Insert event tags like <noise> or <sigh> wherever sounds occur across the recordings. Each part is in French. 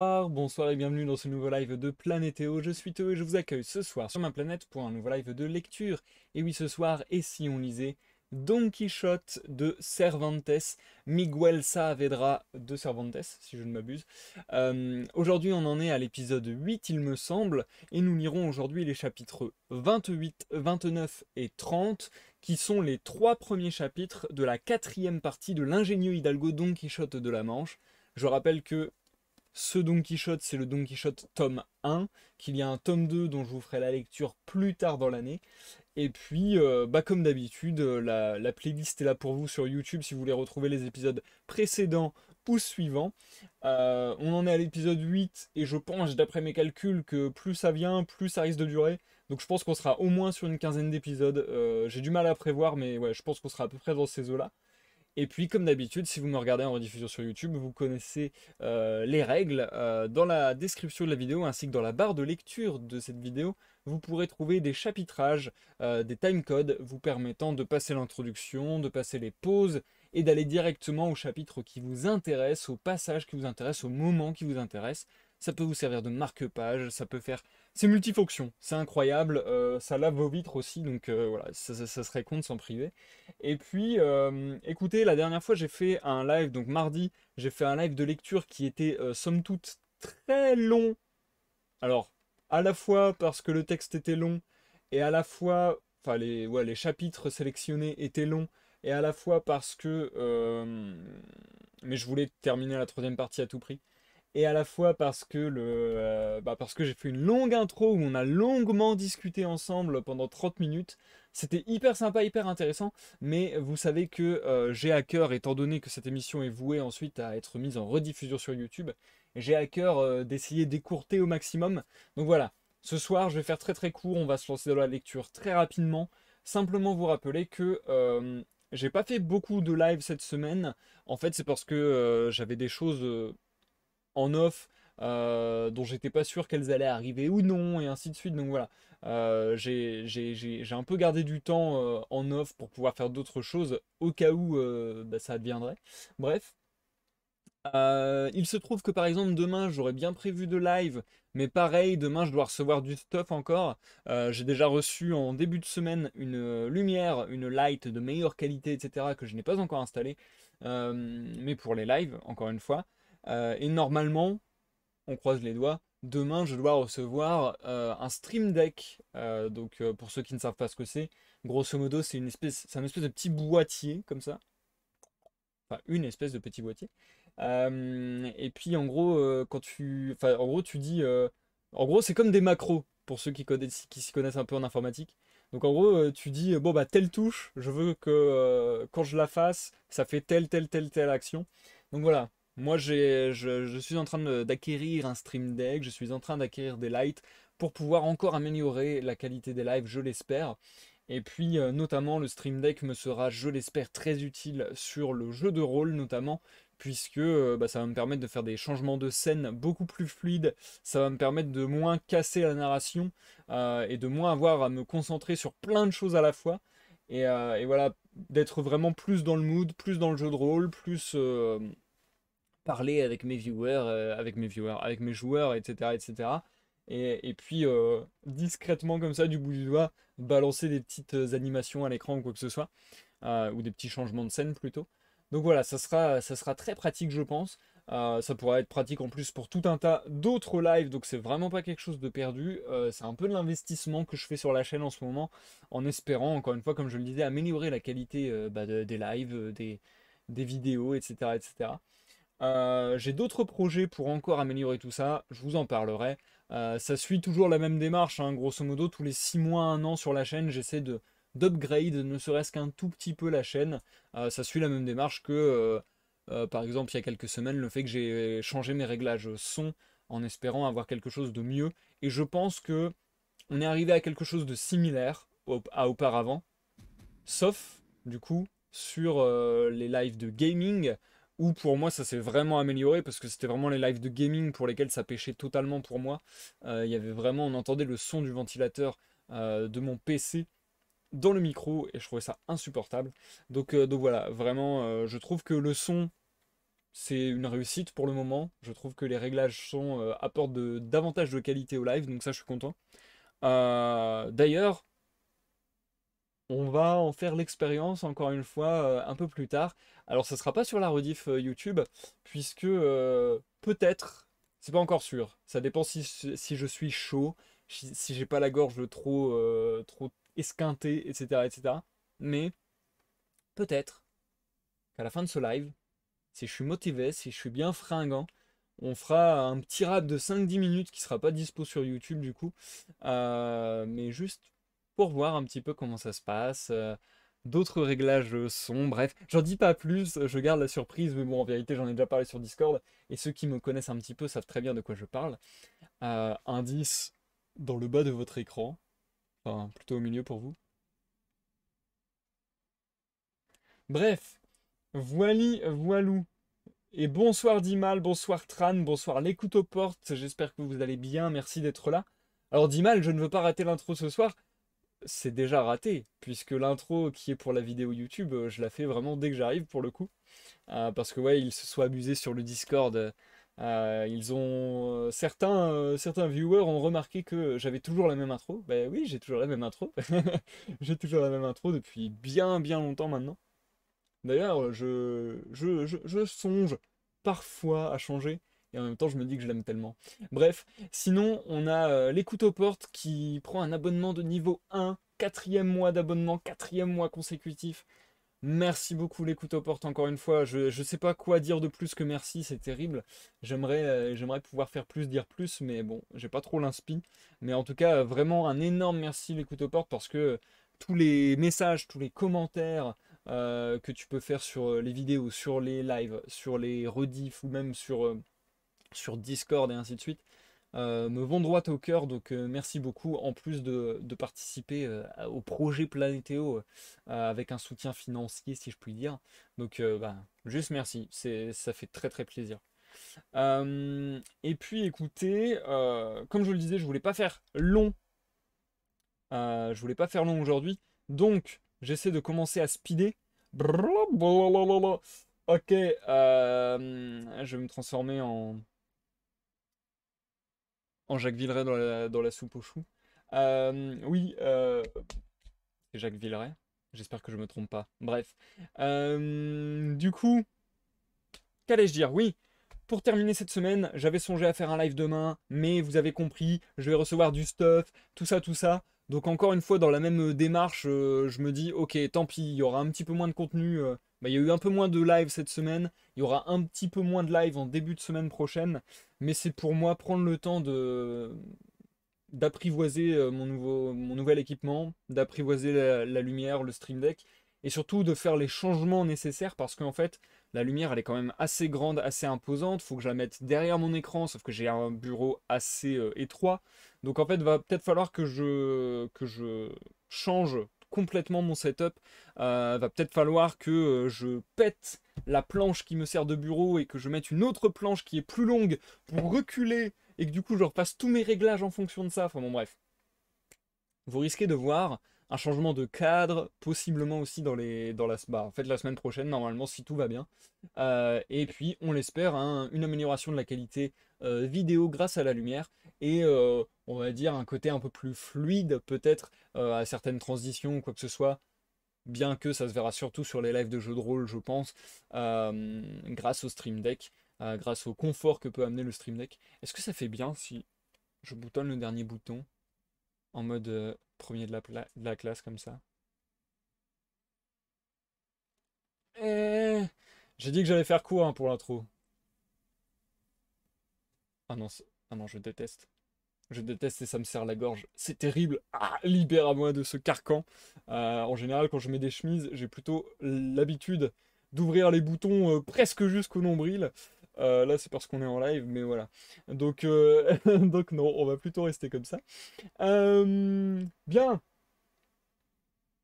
Bonsoir et bienvenue dans ce nouveau live de Planétéo. Je suis Théo et je vous accueille ce soir sur ma planète pour un nouveau live de lecture. Et oui, ce soir, et si on lisait Don Quichotte de Cervantes, Miguel Saavedra de Cervantes, si je ne m'abuse. Euh, aujourd'hui, on en est à l'épisode 8, il me semble, et nous lirons aujourd'hui les chapitres 28, 29 et 30, qui sont les trois premiers chapitres de la quatrième partie de l'ingénieux Hidalgo Don Quichotte de la Manche. Je rappelle que ce Don Quichotte, c'est le Don Quichotte tome 1, qu'il y a un tome 2 dont je vous ferai la lecture plus tard dans l'année. Et puis, euh, bah comme d'habitude, euh, la, playlist est là pour vous sur YouTube si vous voulez retrouver les épisodes précédents ou suivants. Euh, on en est à l'épisode 8 et je pense, d'après mes calculs, que plus ça vient, plus ça risque de durer. Donc je pense qu'on sera au moins sur une quinzaine d'épisodes. J'ai du mal à prévoir, mais ouais, je pense qu'on sera à peu près dans ces eaux-là. Et puis, comme d'habitude, si vous me regardez en rediffusion sur YouTube, vous connaissez euh, les règles. Euh, dans la description de la vidéo ainsi que dans la barre de lecture de cette vidéo, vous pourrez trouver des chapitrages, euh, des timecodes vous permettant de passer l'introduction, de passer les pauses et d'aller directement au chapitre qui vous intéresse, au passage qui vous intéresse, au moment qui vous intéresse. Ça peut vous servir de marque-page, ça peut faire c'est multifonction, c'est incroyable, euh, ça lave vos vitres aussi, donc euh, voilà, ça, serait con de s'en priver. Et puis, euh, écoutez, la dernière fois j'ai fait un live, donc mardi, j'ai fait un live de lecture qui était somme toute très long. Alors, à la fois parce que le texte était long, et à la fois, enfin les, les chapitres sélectionnés étaient longs, et à la fois parce que... mais je voulais terminer la troisième partie à tout prix et à la fois parce que le, euh, bah, parce que j'ai fait une longue intro où on a longuement discuté ensemble pendant 30 minutes. C'était hyper sympa, hyper intéressant, mais vous savez que euh, j'ai à cœur, étant donné que cette émission est vouée ensuite à être mise en rediffusion sur YouTube, j'ai à cœur euh, d'essayer d'écourter au maximum. Donc voilà, ce soir je vais faire très très court, on va se lancer dans la lecture très rapidement. Simplement vous rappeler que j'ai pas fait beaucoup de live cette semaine. En fait, c'est parce que j'avais des choses en off euh, dont j'étais pas sûr qu'elles allaient arriver ou non, et ainsi de suite. Donc voilà, euh, j'ai un peu gardé du temps euh, en off pour pouvoir faire d'autres choses au cas où bah, ça adviendrait. Bref. il se trouve que par exemple demain j'aurais bien prévu de live, mais pareil, demain je dois recevoir du stuff encore. J'ai déjà reçu en début de semaine une lumière, une light de meilleure qualité, etc. que je n'ai pas encore installée, mais pour les lives, encore une fois. Euh, et normalement, on croise les doigts, demain je dois recevoir euh, un Stream Deck. Euh, donc pour ceux qui ne savent pas ce que c'est, grosso modo c'est une espèce, c'est un espèce de petit boîtier comme ça. Enfin une espèce de petit boîtier. et puis en gros, quand tu, enfin en gros tu dis, en gros c'est comme des macros pour ceux qui connaissent, qui s'y connaissent un peu en informatique. Donc en gros, tu dis, bon bah telle touche, je veux que quand je la fasse, ça fait telle, telle, telle, telle action. Donc voilà, moi, je, suis en train d'acquérir un Stream Deck, je suis en train d'acquérir des lights pour pouvoir encore améliorer la qualité des lives, je l'espère. Et puis, euh, notamment, le Stream Deck me sera, je l'espère, très utile sur le jeu de rôle, notamment, puisque euh, bah, ça va me permettre de faire des changements de scène beaucoup plus fluides, ça va me permettre de moins casser la narration euh, et de moins avoir à me concentrer sur plein de choses à la fois. et voilà, d'être vraiment plus dans le mood, plus dans le jeu de rôle, plus parler avec mes viewers, euh, avec mes viewers, avec mes joueurs, etc. etc. Et, puis, euh, discrètement comme ça, du bout du doigt, balancer des petites euh, animations à l'écran ou quoi que ce soit, ou des petits changements de scène plutôt. Donc voilà, ça sera, ça sera très pratique, je pense. ça pourra être pratique en plus pour tout un tas d'autres lives, donc c'est vraiment pas quelque chose de perdu. c'est un peu de l'investissement que je fais sur la chaîne en ce moment, en espérant, encore une fois, comme je le disais, améliorer la qualité bah, des lives, des, des, vidéos, etc. etc. Euh, j'ai d'autres projets pour encore améliorer tout ça, je vous en parlerai. Euh, ça suit toujours la même démarche, hein. grosso modo, tous les 6 mois, 1 an sur la chaîne, j'essaie de d'upgrade, ne serait-ce qu'un tout petit peu la chaîne. Euh, ça suit la même démarche que, par exemple, il y a quelques semaines, le fait que j'ai changé mes réglages son en espérant avoir quelque chose de mieux. Et je pense que on est arrivé à quelque chose de similaire à auparavant, sauf, du coup, sur les lives de gaming où pour moi ça s'est vraiment amélioré parce que c'était vraiment les lives de gaming pour lesquels ça pêchait totalement pour moi. Euh, il y avait vraiment, on entendait le son du ventilateur euh, de mon PC dans le micro et je trouvais ça insupportable. Donc, euh, donc voilà, vraiment, je trouve que le son c'est une réussite pour le moment. Je trouve que les réglages sont apportent de, davantage de qualité au live, donc ça je suis content. D'ailleurs, on va en faire l'expérience encore une fois euh, un peu plus tard. Alors ça sera pas sur la rediff euh, YouTube puisque euh, peut-être, c'est pas encore sûr. Ça dépend si, je suis chaud, si, j'ai pas la gorge trop trop esquintée, etc., etc. Mais peut-être qu'à la fin de ce live, si je suis motivé, si je suis bien fringant, on fera un petit rap de 5-10 minutes qui sera pas dispo sur YouTube du coup, mais juste pour voir un petit peu comment ça se passe. D'autres réglages sont, bref, j'en dis pas plus, je garde la surprise, mais bon, en vérité, j'en ai déjà parlé sur Discord, et ceux qui me connaissent un petit peu savent très bien de quoi je parle. Euh, indice dans le bas de votre écran, enfin, plutôt au milieu pour vous. Bref, voili, voilou. Et bonsoir Dimal, bonsoir Tran, bonsoir l'écoute aux portes, j'espère que vous allez bien, merci d'être là. Alors Dimal, je ne veux pas rater l'intro ce soir, c'est déjà raté, puisque l'intro qui est pour la vidéo YouTube, euh, je la fais vraiment dès que j'arrive pour le coup. Euh, parce que ouais, ils se sont amusés sur le Discord. Euh, ils ont certains, certains viewers ont remarqué que j'avais toujours la même intro. Ben oui, j'ai toujours la même intro. <laughs> j'ai toujours la même intro depuis bien bien longtemps maintenant. D'ailleurs, je, je songe parfois à changer et en même temps je me dis que je l'aime tellement. Bref, sinon on a euh, l'écoute aux portes qui prend un abonnement de niveau 1, quatrième mois d'abonnement, quatrième mois consécutif. Merci beaucoup l'écoute aux portes encore une fois. Je ne sais pas quoi dire de plus que merci, c'est terrible. Euh, j'aimerais pouvoir faire plus, dire plus, mais bon, j'ai pas trop l'inspi. Mais en tout cas, vraiment un énorme merci l'écoute aux portes parce que tous les messages, tous les commentaires euh, que tu peux faire sur les vidéos, sur les lives, sur les rediffs ou même sur sur Discord et ainsi de suite, euh, me vont droit au cœur. Donc euh, merci beaucoup en plus de, participer euh, au projet Planétéo avec un soutien financier si je puis dire. Donc bah, juste merci, ça fait très très plaisir. et puis écoutez, comme je vous le disais, je voulais pas faire long. je voulais pas faire long aujourd'hui. Donc j'essaie de commencer à speeder. Ok, je vais me transformer en, en Jacques Villeray dans la, soupe aux choux. Euh, oui, euh, Jacques Villeray. J'espère que je me trompe pas. Bref. Euh, du coup, qu'allais-je dire Oui, pour terminer cette semaine, j'avais songé à faire un live demain, mais vous avez compris, je vais recevoir du stuff, tout ça, tout ça. Donc encore une fois, dans la même démarche, je me dis, ok, tant pis, il y aura un petit peu moins de contenu il y a eu un peu moins de live cette semaine. Il y aura un petit peu moins de live en début de semaine prochaine. Mais c'est pour moi prendre le temps de d'apprivoiser euh, mon, nouveau, mon nouvel équipement, d'apprivoiser la, lumière, le stream deck, et surtout de faire les changements nécessaires parce qu'en fait, la lumière, elle est quand même assez grande, assez imposante. Faut que je la mette derrière mon écran, sauf que j'ai un bureau assez euh, étroit. Donc en fait, va peut-être falloir que je, que je change complètement mon setup. Euh, va peut-être falloir que euh, je pète la planche qui me sert de bureau et que je mette une autre planche qui est plus longue pour reculer et que du coup je repasse tous mes réglages en fonction de ça. Enfin bon bref. Vous risquez de voir un changement de cadre, possiblement aussi dans, les, dans la, bah, en fait, la semaine prochaine, normalement, si tout va bien. Euh, et puis, on l'espère, hein, une amélioration de la qualité euh, vidéo grâce à la lumière et euh, on va dire un côté un peu plus fluide, peut-être à certaines transitions ou quoi que ce soit. Bien que ça se verra surtout sur les lives de jeux de rôle, je pense, grâce au Stream Deck, grâce au confort que peut amener le Stream Deck. Est-ce que ça fait bien si je boutonne le dernier bouton en mode euh, premier de la, classe comme ça. Eh, j'ai dit que j'allais faire court hein, pour l'intro. Ah non, ah non, je déteste. Je déteste et ça me serre la gorge. C'est terrible. Ah, libère-moi de ce carcan. Euh, en général, quand je mets des chemises, j'ai plutôt l'habitude d'ouvrir les boutons euh, presque jusqu'au nombril. Euh, là, c'est parce qu'on est en live, mais voilà. Donc, euh, <laughs> donc non, on va plutôt rester comme ça. Euh, bien.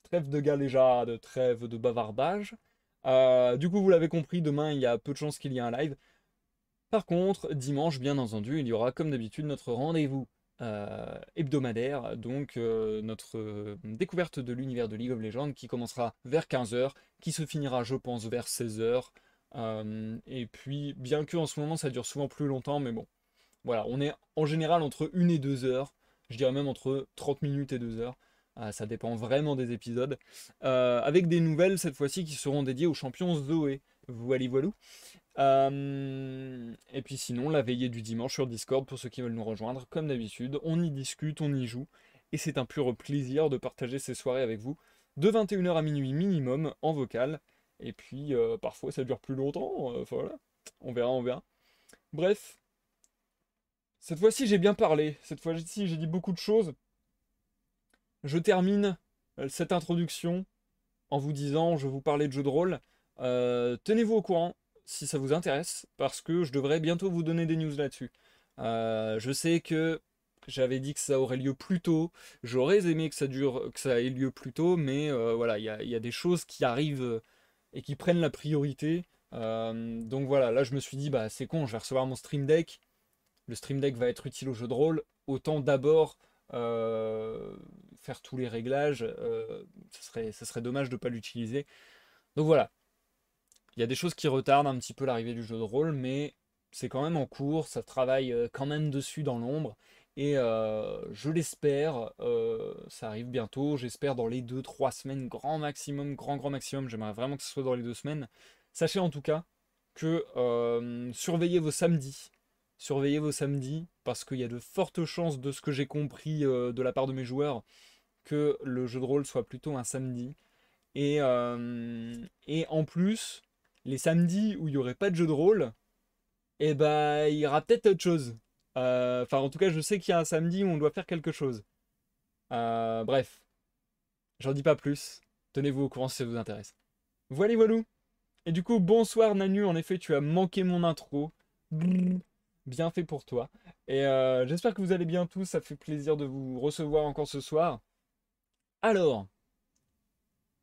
Trêve de galéjade, trêve de bavardage. du coup, vous l'avez compris, demain, il y a peu de chances qu'il y ait un live. Par contre, dimanche, bien entendu, il y aura comme d'habitude notre rendez-vous hebdomadaire, donc notre découverte de l'univers de League of Legends qui commencera vers 15h, qui se finira, je pense, vers 16h. Euh, et puis, bien que en ce moment ça dure souvent plus longtemps, mais bon, voilà, on est en général entre une et deux heures, je dirais même entre 30 minutes et 2 heures. Euh, ça dépend vraiment des épisodes. Euh, avec des nouvelles cette fois-ci qui seront dédiées aux champions Zoé. Voilà, voilou. et puis sinon, la veillée du dimanche sur Discord pour ceux qui veulent nous rejoindre, comme d'habitude. On y discute, on y joue. Et c'est un pur plaisir de partager ces soirées avec vous de 21h à minuit minimum en vocal. Et puis euh, parfois ça dure plus longtemps, euh, voilà. On verra, on verra. Bref. Cette fois-ci j'ai bien parlé, cette fois-ci j'ai dit beaucoup de choses. Je termine euh, cette introduction en vous disant, je vous parlais de jeux de rôle. Tenez-vous au courant si ça vous intéresse, parce que je devrais bientôt vous donner des news là-dessus. je sais que j'avais dit que ça aurait lieu plus tôt. J'aurais aimé que ça ait lieu plus tôt, mais voilà, il y, a des choses qui arrivent et qui prennent la priorité. Euh, donc voilà, là je me suis dit, bah c'est con, je vais recevoir mon Stream Deck. Le Stream Deck va être utile au jeu de rôle. Autant d'abord euh, faire tous les réglages. Euh, serait, ça serait dommage de ne pas l'utiliser. Donc voilà. Il y a des choses qui retardent un petit peu l'arrivée du jeu de rôle, mais c'est quand même en cours, ça travaille quand même dessus dans l'ombre. Et euh, je l'espère, euh, ça arrive bientôt, j'espère dans les 2-3 semaines, grand maximum, grand grand maximum, j'aimerais vraiment que ce soit dans les 2 semaines. Sachez en tout cas que euh, surveillez vos samedis, surveillez vos samedis, parce qu'il y a de fortes chances de ce que j'ai compris de la part de mes joueurs, que le jeu de rôle soit plutôt un samedi. Et, et en plus, les samedis où il n'y aurait pas de jeu de rôle, eh ben, il y aura peut-être autre chose. Euh, enfin, en tout cas, je sais qu'il y a un samedi où on doit faire quelque chose. Euh, bref, j'en dis pas plus. Tenez-vous au courant si ça vous intéresse. Voilà, voilà. Et du coup, bonsoir Nanu, en effet, tu as manqué mon intro. Bien fait pour toi. Et euh, j'espère que vous allez bien tous, ça fait plaisir de vous recevoir encore ce soir. Alors,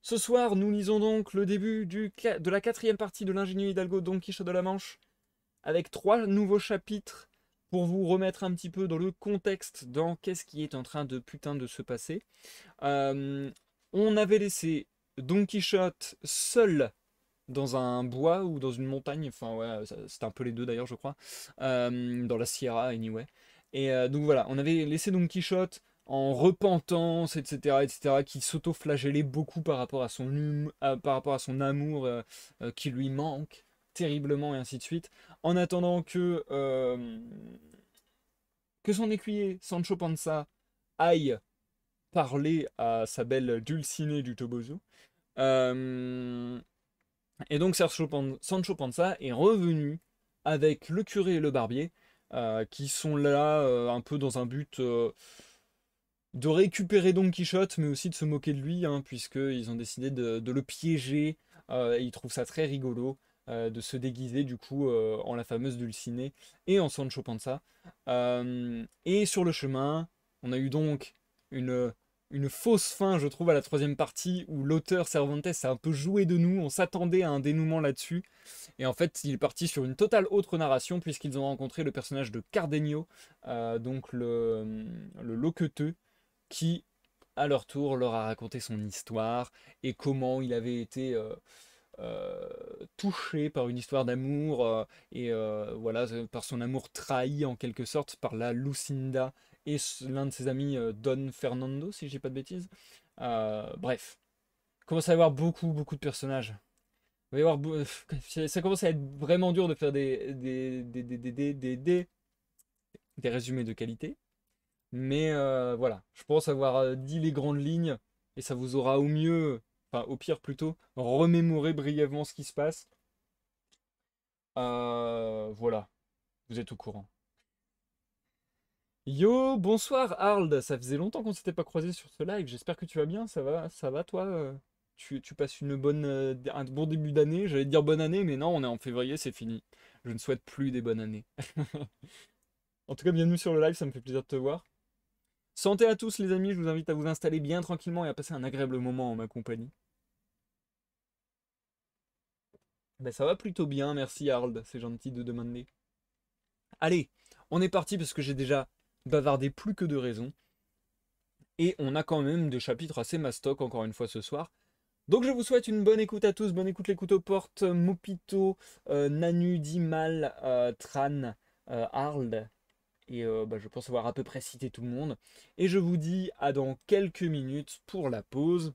ce soir, nous lisons donc le début de la quatrième partie de l'ingénieur Hidalgo Don Quichotte de la Manche, avec trois nouveaux chapitres pour vous remettre un petit peu dans le contexte, dans qu'est-ce qui est en train de putain de se passer, euh, on avait laissé Don Quichotte seul dans un bois ou dans une montagne, enfin ouais, c'est un peu les deux d'ailleurs je crois, euh, dans la Sierra anyway. Et euh, donc voilà, on avait laissé Don Quichotte en repentance, etc., etc., qui sauto beaucoup par rapport à son, hum, par rapport à son amour qui lui manque, terriblement et ainsi de suite. En attendant que, euh, que son écuyer, Sancho Panza, aille parler à sa belle dulcinée du Toboso. Euh, et donc Sancho Panza est revenu avec le curé et le barbier, euh, qui sont là un peu dans un but de récupérer Don Quichotte, mais aussi de se moquer de lui, hein, puisqu'ils ont décidé de, le piéger, et ils trouvent ça très rigolo. Euh, de se déguiser du coup euh, en la fameuse Dulcinée et en Sancho Panza. Euh, et sur le chemin, on a eu donc une, une fausse fin, je trouve, à la troisième partie où l'auteur Cervantes a un peu joué de nous. On s'attendait à un dénouement là-dessus. Et en fait, il est parti sur une totale autre narration puisqu'ils ont rencontré le personnage de Cardenio, donc le, le loqueteux, qui à leur tour leur a raconté son histoire et comment il avait été euh, touché par une histoire d'amour euh, et euh, voilà par son amour trahi en quelque sorte par la Lucinda et l'un de ses amis Don Fernando si j'ai pas de bêtises. bref, commence à y avoir beaucoup beaucoup de personnages. va ça commence à être vraiment dur de faire des des, des, des, des, des résumés de qualité. Mais voilà, je pense avoir dit les grandes lignes et ça vous aura au mieux enfin au pire plutôt, remémorer brièvement ce qui se passe. Euh, voilà, vous êtes au courant. Yo, bonsoir Arld, ça faisait longtemps qu'on s'était pas croisé sur ce live, j'espère que tu vas bien, ça va, ça va toi tu, tu, passes une bonne, euh, un bon début d'année, j'allais dire bonne année, mais non, on est en février, c'est fini. Je ne souhaite plus des bonnes années. <laughs> en tout cas, bienvenue sur le live, ça me fait plaisir de te voir. Santé à tous les amis, je vous invite à vous installer bien tranquillement et à passer un agréable moment en ma compagnie. Ben, ça va plutôt bien, merci Arld, c'est gentil de demander. Allez, on est parti parce que j'ai déjà bavardé plus que de raison. Et on a quand même de chapitres assez mastoc encore une fois ce soir. Donc je vous souhaite une bonne écoute à tous, bonne écoute les couteaux portes, Mopito, euh, Nanu, Dimal, euh, Tran, euh, Arld, et euh, bah, je pense avoir à peu près cité tout le monde. Et je vous dis à dans quelques minutes pour la pause.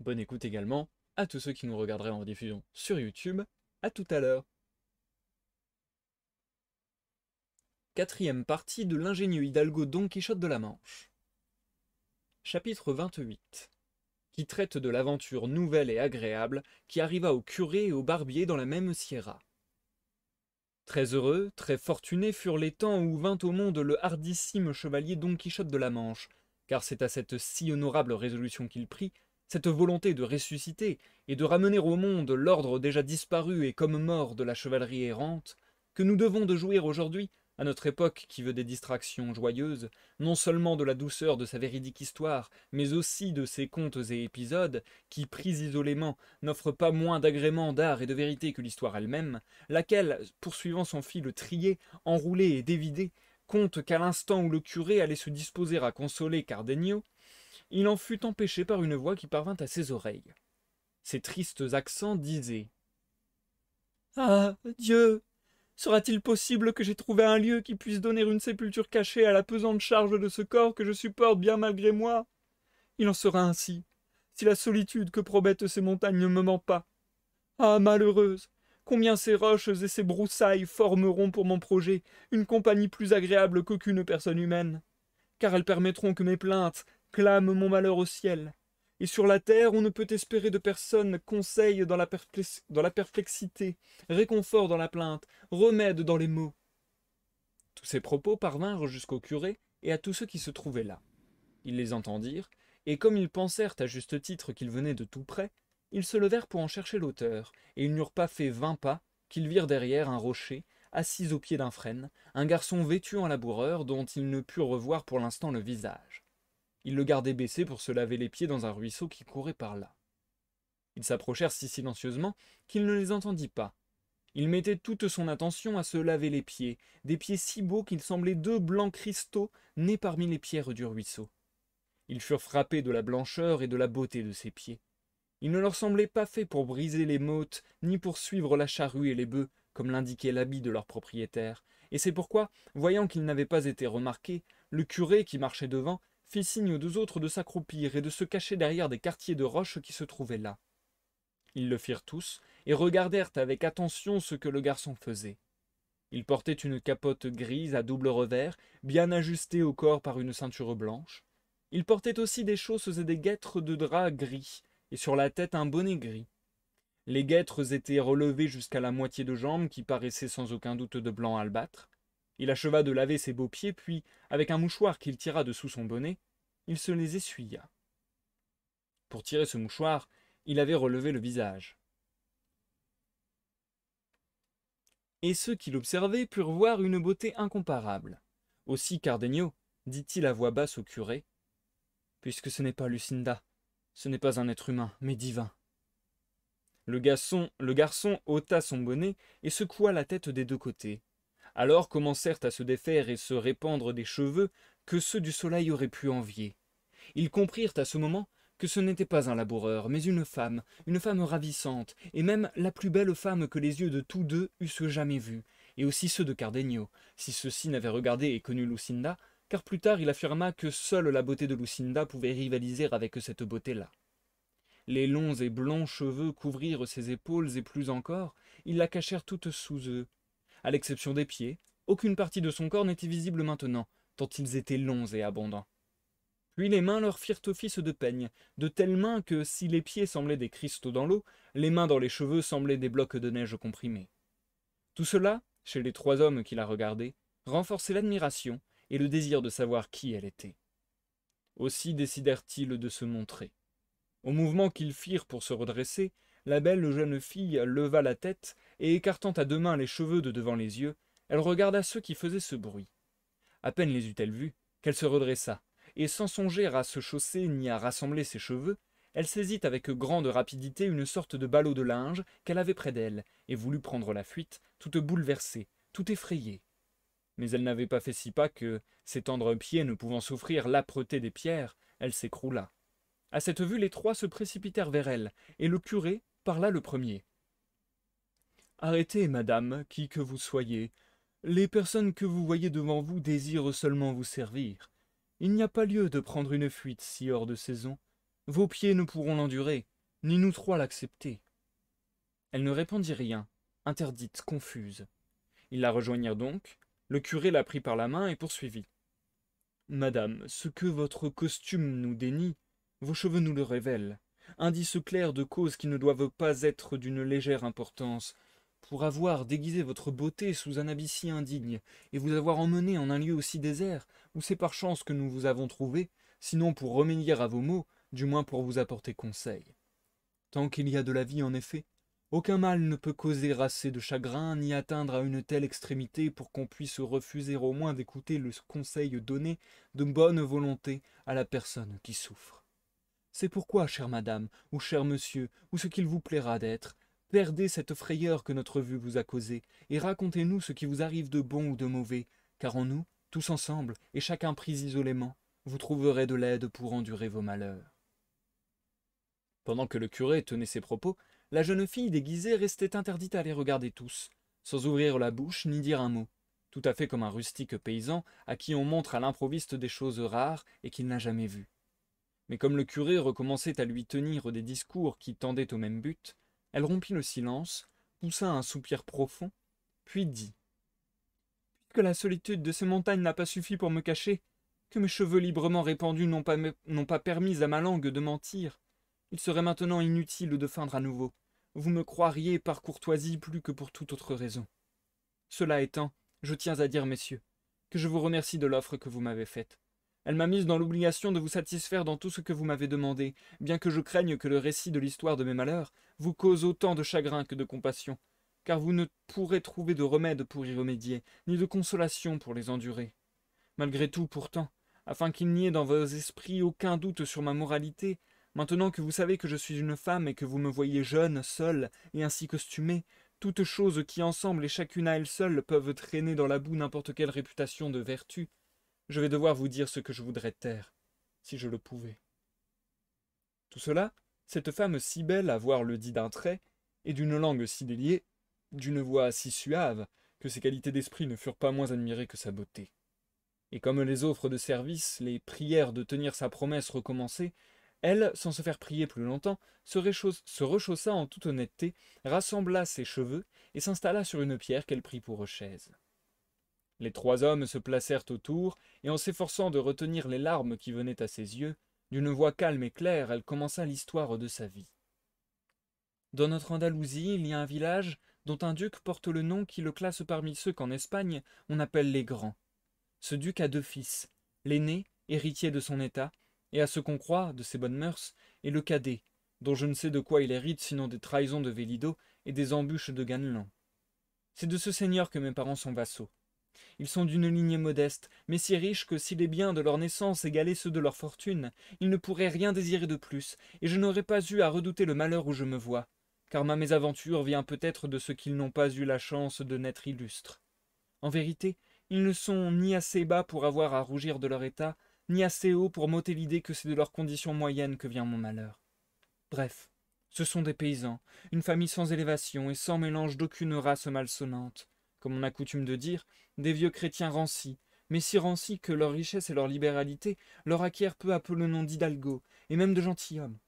Bonne écoute également à tous ceux qui nous regarderaient en diffusion sur YouTube. À tout à l'heure. Quatrième partie de l'ingénieux Hidalgo Don Quichotte de la Manche. Chapitre 28 qui traite de l'aventure nouvelle et agréable qui arriva au curé et au barbier dans la même sierra. Très heureux, très fortunés furent les temps où vint au monde le hardissime chevalier Don Quichotte de la Manche, car c'est à cette si honorable résolution qu'il prit, cette volonté de ressusciter et de ramener au monde l'ordre déjà disparu et comme mort de la chevalerie errante, que nous devons de jouir aujourd'hui à notre époque qui veut des distractions joyeuses, non seulement de la douceur de sa véridique histoire, mais aussi de ses contes et épisodes, qui, pris isolément, n'offrent pas moins d'agréments d'art et de vérité que l'histoire elle-même, laquelle, poursuivant son fil trié, enroulé et dévidé, compte qu'à l'instant où le curé allait se disposer à consoler Cardenio, il en fut empêché par une voix qui parvint à ses oreilles. Ses tristes accents disaient Ah, Dieu, sera-t-il possible que j'aie trouvé un lieu qui puisse donner une sépulture cachée à la pesante charge de ce corps que je supporte bien malgré moi Il en sera ainsi, si la solitude que promettent ces montagnes ne me ment pas. Ah, malheureuse Combien ces roches et ces broussailles formeront pour mon projet une compagnie plus agréable qu'aucune personne humaine Car elles permettront que mes plaintes clament mon malheur au ciel, et sur la terre, on ne peut espérer de personne conseil dans la, perplexité, réconfort dans la plainte, remède dans les maux. Tous ces propos parvinrent jusqu'au curé et à tous ceux qui se trouvaient là. Ils les entendirent, et comme ils pensèrent à juste titre qu'ils venaient de tout près, ils se levèrent pour en chercher l'auteur, et ils n'eurent pas fait vingt pas qu'ils virent derrière un rocher, assis au pied d'un frêne, un garçon vêtu en laboureur dont ils ne purent revoir pour l'instant le visage. Il le gardait baissé pour se laver les pieds dans un ruisseau qui courait par là. Ils s'approchèrent si silencieusement qu'il ne les entendit pas. Il mettait toute son attention à se laver les pieds, des pieds si beaux qu'ils semblaient deux blancs cristaux nés parmi les pierres du ruisseau. Ils furent frappés de la blancheur et de la beauté de ses pieds. Ils ne leur semblaient pas faits pour briser les mottes, ni pour suivre la charrue et les bœufs, comme l'indiquait l'habit de leur propriétaire, et c'est pourquoi, voyant qu'ils n'avaient pas été remarqués, le curé qui marchait devant fit signe aux deux autres de s'accroupir et de se cacher derrière des quartiers de roches qui se trouvaient là. Ils le firent tous, et regardèrent avec attention ce que le garçon faisait. Il portait une capote grise à double revers, bien ajustée au corps par une ceinture blanche. Il portait aussi des chausses et des guêtres de drap gris, et sur la tête un bonnet gris. Les guêtres étaient relevées jusqu'à la moitié de jambes qui paraissaient sans aucun doute de blanc albâtre, il acheva de laver ses beaux pieds, puis, avec un mouchoir qu'il tira de sous son bonnet, il se les essuya. Pour tirer ce mouchoir, il avait relevé le visage. Et ceux qui l'observaient purent voir une beauté incomparable. Aussi Cardenio, dit-il à voix basse au curé, puisque ce n'est pas Lucinda, ce n'est pas un être humain, mais divin. Le garçon, le garçon ôta son bonnet et secoua la tête des deux côtés, alors commencèrent à se défaire et se répandre des cheveux que ceux du soleil auraient pu envier. Ils comprirent à ce moment que ce n'était pas un laboureur, mais une femme, une femme ravissante, et même la plus belle femme que les yeux de tous deux eussent jamais vue, et aussi ceux de Cardenio, si ceux-ci n'avaient regardé et connu Lucinda, car plus tard il affirma que seule la beauté de Lucinda pouvait rivaliser avec cette beauté-là. Les longs et blonds cheveux couvrirent ses épaules et plus encore, ils la cachèrent toute sous eux, à l'exception des pieds, aucune partie de son corps n'était visible maintenant, tant ils étaient longs et abondants. Puis les mains leur firent office de peigne, de telles mains que, si les pieds semblaient des cristaux dans l'eau, les mains dans les cheveux semblaient des blocs de neige comprimés. Tout cela, chez les trois hommes qui la regardaient, renforçait l'admiration et le désir de savoir qui elle était. Aussi décidèrent-ils de se montrer. Au mouvement qu'ils firent pour se redresser, la belle jeune fille leva la tête, et écartant à deux mains les cheveux de devant les yeux, elle regarda ceux qui faisaient ce bruit. À peine les eut-elle vus, qu'elle se redressa, et sans songer à se chausser ni à rassembler ses cheveux, elle saisit avec grande rapidité une sorte de ballot de linge qu'elle avait près d'elle, et voulut prendre la fuite, toute bouleversée, tout effrayée. Mais elle n'avait pas fait si pas que, ses tendres pieds ne pouvant souffrir l'âpreté des pierres, elle s'écroula. À cette vue, les trois se précipitèrent vers elle, et le curé, parla le premier. Arrêtez, madame, qui que vous soyez. Les personnes que vous voyez devant vous désirent seulement vous servir. Il n'y a pas lieu de prendre une fuite si hors de saison. Vos pieds ne pourront l'endurer, ni nous trois l'accepter. Elle ne répondit rien, interdite, confuse. Ils la rejoignirent donc, le curé la prit par la main et poursuivit. Madame, ce que votre costume nous dénie, vos cheveux nous le révèlent. Indice clair de causes qui ne doivent pas être d'une légère importance, pour avoir déguisé votre beauté sous un habit si indigne, et vous avoir emmené en un lieu aussi désert, où c'est par chance que nous vous avons trouvé, sinon pour remédier à vos maux, du moins pour vous apporter conseil. Tant qu'il y a de la vie, en effet, aucun mal ne peut causer assez de chagrin, ni atteindre à une telle extrémité pour qu'on puisse refuser au moins d'écouter le conseil donné de bonne volonté à la personne qui souffre. C'est pourquoi, chère madame, ou cher monsieur, ou ce qu'il vous plaira d'être, perdez cette frayeur que notre vue vous a causée, et racontez-nous ce qui vous arrive de bon ou de mauvais, car en nous, tous ensemble, et chacun pris isolément, vous trouverez de l'aide pour endurer vos malheurs. Pendant que le curé tenait ses propos, la jeune fille déguisée restait interdite à les regarder tous, sans ouvrir la bouche ni dire un mot, tout à fait comme un rustique paysan à qui on montre à l'improviste des choses rares et qu'il n'a jamais vues. Mais comme le curé recommençait à lui tenir des discours qui tendaient au même but, elle rompit le silence, poussa un soupir profond, puis dit Que la solitude de ces montagnes n'a pas suffi pour me cacher, que mes cheveux librement répandus n'ont pas, pas permis à ma langue de mentir, il serait maintenant inutile de feindre à nouveau. Vous me croiriez par courtoisie plus que pour toute autre raison. Cela étant, je tiens à dire, messieurs, que je vous remercie de l'offre que vous m'avez faite. Elle m'a mise dans l'obligation de vous satisfaire dans tout ce que vous m'avez demandé, bien que je craigne que le récit de l'histoire de mes malheurs vous cause autant de chagrin que de compassion, car vous ne pourrez trouver de remède pour y remédier, ni de consolation pour les endurer. Malgré tout, pourtant, afin qu'il n'y ait dans vos esprits aucun doute sur ma moralité, maintenant que vous savez que je suis une femme et que vous me voyez jeune, seule, et ainsi costumée, toutes choses qui ensemble et chacune à elles seules peuvent traîner dans la boue n'importe quelle réputation de vertu, je vais devoir vous dire ce que je voudrais taire, si je le pouvais. Tout cela, cette femme si belle à voir le dit d'un trait, et d'une langue si déliée, d'une voix si suave, que ses qualités d'esprit ne furent pas moins admirées que sa beauté. Et comme les offres de service, les prières de tenir sa promesse recommençaient, elle, sans se faire prier plus longtemps, se, se rechaussa en toute honnêteté, rassembla ses cheveux et s'installa sur une pierre qu'elle prit pour chaise. Les trois hommes se placèrent autour, et en s'efforçant de retenir les larmes qui venaient à ses yeux, d'une voix calme et claire, elle commença l'histoire de sa vie. Dans notre Andalousie, il y a un village dont un duc porte le nom qui le classe parmi ceux qu'en Espagne on appelle les grands. Ce duc a deux fils, l'aîné, héritier de son état, et à ce qu'on croit, de ses bonnes mœurs, est le cadet, dont je ne sais de quoi il hérite sinon des trahisons de Vélido et des embûches de Ganelon. C'est de ce seigneur que mes parents sont vassaux. Ils sont d'une ligne modeste, mais si riches que si les biens de leur naissance égalaient ceux de leur fortune, ils ne pourraient rien désirer de plus, et je n'aurais pas eu à redouter le malheur où je me vois, car ma mésaventure vient peut-être de ce qu'ils n'ont pas eu la chance de naître illustres. En vérité, ils ne sont ni assez bas pour avoir à rougir de leur état, ni assez haut pour m'ôter l'idée que c'est de leur condition moyenne que vient mon malheur. Bref, ce sont des paysans, une famille sans élévation et sans mélange d'aucune race malsonnante comme on a coutume de dire, des vieux chrétiens rancis, mais si rancis que leur richesse et leur libéralité leur acquièrent peu à peu le nom d'hidalgo, et même de gentilhomme.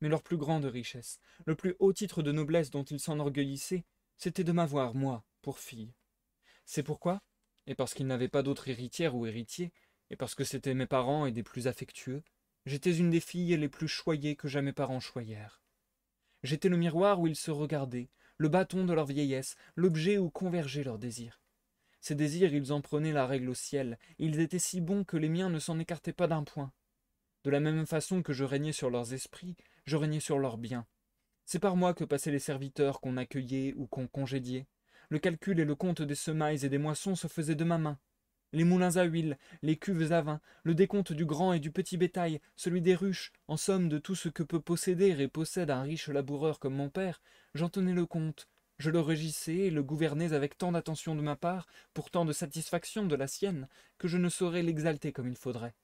Mais leur plus grande richesse, le plus haut titre de noblesse dont ils s'enorgueillissaient, c'était de m'avoir, moi, pour fille. C'est pourquoi, et parce qu'ils n'avaient pas d'autre héritière ou héritier, et parce que c'étaient mes parents et des plus affectueux, j'étais une des filles les plus choyées que jamais parents choyèrent. J'étais le miroir où ils se regardaient, le bâton de leur vieillesse, l'objet où convergeaient leurs désirs. Ces désirs, ils en prenaient la règle au ciel, ils étaient si bons que les miens ne s'en écartaient pas d'un point. De la même façon que je régnais sur leurs esprits, je régnais sur leurs biens. C'est par moi que passaient les serviteurs qu'on accueillait ou qu'on congédiait. Le calcul et le compte des semailles et des moissons se faisaient de ma main les moulins à huile, les cuves à vin, le décompte du grand et du petit bétail, celui des ruches, en somme de tout ce que peut posséder et possède un riche laboureur comme mon père, j'en tenais le compte, je le régissais et le gouvernais avec tant d'attention de ma part, pour tant de satisfaction de la sienne, que je ne saurais l'exalter comme il faudrait.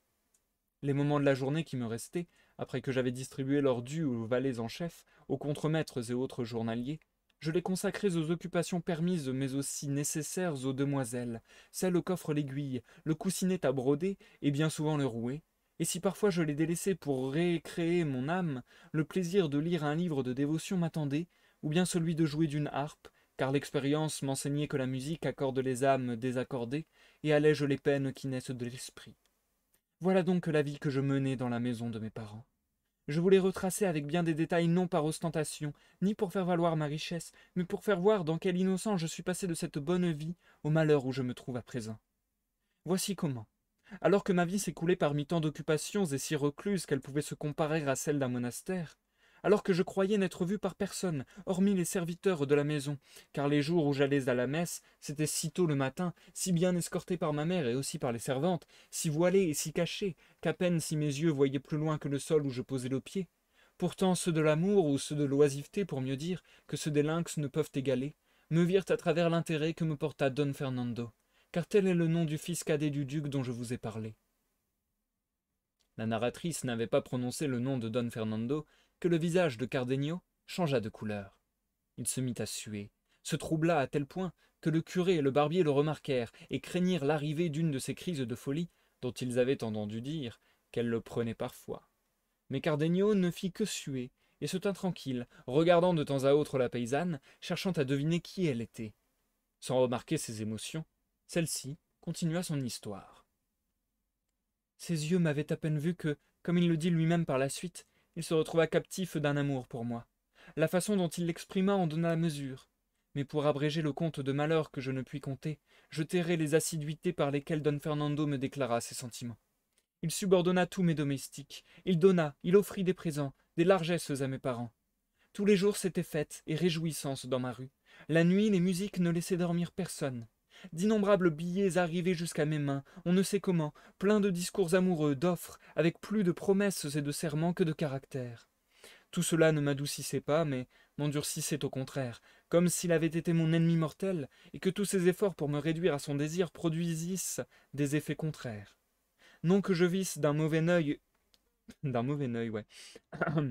Les moments de la journée qui me restaient, après que j'avais distribué leurs dû aux valets en chef, aux contremaîtres et autres journaliers, je les consacrais aux occupations permises mais aussi nécessaires aux demoiselles, celles coffre l'aiguille, le coussinet à broder et bien souvent le rouet, et si parfois je les délaissais pour récréer mon âme, le plaisir de lire un livre de dévotion m'attendait, ou bien celui de jouer d'une harpe, car l'expérience m'enseignait que la musique accorde les âmes désaccordées et allège les peines qui naissent de l'esprit. Voilà donc la vie que je menais dans la maison de mes parents. Je voulais retracer avec bien des détails non par ostentation, ni pour faire valoir ma richesse, mais pour faire voir dans quel innocent je suis passé de cette bonne vie au malheur où je me trouve à présent. Voici comment. Alors que ma vie s'écoulait parmi tant d'occupations et si recluses qu'elle pouvait se comparer à celle d'un monastère, alors que je croyais n'être vu par personne, hormis les serviteurs de la maison, car les jours où j'allais à la messe, c'était si tôt le matin, si bien escorté par ma mère et aussi par les servantes, si voilé et si caché, qu'à peine si mes yeux voyaient plus loin que le sol où je posais le pied. Pourtant ceux de l'amour ou ceux de l'oisiveté, pour mieux dire, que ceux des lynx ne peuvent égaler, me virent à travers l'intérêt que me porta Don Fernando, car tel est le nom du fils cadet du duc dont je vous ai parlé. La narratrice n'avait pas prononcé le nom de Don Fernando, que le visage de Cardenio changea de couleur. Il se mit à suer, se troubla à tel point que le curé et le barbier le remarquèrent et craignirent l'arrivée d'une de ces crises de folie dont ils avaient entendu dire qu'elle le prenait parfois. Mais Cardenio ne fit que suer et se tint tranquille, regardant de temps à autre la paysanne, cherchant à deviner qui elle était. Sans remarquer ses émotions, celle-ci continua son histoire. Ses yeux m'avaient à peine vu que, comme il le dit lui-même par la suite, il se retrouva captif d'un amour pour moi. La façon dont il l'exprima en donna la mesure. Mais pour abréger le compte de malheurs que je ne puis compter, je tairai les assiduités par lesquelles don Fernando me déclara ses sentiments. Il subordonna tous mes domestiques, il donna, il offrit des présents, des largesses à mes parents. Tous les jours c'était fête et réjouissance dans ma rue. La nuit, les musiques ne laissaient dormir personne. D'innombrables billets arrivaient jusqu'à mes mains, on ne sait comment, plein de discours amoureux, d'offres, avec plus de promesses et de serments que de caractères. Tout cela ne m'adoucissait pas, mais m'endurcissait au contraire, comme s'il avait été mon ennemi mortel, et que tous ses efforts pour me réduire à son désir produisissent des effets contraires. Non que je visse d'un mauvais œil... <coughs> d'un mauvais œil, ouais. <coughs>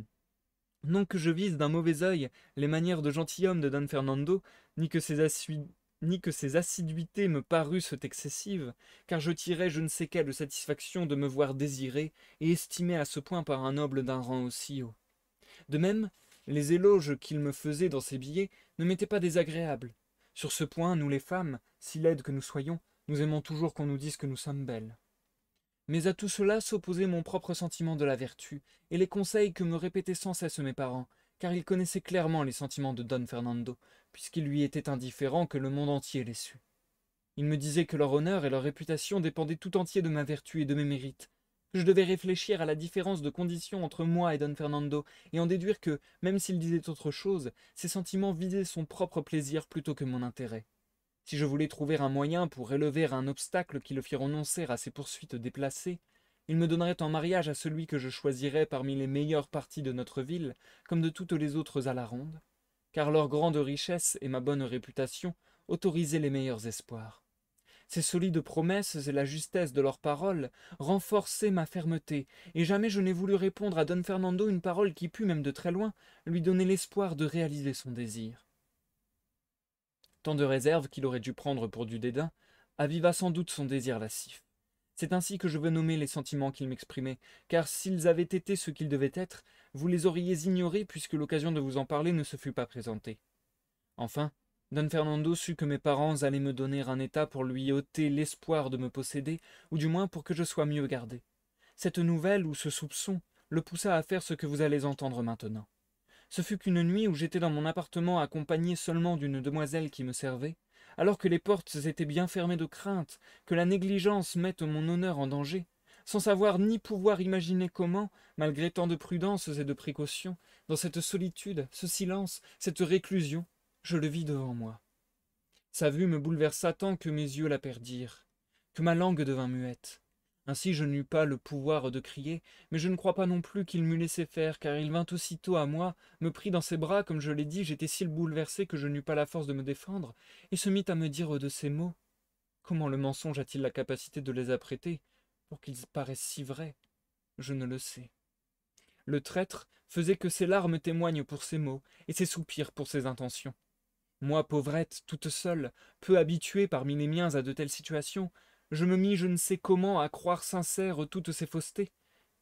non que je vise d'un mauvais œil les manières de gentilhomme de Don Fernando, ni que ses, assu ni que ses assiduités me parussent excessives, car je tirais je ne sais quelle satisfaction de me voir désirée et estimée à ce point par un noble d'un rang aussi haut. De même, les éloges qu'il me faisait dans ses billets ne m'étaient pas désagréables. Sur ce point, nous les femmes, si laides que nous soyons, nous aimons toujours qu'on nous dise que nous sommes belles. Mais à tout cela s'opposait mon propre sentiment de la vertu, et les conseils que me répétaient sans cesse mes parents, car il connaissait clairement les sentiments de Don Fernando, puisqu'il lui était indifférent que le monde entier les sût. Il me disait que leur honneur et leur réputation dépendaient tout entier de ma vertu et de mes mérites, je devais réfléchir à la différence de conditions entre moi et Don Fernando, et en déduire que, même s'il disait autre chose, ses sentiments visaient son propre plaisir plutôt que mon intérêt. Si je voulais trouver un moyen pour élever un obstacle qui le fit renoncer à ses poursuites déplacées, il me donnerait en mariage à celui que je choisirais parmi les meilleures parties de notre ville, comme de toutes les autres à la ronde, car leur grande richesse et ma bonne réputation autorisaient les meilleurs espoirs. Ces solides promesses et la justesse de leurs paroles renforçaient ma fermeté, et jamais je n'ai voulu répondre à Don Fernando une parole qui pût, même de très loin, lui donner l'espoir de réaliser son désir. Tant de réserve qu'il aurait dû prendre pour du dédain aviva sans doute son désir lascif. C'est ainsi que je veux nommer les sentiments qu'ils m'exprimaient, car s'ils avaient été ce qu'ils devaient être, vous les auriez ignorés puisque l'occasion de vous en parler ne se fut pas présentée. Enfin, Don Fernando sut que mes parents allaient me donner un état pour lui ôter l'espoir de me posséder, ou du moins pour que je sois mieux gardé. Cette nouvelle ou ce soupçon le poussa à faire ce que vous allez entendre maintenant. Ce fut qu'une nuit où j'étais dans mon appartement accompagné seulement d'une demoiselle qui me servait, alors que les portes étaient bien fermées de crainte, que la négligence mette mon honneur en danger, sans savoir ni pouvoir imaginer comment, malgré tant de prudences et de précautions, dans cette solitude, ce silence, cette réclusion, je le vis devant moi. Sa vue me bouleversa tant que mes yeux la perdirent, que ma langue devint muette. Ainsi je n'eus pas le pouvoir de crier, mais je ne crois pas non plus qu'il m'eût laissé faire, car il vint aussitôt à moi, me prit dans ses bras, comme je l'ai dit, j'étais si bouleversé que je n'eus pas la force de me défendre, et se mit à me dire de ces mots. Comment le mensonge a-t-il la capacité de les apprêter pour qu'ils paraissent si vrais Je ne le sais. Le traître faisait que ses larmes témoignent pour ses mots et ses soupirs pour ses intentions. Moi, pauvrette, toute seule, peu habituée parmi les miens à de telles situations, je me mis je ne sais comment à croire sincère toutes ces faussetés,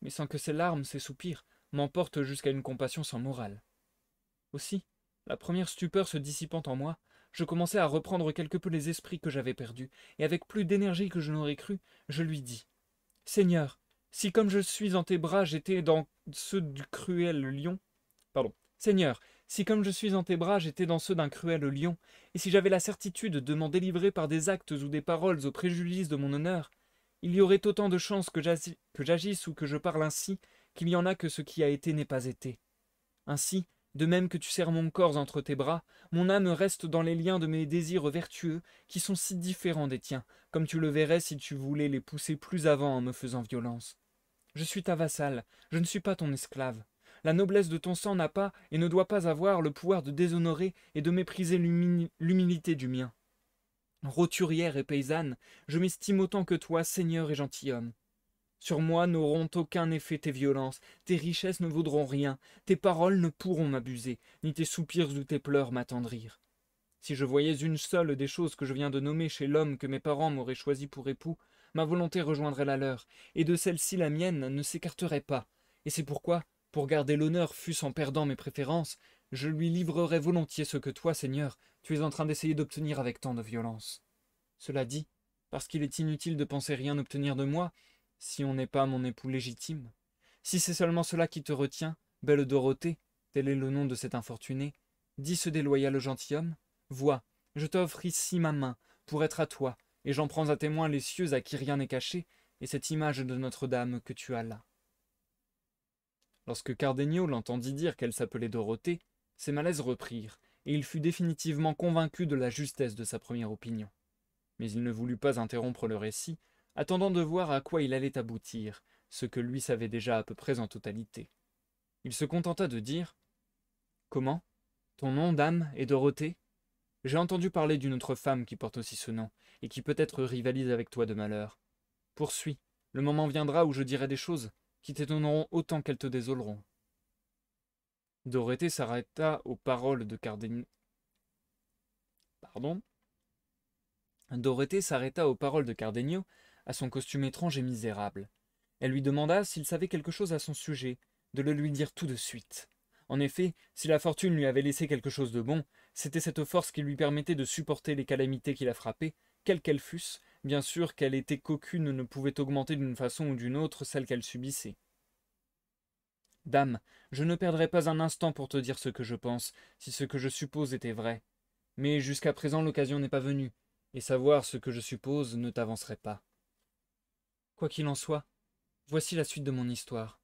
mais sans que ces larmes, ces soupirs, m'emportent jusqu'à une compassion sans morale. Aussi, la première stupeur se dissipant en moi, je commençai à reprendre quelque peu les esprits que j'avais perdus, et avec plus d'énergie que je n'aurais cru, je lui dis Seigneur, si comme je suis en tes bras j'étais dans ceux du cruel lion, pardon, Seigneur, si comme je suis en tes bras, j'étais dans ceux d'un cruel lion, et si j'avais la certitude de m'en délivrer par des actes ou des paroles au préjudice de mon honneur, il y aurait autant de chances que j'agisse ou que je parle ainsi qu'il y en a que ce qui a été n'est pas été. Ainsi, de même que tu serres mon corps entre tes bras, mon âme reste dans les liens de mes désirs vertueux qui sont si différents des tiens, comme tu le verrais si tu voulais les pousser plus avant en me faisant violence. Je suis ta vassale, je ne suis pas ton esclave. La noblesse de ton sang n'a pas et ne doit pas avoir le pouvoir de déshonorer et de mépriser l'humilité du mien. Roturière et paysanne, je m'estime autant que toi, seigneur et gentilhomme. Sur moi n'auront aucun effet tes violences, tes richesses ne vaudront rien, tes paroles ne pourront m'abuser, ni tes soupirs ou tes pleurs m'attendrir. Si je voyais une seule des choses que je viens de nommer chez l'homme que mes parents m'auraient choisi pour époux, ma volonté rejoindrait la leur, et de celle-ci la mienne ne s'écarterait pas, et c'est pourquoi pour garder l'honneur, fût-ce en perdant mes préférences, je lui livrerai volontiers ce que toi, Seigneur, tu es en train d'essayer d'obtenir avec tant de violence. Cela dit, parce qu'il est inutile de penser rien obtenir de moi, si on n'est pas mon époux légitime. Si c'est seulement cela qui te retient, belle Dorothée, tel est le nom de cet infortuné, dit ce déloyal gentilhomme, vois, je t'offre ici ma main, pour être à toi, et j'en prends à témoin les cieux à qui rien n'est caché, et cette image de Notre-Dame que tu as là. Lorsque Cardenio l'entendit dire qu'elle s'appelait Dorothée, ses malaises reprirent, et il fut définitivement convaincu de la justesse de sa première opinion. Mais il ne voulut pas interrompre le récit, attendant de voir à quoi il allait aboutir, ce que lui savait déjà à peu près en totalité. Il se contenta de dire Comment Ton nom d'âme est Dorothée J'ai entendu parler d'une autre femme qui porte aussi ce nom, et qui peut-être rivalise avec toi de malheur. Poursuis, le moment viendra où je dirai des choses qui t'étonneront autant qu'elles te désoleront. Dorothée s'arrêta aux paroles de Cardenio. Pardon Dorothée s'arrêta aux paroles de Cardenio, à son costume étrange et misérable. Elle lui demanda s'il savait quelque chose à son sujet, de le lui dire tout de suite. En effet, si la fortune lui avait laissé quelque chose de bon, c'était cette force qui lui permettait de supporter les calamités qui la frappaient, quelles qu'elles fussent, Bien sûr qu'elle était qu'aucune ne pouvait augmenter d'une façon ou d'une autre celle qu'elle subissait. Dame, je ne perdrai pas un instant pour te dire ce que je pense, si ce que je suppose était vrai. Mais jusqu'à présent l'occasion n'est pas venue, et savoir ce que je suppose ne t'avancerait pas. Quoi qu'il en soit, voici la suite de mon histoire.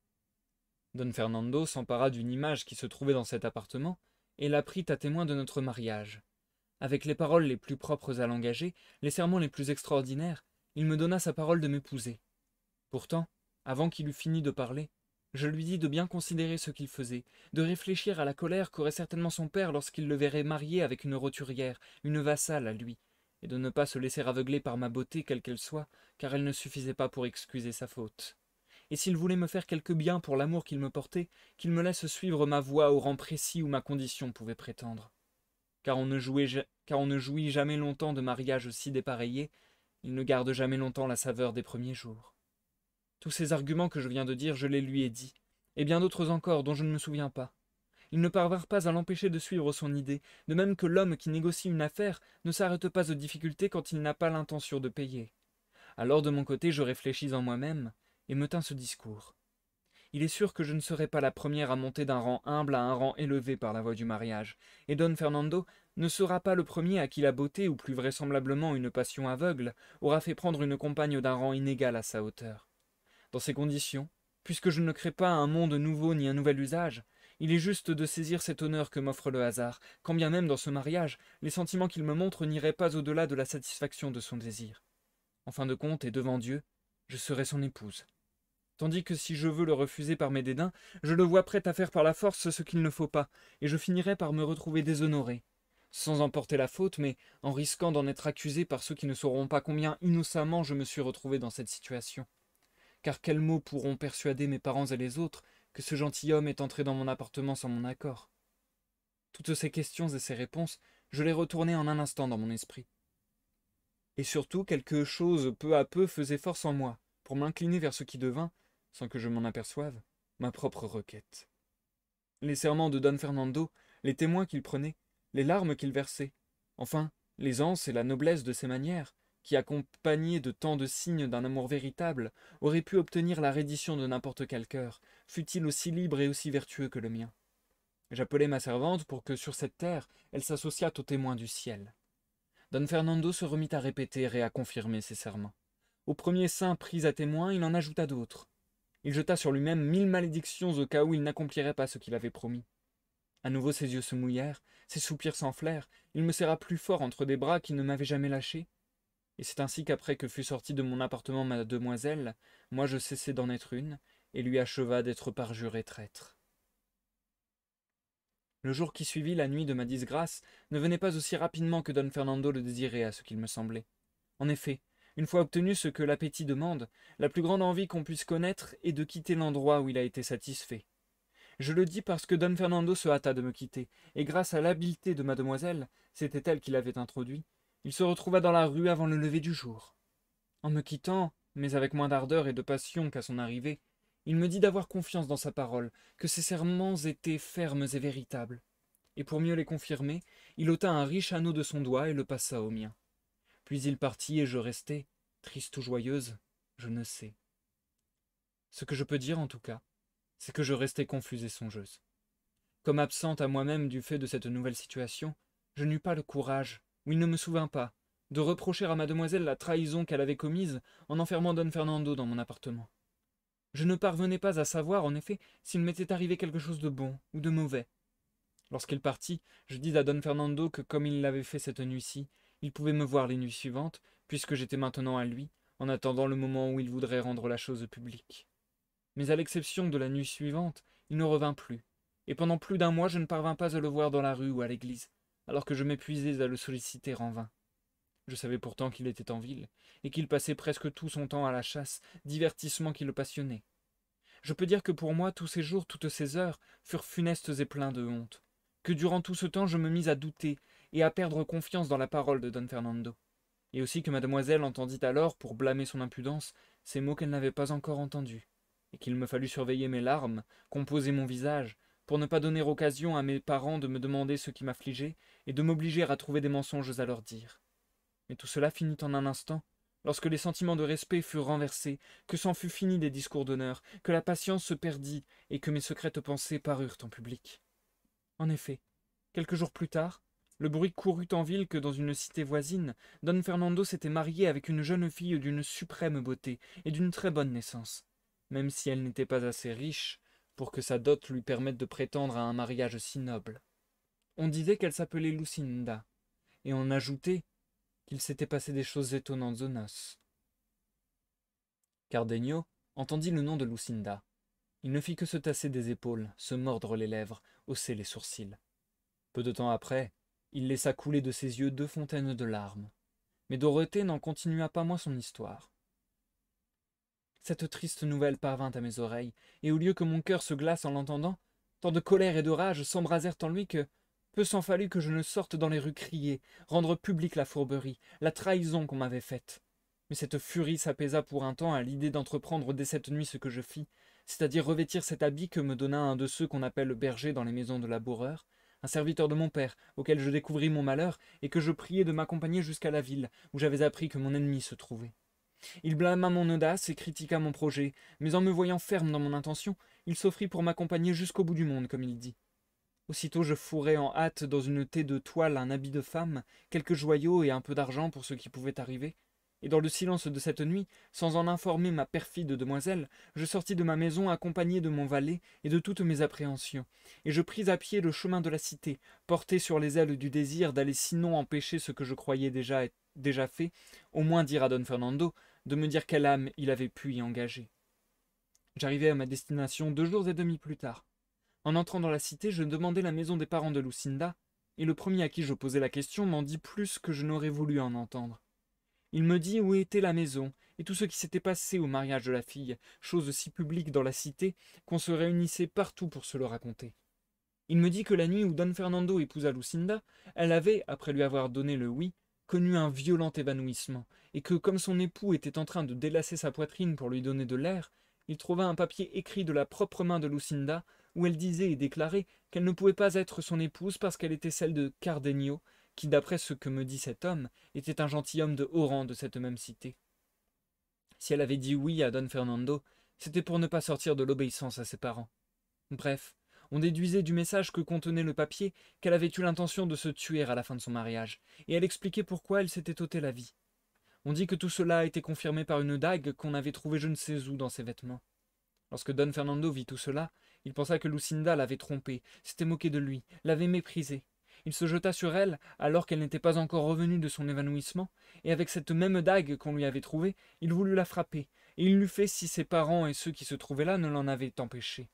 Don Fernando s'empara d'une image qui se trouvait dans cet appartement, et la prit à témoin de notre mariage avec les paroles les plus propres à l'engager, les serments les plus extraordinaires, il me donna sa parole de m'épouser. Pourtant, avant qu'il eût fini de parler, je lui dis de bien considérer ce qu'il faisait, de réfléchir à la colère qu'aurait certainement son père lorsqu'il le verrait marié avec une roturière, une vassale à lui, et de ne pas se laisser aveugler par ma beauté quelle qu'elle soit, car elle ne suffisait pas pour excuser sa faute. Et s'il voulait me faire quelque bien pour l'amour qu'il me portait, qu'il me laisse suivre ma voie au rang précis où ma condition pouvait prétendre car on ne, jouit jamais longtemps de mariages si dépareillés, il ne garde jamais longtemps la saveur des premiers jours. Tous ces arguments que je viens de dire, je les lui ai dit, et bien d'autres encore dont je ne me souviens pas. Ils ne parvinrent pas à l'empêcher de suivre son idée, de même que l'homme qui négocie une affaire ne s'arrête pas aux difficultés quand il n'a pas l'intention de payer. Alors de mon côté je réfléchis en moi-même, et me tins ce discours. Il est sûr que je ne serai pas la première à monter d'un rang humble à un rang élevé par la voie du mariage, et Don Fernando ne sera pas le premier à qui la beauté, ou plus vraisemblablement une passion aveugle, aura fait prendre une compagne d'un rang inégal à sa hauteur. Dans ces conditions, puisque je ne crée pas un monde nouveau ni un nouvel usage, il est juste de saisir cet honneur que m'offre le hasard, quand bien même dans ce mariage, les sentiments qu'il me montre n'iraient pas au-delà de la satisfaction de son désir. En fin de compte, et devant Dieu, je serai son épouse tandis que si je veux le refuser par mes dédains, je le vois prêt à faire par la force ce qu'il ne faut pas, et je finirai par me retrouver déshonoré. Sans en porter la faute, mais en risquant d'en être accusé par ceux qui ne sauront pas combien innocemment je me suis retrouvé dans cette situation. Car quels mots pourront persuader mes parents et les autres que ce gentilhomme est entré dans mon appartement sans mon accord Toutes ces questions et ces réponses, je les retournais en un instant dans mon esprit. Et surtout, quelque chose peu à peu faisait force en moi pour m'incliner vers ce qui devint, sans que je m'en aperçoive, ma propre requête. Les serments de Don Fernando, les témoins qu'il prenait, les larmes qu'il versait, enfin, l'aisance et la noblesse de ses manières, qui, accompagnées de tant de signes d'un amour véritable, auraient pu obtenir la reddition de n'importe quel cœur, fût-il aussi libre et aussi vertueux que le mien. J'appelai ma servante pour que, sur cette terre, elle s'associât aux témoins du ciel. Don Fernando se remit à répéter et à confirmer ses serments. Au premier saint pris à témoin, il en ajouta d'autres, il jeta sur lui-même mille malédictions au cas où il n'accomplirait pas ce qu'il avait promis. À nouveau ses yeux se mouillèrent, ses soupirs s'enflèrent, il me serra plus fort entre des bras qui ne m'avaient jamais lâché. Et c'est ainsi qu'après que fut sortie de mon appartement ma demoiselle, moi je cessai d'en être une, et lui acheva d'être parjuré traître. Le jour qui suivit la nuit de ma disgrâce ne venait pas aussi rapidement que Don Fernando le désirait à ce qu'il me semblait. En effet, une fois obtenu ce que l'appétit demande, la plus grande envie qu'on puisse connaître est de quitter l'endroit où il a été satisfait. Je le dis parce que Don Fernando se hâta de me quitter, et grâce à l'habileté de mademoiselle, c'était elle qui l'avait introduit, il se retrouva dans la rue avant le lever du jour. En me quittant, mais avec moins d'ardeur et de passion qu'à son arrivée, il me dit d'avoir confiance dans sa parole, que ses serments étaient fermes et véritables. Et pour mieux les confirmer, il ôta un riche anneau de son doigt et le passa au mien. Puis il partit et je restai, triste ou joyeuse, je ne sais. Ce que je peux dire en tout cas, c'est que je restais confuse et songeuse. Comme absente à moi-même du fait de cette nouvelle situation, je n'eus pas le courage, ou il ne me souvint pas, de reprocher à mademoiselle la trahison qu'elle avait commise en enfermant Don Fernando dans mon appartement. Je ne parvenais pas à savoir, en effet, s'il m'était arrivé quelque chose de bon ou de mauvais. Lorsqu'il partit, je dis à Don Fernando que comme il l'avait fait cette nuit-ci, il pouvait me voir les nuits suivantes, puisque j'étais maintenant à lui, en attendant le moment où il voudrait rendre la chose publique. Mais à l'exception de la nuit suivante, il ne revint plus, et pendant plus d'un mois je ne parvins pas à le voir dans la rue ou à l'église, alors que je m'épuisais à le solliciter en vain. Je savais pourtant qu'il était en ville, et qu'il passait presque tout son temps à la chasse, divertissement qui le passionnait. Je peux dire que pour moi tous ces jours, toutes ces heures, furent funestes et pleins de honte que durant tout ce temps je me mis à douter et à perdre confiance dans la parole de don Fernando, et aussi que mademoiselle entendit alors, pour blâmer son impudence, ces mots qu'elle n'avait pas encore entendus, et qu'il me fallut surveiller mes larmes, composer mon visage, pour ne pas donner occasion à mes parents de me demander ce qui m'affligeait, et de m'obliger à trouver des mensonges à leur dire. Mais tout cela finit en un instant, lorsque les sentiments de respect furent renversés, que s'en fut fini des discours d'honneur, que la patience se perdit, et que mes secrètes pensées parurent en public. En effet, quelques jours plus tard, le bruit courut en ville que dans une cité voisine, Don Fernando s'était marié avec une jeune fille d'une suprême beauté et d'une très bonne naissance, même si elle n'était pas assez riche pour que sa dot lui permette de prétendre à un mariage si noble. On disait qu'elle s'appelait Lucinda, et on ajoutait qu'il s'était passé des choses étonnantes aux noces. Cardenio entendit le nom de Lucinda. Il ne fit que se tasser des épaules, se mordre les lèvres, haussait les sourcils. Peu de temps après, il laissa couler de ses yeux deux fontaines de larmes. Mais Dorothée n'en continua pas moins son histoire. Cette triste nouvelle parvint à mes oreilles, et au lieu que mon cœur se glace en l'entendant, tant de colère et de rage s'embrasèrent en lui que peu s'en fallut que je ne sorte dans les rues crier, rendre publique la fourberie, la trahison qu'on m'avait faite. Mais cette furie s'apaisa pour un temps à l'idée d'entreprendre dès cette nuit ce que je fis, c'est-à-dire revêtir cet habit que me donna un de ceux qu'on appelle berger dans les maisons de laboureurs, un serviteur de mon père, auquel je découvris mon malheur, et que je priai de m'accompagner jusqu'à la ville, où j'avais appris que mon ennemi se trouvait. Il blâma mon audace et critiqua mon projet, mais en me voyant ferme dans mon intention, il s'offrit pour m'accompagner jusqu'au bout du monde, comme il dit. Aussitôt je fourrai en hâte dans une thé de toile un habit de femme, quelques joyaux et un peu d'argent pour ce qui pouvait arriver, et dans le silence de cette nuit, sans en informer ma perfide demoiselle, je sortis de ma maison accompagné de mon valet et de toutes mes appréhensions, et je pris à pied le chemin de la cité, porté sur les ailes du désir d'aller sinon empêcher ce que je croyais déjà, déjà fait, au moins dire à Don Fernando, de me dire quelle âme il avait pu y engager. J'arrivai à ma destination deux jours et demi plus tard. En entrant dans la cité, je demandai la maison des parents de Lucinda, et le premier à qui je posais la question m'en dit plus que je n'aurais voulu en entendre. Il me dit où était la maison, et tout ce qui s'était passé au mariage de la fille, chose si publique dans la cité qu'on se réunissait partout pour se le raconter. Il me dit que la nuit où Don Fernando épousa Lucinda, elle avait, après lui avoir donné le oui, connu un violent évanouissement, et que comme son époux était en train de délasser sa poitrine pour lui donner de l'air, il trouva un papier écrit de la propre main de Lucinda, où elle disait et déclarait qu'elle ne pouvait pas être son épouse parce qu'elle était celle de Cardenio, qui, d'après ce que me dit cet homme, était un gentilhomme de haut rang de cette même cité. Si elle avait dit oui à Don Fernando, c'était pour ne pas sortir de l'obéissance à ses parents. Bref, on déduisait du message que contenait le papier qu'elle avait eu l'intention de se tuer à la fin de son mariage, et elle expliquait pourquoi elle s'était ôté la vie. On dit que tout cela a été confirmé par une dague qu'on avait trouvée je ne sais où dans ses vêtements. Lorsque Don Fernando vit tout cela, il pensa que Lucinda l'avait trompé, s'était moquée de lui, l'avait méprisé. Il se jeta sur elle alors qu'elle n'était pas encore revenue de son évanouissement, et avec cette même dague qu'on lui avait trouvée, il voulut la frapper, et il l'eût fait si ses parents et ceux qui se trouvaient là ne l'en avaient empêché.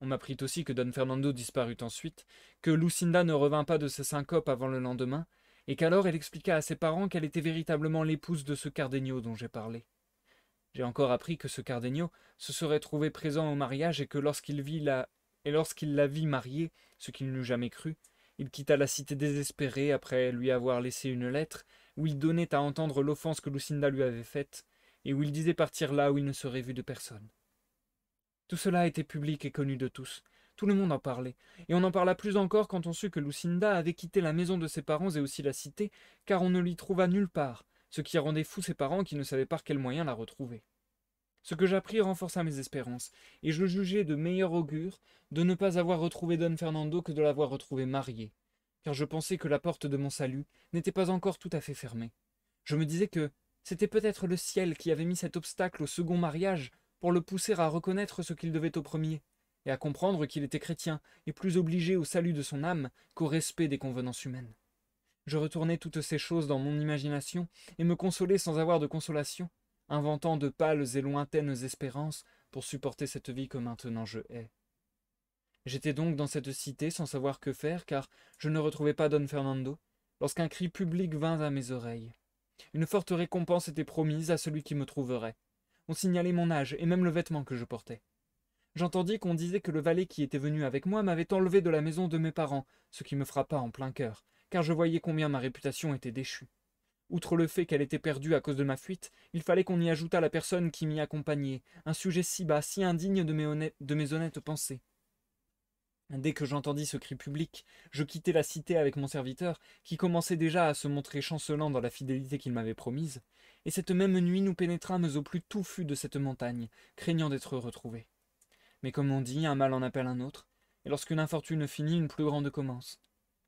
On m'apprit aussi que Don Fernando disparut ensuite, que Lucinda ne revint pas de sa syncope avant le lendemain, et qu'alors elle expliqua à ses parents qu'elle était véritablement l'épouse de ce Cardenio dont j'ai parlé. J'ai encore appris que ce Cardenio se serait trouvé présent au mariage et que lorsqu'il vit la et lorsqu'il la vit mariée, ce qu'il n'eût jamais cru, il quitta la cité désespéré après lui avoir laissé une lettre où il donnait à entendre l'offense que Lucinda lui avait faite et où il disait partir là où il ne serait vu de personne. Tout cela était public et connu de tous. Tout le monde en parlait, et on en parla plus encore quand on sut que Lucinda avait quitté la maison de ses parents et aussi la cité, car on ne l'y trouva nulle part, ce qui rendait fou ses parents qui ne savaient par quel moyen la retrouver. Ce que j'appris renforça mes espérances, et je le jugeai de meilleur augure de ne pas avoir retrouvé Don Fernando que de l'avoir retrouvé marié, car je pensais que la porte de mon salut n'était pas encore tout à fait fermée. Je me disais que c'était peut-être le ciel qui avait mis cet obstacle au second mariage pour le pousser à reconnaître ce qu'il devait au premier, et à comprendre qu'il était chrétien et plus obligé au salut de son âme qu'au respect des convenances humaines. Je retournais toutes ces choses dans mon imagination et me consolais sans avoir de consolation, inventant de pâles et lointaines espérances pour supporter cette vie que maintenant je hais. J'étais donc dans cette cité sans savoir que faire, car je ne retrouvais pas Don Fernando, lorsqu'un cri public vint à mes oreilles. Une forte récompense était promise à celui qui me trouverait. On signalait mon âge et même le vêtement que je portais. J'entendis qu'on disait que le valet qui était venu avec moi m'avait enlevé de la maison de mes parents, ce qui me frappa en plein cœur, car je voyais combien ma réputation était déchue. Outre le fait qu'elle était perdue à cause de ma fuite, il fallait qu'on y ajoutât la personne qui m'y accompagnait, un sujet si bas, si indigne de mes, honnêtes, pensées. Dès que j'entendis ce cri public, je quittai la cité avec mon serviteur, qui commençait déjà à se montrer chancelant dans la fidélité qu'il m'avait promise, et cette même nuit nous pénétrâmes au plus touffu de cette montagne, craignant d'être retrouvés. Mais comme on dit, un mal en appelle un autre, et lorsque l'infortune finit, une plus grande commence.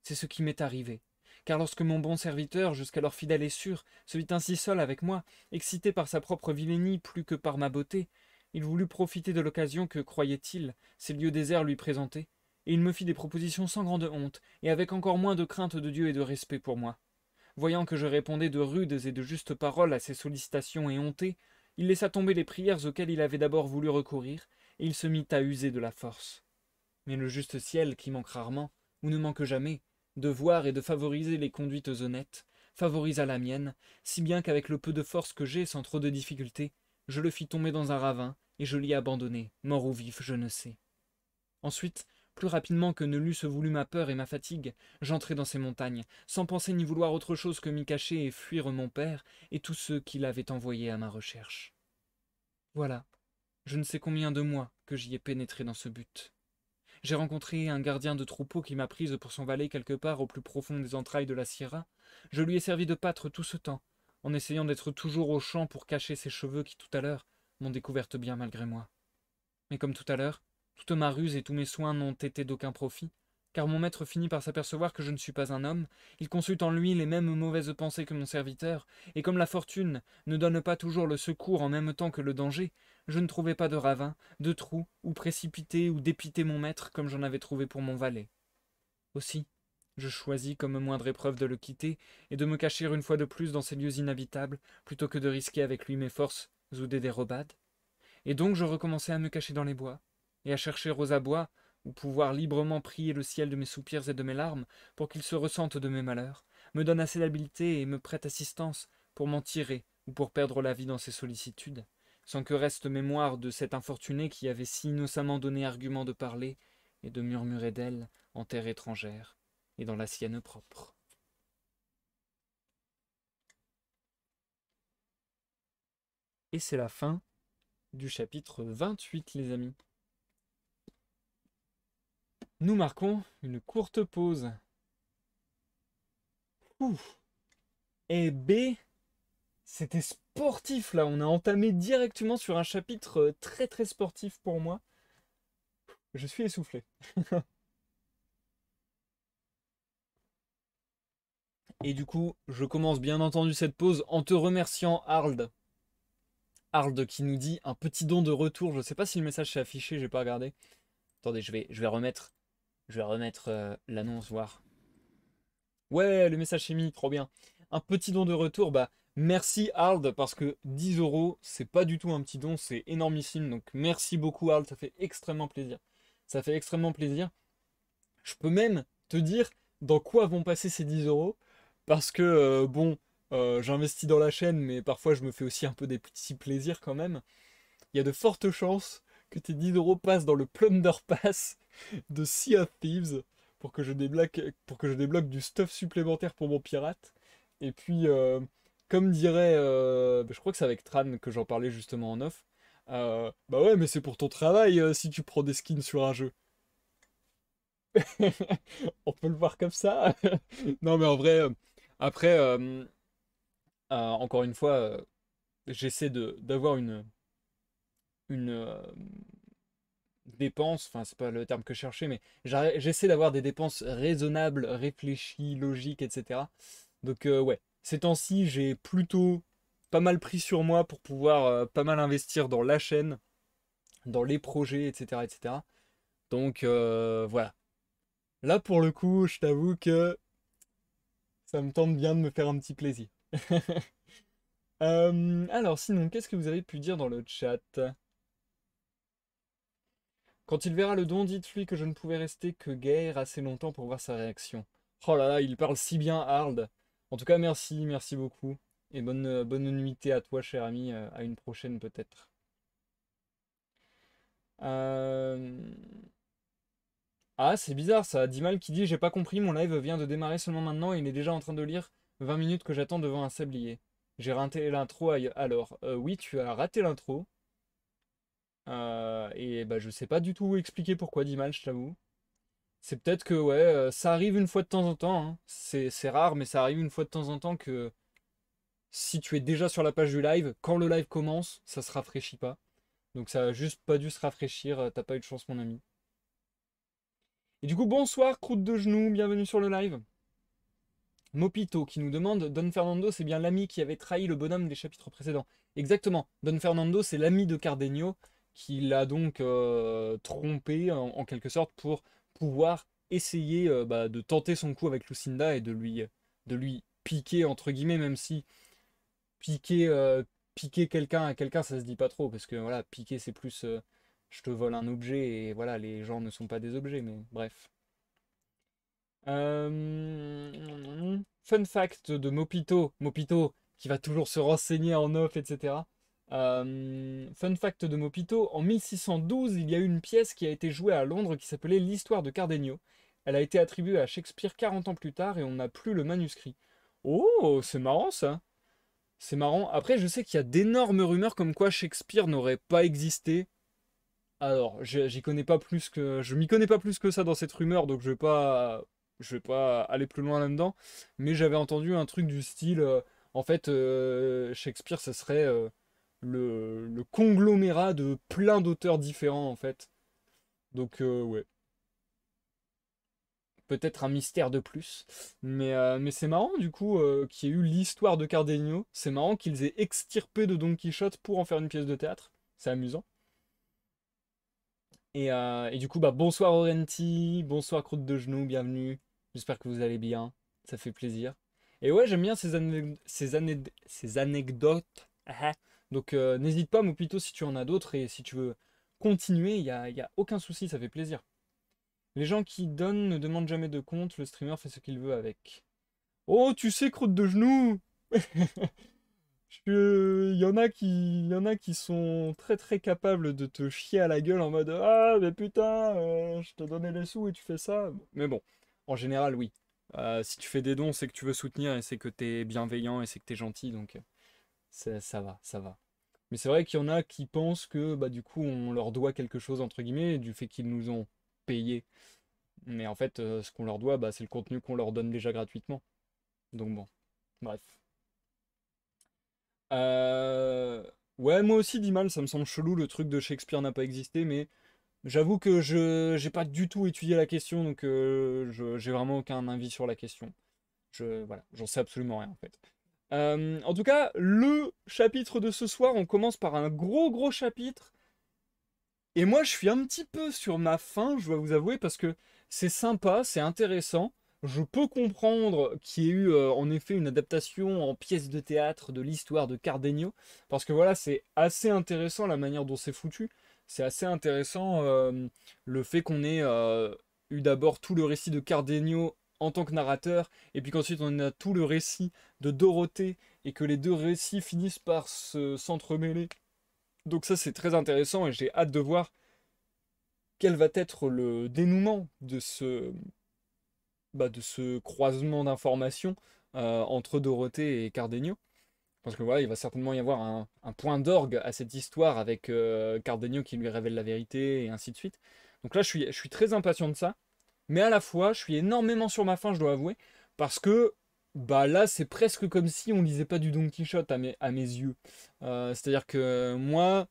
C'est ce qui m'est arrivé. Car lorsque mon bon serviteur, jusqu'alors fidèle et sûr, se vit ainsi seul avec moi, excité par sa propre vilénie plus que par ma beauté, il voulut profiter de l'occasion que, croyait-il, ces lieux déserts lui présentaient, et il me fit des propositions sans grande honte, et avec encore moins de crainte de Dieu et de respect pour moi. Voyant que je répondais de rudes et de justes paroles à ses sollicitations et hontées, il laissa tomber les prières auxquelles il avait d'abord voulu recourir, et il se mit à user de la force. Mais le juste ciel, qui manque rarement, ou ne manque jamais, de voir et de favoriser les conduites honnêtes, favorisa la mienne, si bien qu'avec le peu de force que j'ai sans trop de difficultés, je le fis tomber dans un ravin, et je l'y abandonnai, mort ou vif, je ne sais. Ensuite, plus rapidement que ne l'eussent voulu ma peur et ma fatigue, j'entrai dans ces montagnes, sans penser ni vouloir autre chose que m'y cacher et fuir mon père et tous ceux qui l'avaient envoyé à ma recherche. Voilà, je ne sais combien de mois que j'y ai pénétré dans ce but. J'ai rencontré un gardien de troupeau qui m'a prise pour son valet quelque part au plus profond des entrailles de la Sierra. Je lui ai servi de pâtre tout ce temps, en essayant d'être toujours au champ pour cacher ses cheveux qui tout à l'heure m'ont découverte bien malgré moi. Mais comme tout à l'heure, toute ma ruse et tous mes soins n'ont été d'aucun profit, car mon maître finit par s'apercevoir que je ne suis pas un homme, il consulte en lui les mêmes mauvaises pensées que mon serviteur, et comme la fortune ne donne pas toujours le secours en même temps que le danger, je ne trouvais pas de ravin, de trou, ou précipiter ou dépiter mon maître comme j'en avais trouvé pour mon valet. Aussi, je choisis comme moindre épreuve de le quitter, et de me cacher une fois de plus dans ces lieux inhabitables, plutôt que de risquer avec lui mes forces ou des dérobades. Et donc je recommençai à me cacher dans les bois, et à chercher aux abois ou pouvoir librement prier le ciel de mes soupirs et de mes larmes, pour qu'il se ressente de mes malheurs, me donne assez d'habileté et me prête assistance pour m'en tirer ou pour perdre la vie dans ses sollicitudes, sans que reste mémoire de cette infortunée qui avait si innocemment donné argument de parler et de murmurer d'elle en terre étrangère et dans la sienne propre. Et c'est la fin du chapitre 28, les amis. Nous marquons une courte pause. Ouf. Et B, c'était sportif là. On a entamé directement sur un chapitre euh, très très sportif pour moi. Je suis essoufflé. <laughs> Et du coup, je commence bien entendu cette pause en te remerciant, Arld. Arld qui nous dit un petit don de retour. Je ne sais pas si le message s'est affiché, je n'ai pas regardé. Attendez, je vais, je vais remettre je vais remettre euh, l'annonce, voir. Ouais, le message est mis, trop bien. Un petit don de retour, bah merci Hard, parce que 10 euros, c'est pas du tout un petit don, c'est énormissime. Donc merci beaucoup Hard, ça fait extrêmement plaisir. Ça fait extrêmement plaisir. Je peux même te dire dans quoi vont passer ces 10 euros, parce que euh, bon, euh, j'investis dans la chaîne, mais parfois je me fais aussi un peu des petits plaisirs quand même. Il y a de fortes chances que tes 10 euros passent dans le Plunder Pass, <laughs> de Sea of Thieves pour que je débloque, pour que je débloque du stuff supplémentaire pour mon pirate. Et puis, euh, comme dirait, euh, bah, je crois que c'est avec Tran que j'en parlais justement en off. Euh, bah ouais, mais c'est pour ton travail si tu prends des skins sur un jeu. <laughs> On peut le voir comme ça. <laughs> non, mais en vrai, après, encore une fois, j'essaie de d'avoir une une dépenses, enfin c'est pas le terme que je cherchais, mais j'essaie d'avoir des dépenses raisonnables, réfléchies, logiques, etc. Donc euh, ouais, ces temps-ci j'ai plutôt pas mal pris sur moi pour pouvoir euh, pas mal investir dans la chaîne, dans les projets, etc. etc. Donc euh, voilà. Là pour le coup, je t'avoue que ça me tente bien de me faire un petit plaisir. <laughs> alors sinon, qu'est-ce que vous avez pu dire dans le chat quand il verra le don, dites-lui que je ne pouvais rester que guère assez longtemps pour voir sa réaction. Oh là là, il parle si bien, Hard. En tout cas, merci, merci beaucoup. Et bonne, bonne nuitée à toi, cher ami. Euh, à une prochaine, peut-être. Euh, ah, c'est bizarre ça. Dimal qui dit J'ai pas compris, mon live vient de démarrer seulement maintenant et il est déjà en train de lire 20 minutes que j'attends devant un sablier. J'ai raté l'intro alors. Euh, oui, tu as raté l'intro. Euh, et bah, je sais pas du tout expliquer pourquoi Dimal, je t'avoue. C'est peut-être que ouais, euh, ça arrive une fois de temps en temps. Hein. C'est rare, mais ça arrive une fois de temps en temps que si tu es déjà sur la page du live, quand le live commence, ça se rafraîchit pas. Donc ça a juste pas dû se rafraîchir, euh, t'as pas eu de chance mon ami. Et du coup, bonsoir, croûte de genoux, bienvenue sur le live. Mopito qui nous demande Don Fernando, c'est bien l'ami qui avait trahi le bonhomme des chapitres précédents. Exactement, Don Fernando, c'est l'ami de Cardenio qui l'a donc euh, trompé en, quelque sorte pour pouvoir essayer euh, bah, de tenter son coup avec Lucinda et de lui, de lui piquer entre guillemets même si piquer euh, piquer quelqu'un à quelqu'un ça se dit pas trop parce que voilà piquer c'est plus je te vole un objet et voilà les gens ne sont pas des objets mais bref fun fact de Mopito Mopito qui va toujours se renseigner en off etc euh, fun fact de Mopito, en 1612, il y a eu une pièce qui a été jouée à Londres qui s'appelait L'Histoire de Cardenio. Elle a été attribuée à Shakespeare 40 ans plus tard et on n'a plus le manuscrit. Oh, c'est marrant ça C'est marrant. Après, je sais qu'il y a d'énormes rumeurs comme quoi Shakespeare n'aurait pas existé. Alors, j'y connais pas plus que... Je m'y connais pas plus que ça dans cette rumeur, donc je vais pas... Je vais pas aller plus loin là-dedans. Mais j'avais entendu un truc du style... Euh, en fait, euh, Shakespeare, ce serait le, conglomérat de plein d'auteurs différents, en fait. Donc, euh, ouais. Peut-être un mystère de plus. Mais, euh, mais c'est marrant, du coup, qui euh, qu'il y ait eu l'histoire de Cardenio. C'est marrant qu'ils aient extirpé de Don Quichotte pour en faire une pièce de théâtre. C'est amusant. Et, du coup, bah, bonsoir Orenti, bonsoir Croûte de Genoux, bienvenue. J'espère que vous allez bien. Ça fait plaisir. Et ouais, j'aime bien ces, ces, ces anecdotes. <laughs> Donc euh, n'hésite pas, Mopito, si tu en as d'autres et si tu veux continuer, il n'y a, y a aucun souci, ça fait plaisir. Les gens qui donnent ne demandent jamais de compte, le streamer fait ce qu'il veut avec. Oh, tu sais, croûte de genoux <laughs> Il euh, y en a qui, y en a qui sont très très capables de te chier à la gueule en mode ah mais putain, euh, je te donnais les sous et tu fais ça. Mais bon, en général oui. si tu fais des dons, c'est que tu veux soutenir et c'est que tu es bienveillant et c'est que tu es gentil, donc ça va, ça va. Mais c'est vrai qu'il y en a qui pensent que bah, du coup on leur doit quelque chose entre guillemets du fait qu'ils nous ont payé. Mais en fait, euh, ce qu'on leur doit, bah, c'est le contenu qu'on leur donne déjà gratuitement. Donc bon, bref. Euh, ouais, moi aussi, dit mal, ça me semble chelou, le truc de Shakespeare n'a pas existé, mais j'avoue que je j'ai pas du tout étudié la question, donc euh, je j'ai vraiment aucun avis sur la question. Je, voilà, j'en sais absolument rien en fait. Euh, en tout cas, le chapitre de ce soir, on commence par un gros gros chapitre. Et moi, je suis un petit peu sur ma fin, je dois vous avouer, parce que c'est sympa, c'est intéressant. Je peux comprendre qu'il y ait eu euh, en effet une adaptation en pièce de théâtre de l'histoire de Cardenio, parce que voilà, c'est assez intéressant la manière dont c'est foutu. C'est assez intéressant euh, le fait qu'on ait eu d'abord tout le récit de Cardenio en tant que narrateur, et puis qu'ensuite on a tout le récit de Dorothée, et que les deux récits finissent par s'entremêler. Donc ça c'est très intéressant, et j'ai hâte de voir quel va être le dénouement de ce, bah, de ce croisement d'informations euh, entre Dorothée et Cardenio. Parce que voilà, il va certainement y avoir un, point d'orgue à cette histoire avec euh, Cardenio qui lui révèle la vérité, et ainsi de suite. Donc là je suis, je suis très impatient de ça mais à la fois, je suis énormément sur ma faim, je dois avouer, parce que bah là, c'est presque comme si on lisait pas du Don Quichotte à mes, à mes yeux. Euh, c'est-à-dire que moi,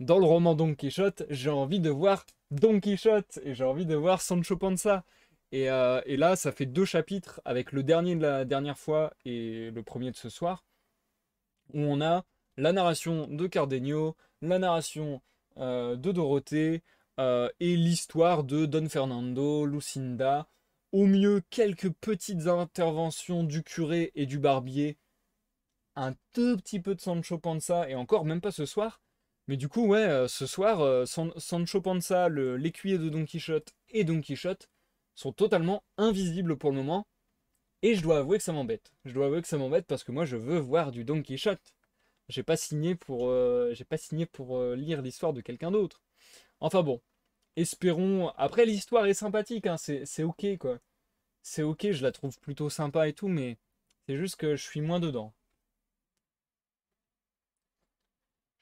dans le roman Don Quichotte, j'ai envie de voir Don Quichotte et j'ai envie de voir Sancho Panza. Et, euh, et, là, ça fait deux chapitres avec le dernier de la dernière fois et le premier de ce soir, où on a la narration de Cardenio, la narration euh, de Dorothée, euh, et l'histoire de Don Fernando, Lucinda, au mieux quelques petites interventions du curé et du barbier, un tout petit peu de Sancho Panza, et encore même pas ce soir. Mais du coup, ouais, euh, ce soir, euh, Sancho Panza, l'écuyer de Don Quichotte et Don Quichotte sont totalement invisibles pour le moment. Et je dois avouer que ça m'embête. Je dois avouer que ça m'embête parce que moi, je veux voir du Don Quichotte. J'ai pas signé pour, pas signé pour lire l'histoire de quelqu'un d'autre. Enfin bon, espérons. Après, l'histoire est sympathique, hein, c'est ok quoi. C'est ok, je la trouve plutôt sympa et tout, mais c'est juste que je suis moins dedans.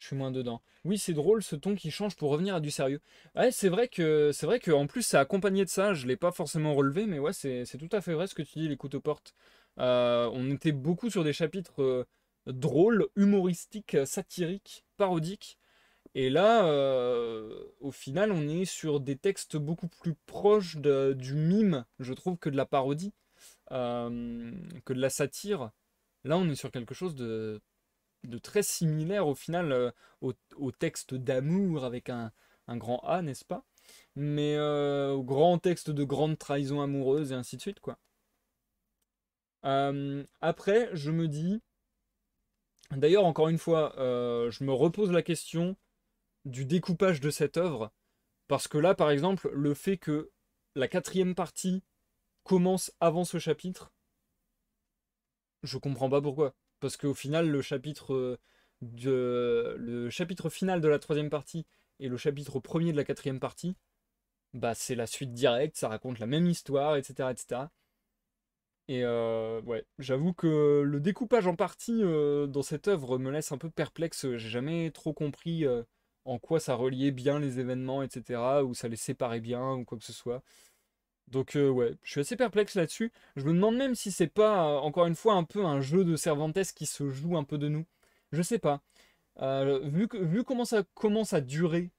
Je suis moins dedans. Oui, c'est drôle ce ton qui change pour revenir à du sérieux. Ouais, c'est vrai que c'est vrai que en plus c'est accompagné de ça. Je l'ai pas forcément relevé, mais ouais, c'est tout à fait vrai ce que tu dis. Les couteaux portes. Euh, on était beaucoup sur des chapitres euh, drôles, humoristiques, satiriques, parodiques. Et là, euh, au final, on est sur des textes beaucoup plus proches du mime, je trouve, que de la parodie, euh, que de la satire. Là, on est sur quelque chose de, très similaire, au final, euh, au, texte d'amour avec un, grand A, n'est-ce pas Mais au grand texte de grande trahison amoureuse et ainsi de suite, quoi. après, je me dis, D'ailleurs, encore une fois, je me repose la question du découpage de cette œuvre. Parce que là, par exemple, le fait que la quatrième partie commence avant ce chapitre, je comprends pas pourquoi. Parce qu'au final, le chapitre, euh, de, le chapitre final de la troisième partie et le chapitre premier de la quatrième partie, bah c'est la suite directe, ça raconte la même histoire, etc. etc. Et euh, ouais, j'avoue que le découpage en partie euh, dans cette œuvre me laisse un peu perplexe, j'ai jamais trop compris en quoi ça reliait bien les événements, etc., ou ça les séparait bien, ou quoi que ce soit. Donc euh, ouais, je suis assez perplexe là-dessus. Je me demande même si c'est pas, euh, encore une fois, un peu un jeu de Cervantes qui se joue un peu de nous. Je sais pas. Euh, vu, que, vu comment ça commence à durer,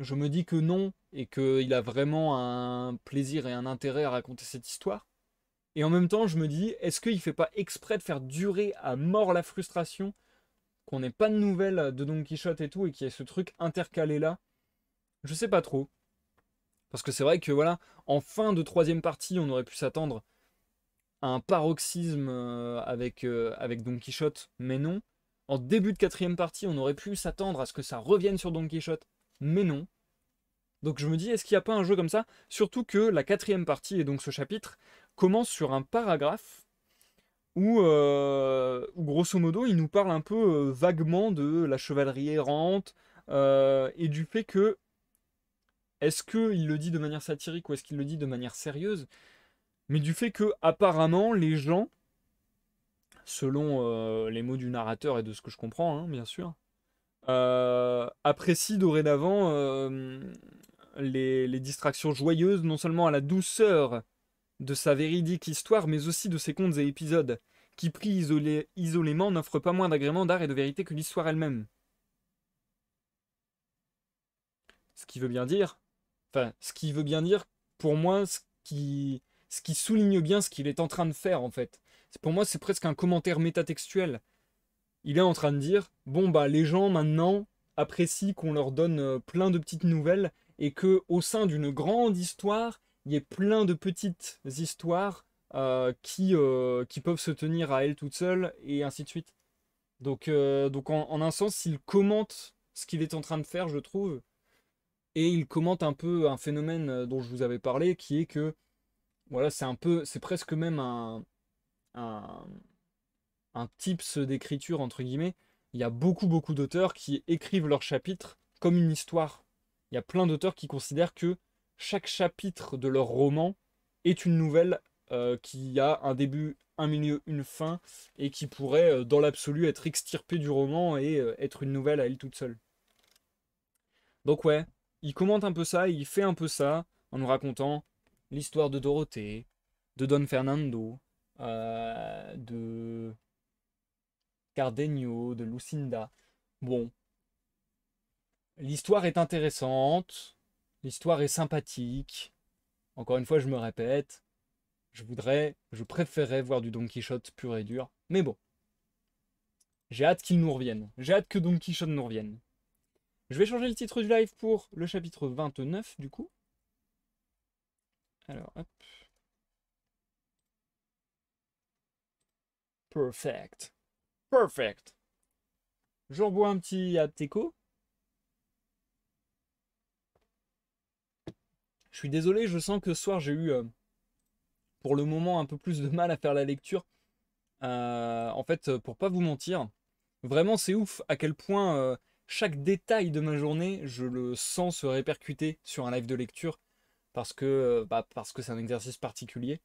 je me dis que non, et qu'il a vraiment un plaisir et un intérêt à raconter cette histoire. Et en même temps, je me dis, est-ce qu'il fait pas exprès de faire durer à mort la frustration qu'on n'ait pas de nouvelles de Don Quichotte et tout, et qu'il y ait ce truc intercalé là. Je sais pas trop. Parce que c'est vrai que voilà, en fin de troisième partie, on aurait pu s'attendre à un paroxysme euh, avec, euh, avec Don Quichotte, mais non. En début de quatrième partie, on aurait pu s'attendre à ce que ça revienne sur Don Quichotte, mais non. Donc je me dis, est-ce qu'il n'y a pas un jeu comme ça Surtout que la quatrième partie, et donc ce chapitre, commence sur un paragraphe euh, où, grosso modo, il nous parle un peu euh, vaguement de la chevalerie errante euh, et du fait que, est-ce qu'il le dit de manière satirique ou est-ce qu'il le dit de manière sérieuse Mais du fait que, apparemment, les gens, selon les mots du narrateur et de ce que je comprends, hein, bien sûr, apprécient dorénavant les distractions joyeuses, non seulement à la douceur de sa véridique histoire, mais aussi de ses contes et épisodes, qui pris isolément n'offrent pas moins d'agréments d'art et de vérité que l'histoire elle-même. Ce qui veut bien dire, enfin, ce qui veut bien dire, pour moi, ce qui, ce qui souligne bien ce qu'il est en train de faire, en fait. Pour moi, c'est presque un commentaire métatextuel. Il est en train de dire, bon, bah, les gens, maintenant, apprécient qu'on leur donne euh, plein de petites nouvelles et que, au sein d'une grande histoire, il y a plein de petites histoires euh, qui, euh, qui peuvent se tenir à elles toutes seules, et ainsi de suite. Donc, euh, donc en, un sens, il commente ce qu'il est en train de faire, je trouve, et il commente un peu un phénomène dont je vous avais parlé, qui est que voilà, c'est un peu, c'est presque même un, un, un tips d'écriture entre guillemets. Il y a beaucoup beaucoup d'auteurs qui écrivent leurs chapitres comme une histoire. Il y a plein d'auteurs qui considèrent que chaque chapitre de leur roman est une nouvelle euh, qui a un début, un milieu, une fin, et qui pourrait, euh, dans l'absolu, être extirpée du roman et euh, être une nouvelle à elle toute seule. Donc ouais, il commente un peu ça, il fait un peu ça, en nous racontant l'histoire de Dorothée, de Don Fernando, de Cardenio, de Lucinda. Bon. L'histoire est intéressante, L'histoire est sympathique. Encore une fois, je me répète. Je voudrais, je préférerais voir du Don Quichotte pur et dur. Mais bon. J'ai hâte qu'il nous revienne. J'ai hâte que Don Quichotte nous revienne. Je vais changer le titre du live pour le chapitre 29, du coup. Alors, hop. Perfect. Perfect. Je bois un petit Ateco. Je suis désolé, je sens que ce soir j'ai eu euh, pour le moment un peu plus de mal à faire la lecture. Euh, en fait, euh, pour pas vous mentir, vraiment c'est ouf à quel point chaque détail de ma journée, je le sens se répercuter sur un live de lecture parce que bah, parce que c'est un exercice particulier.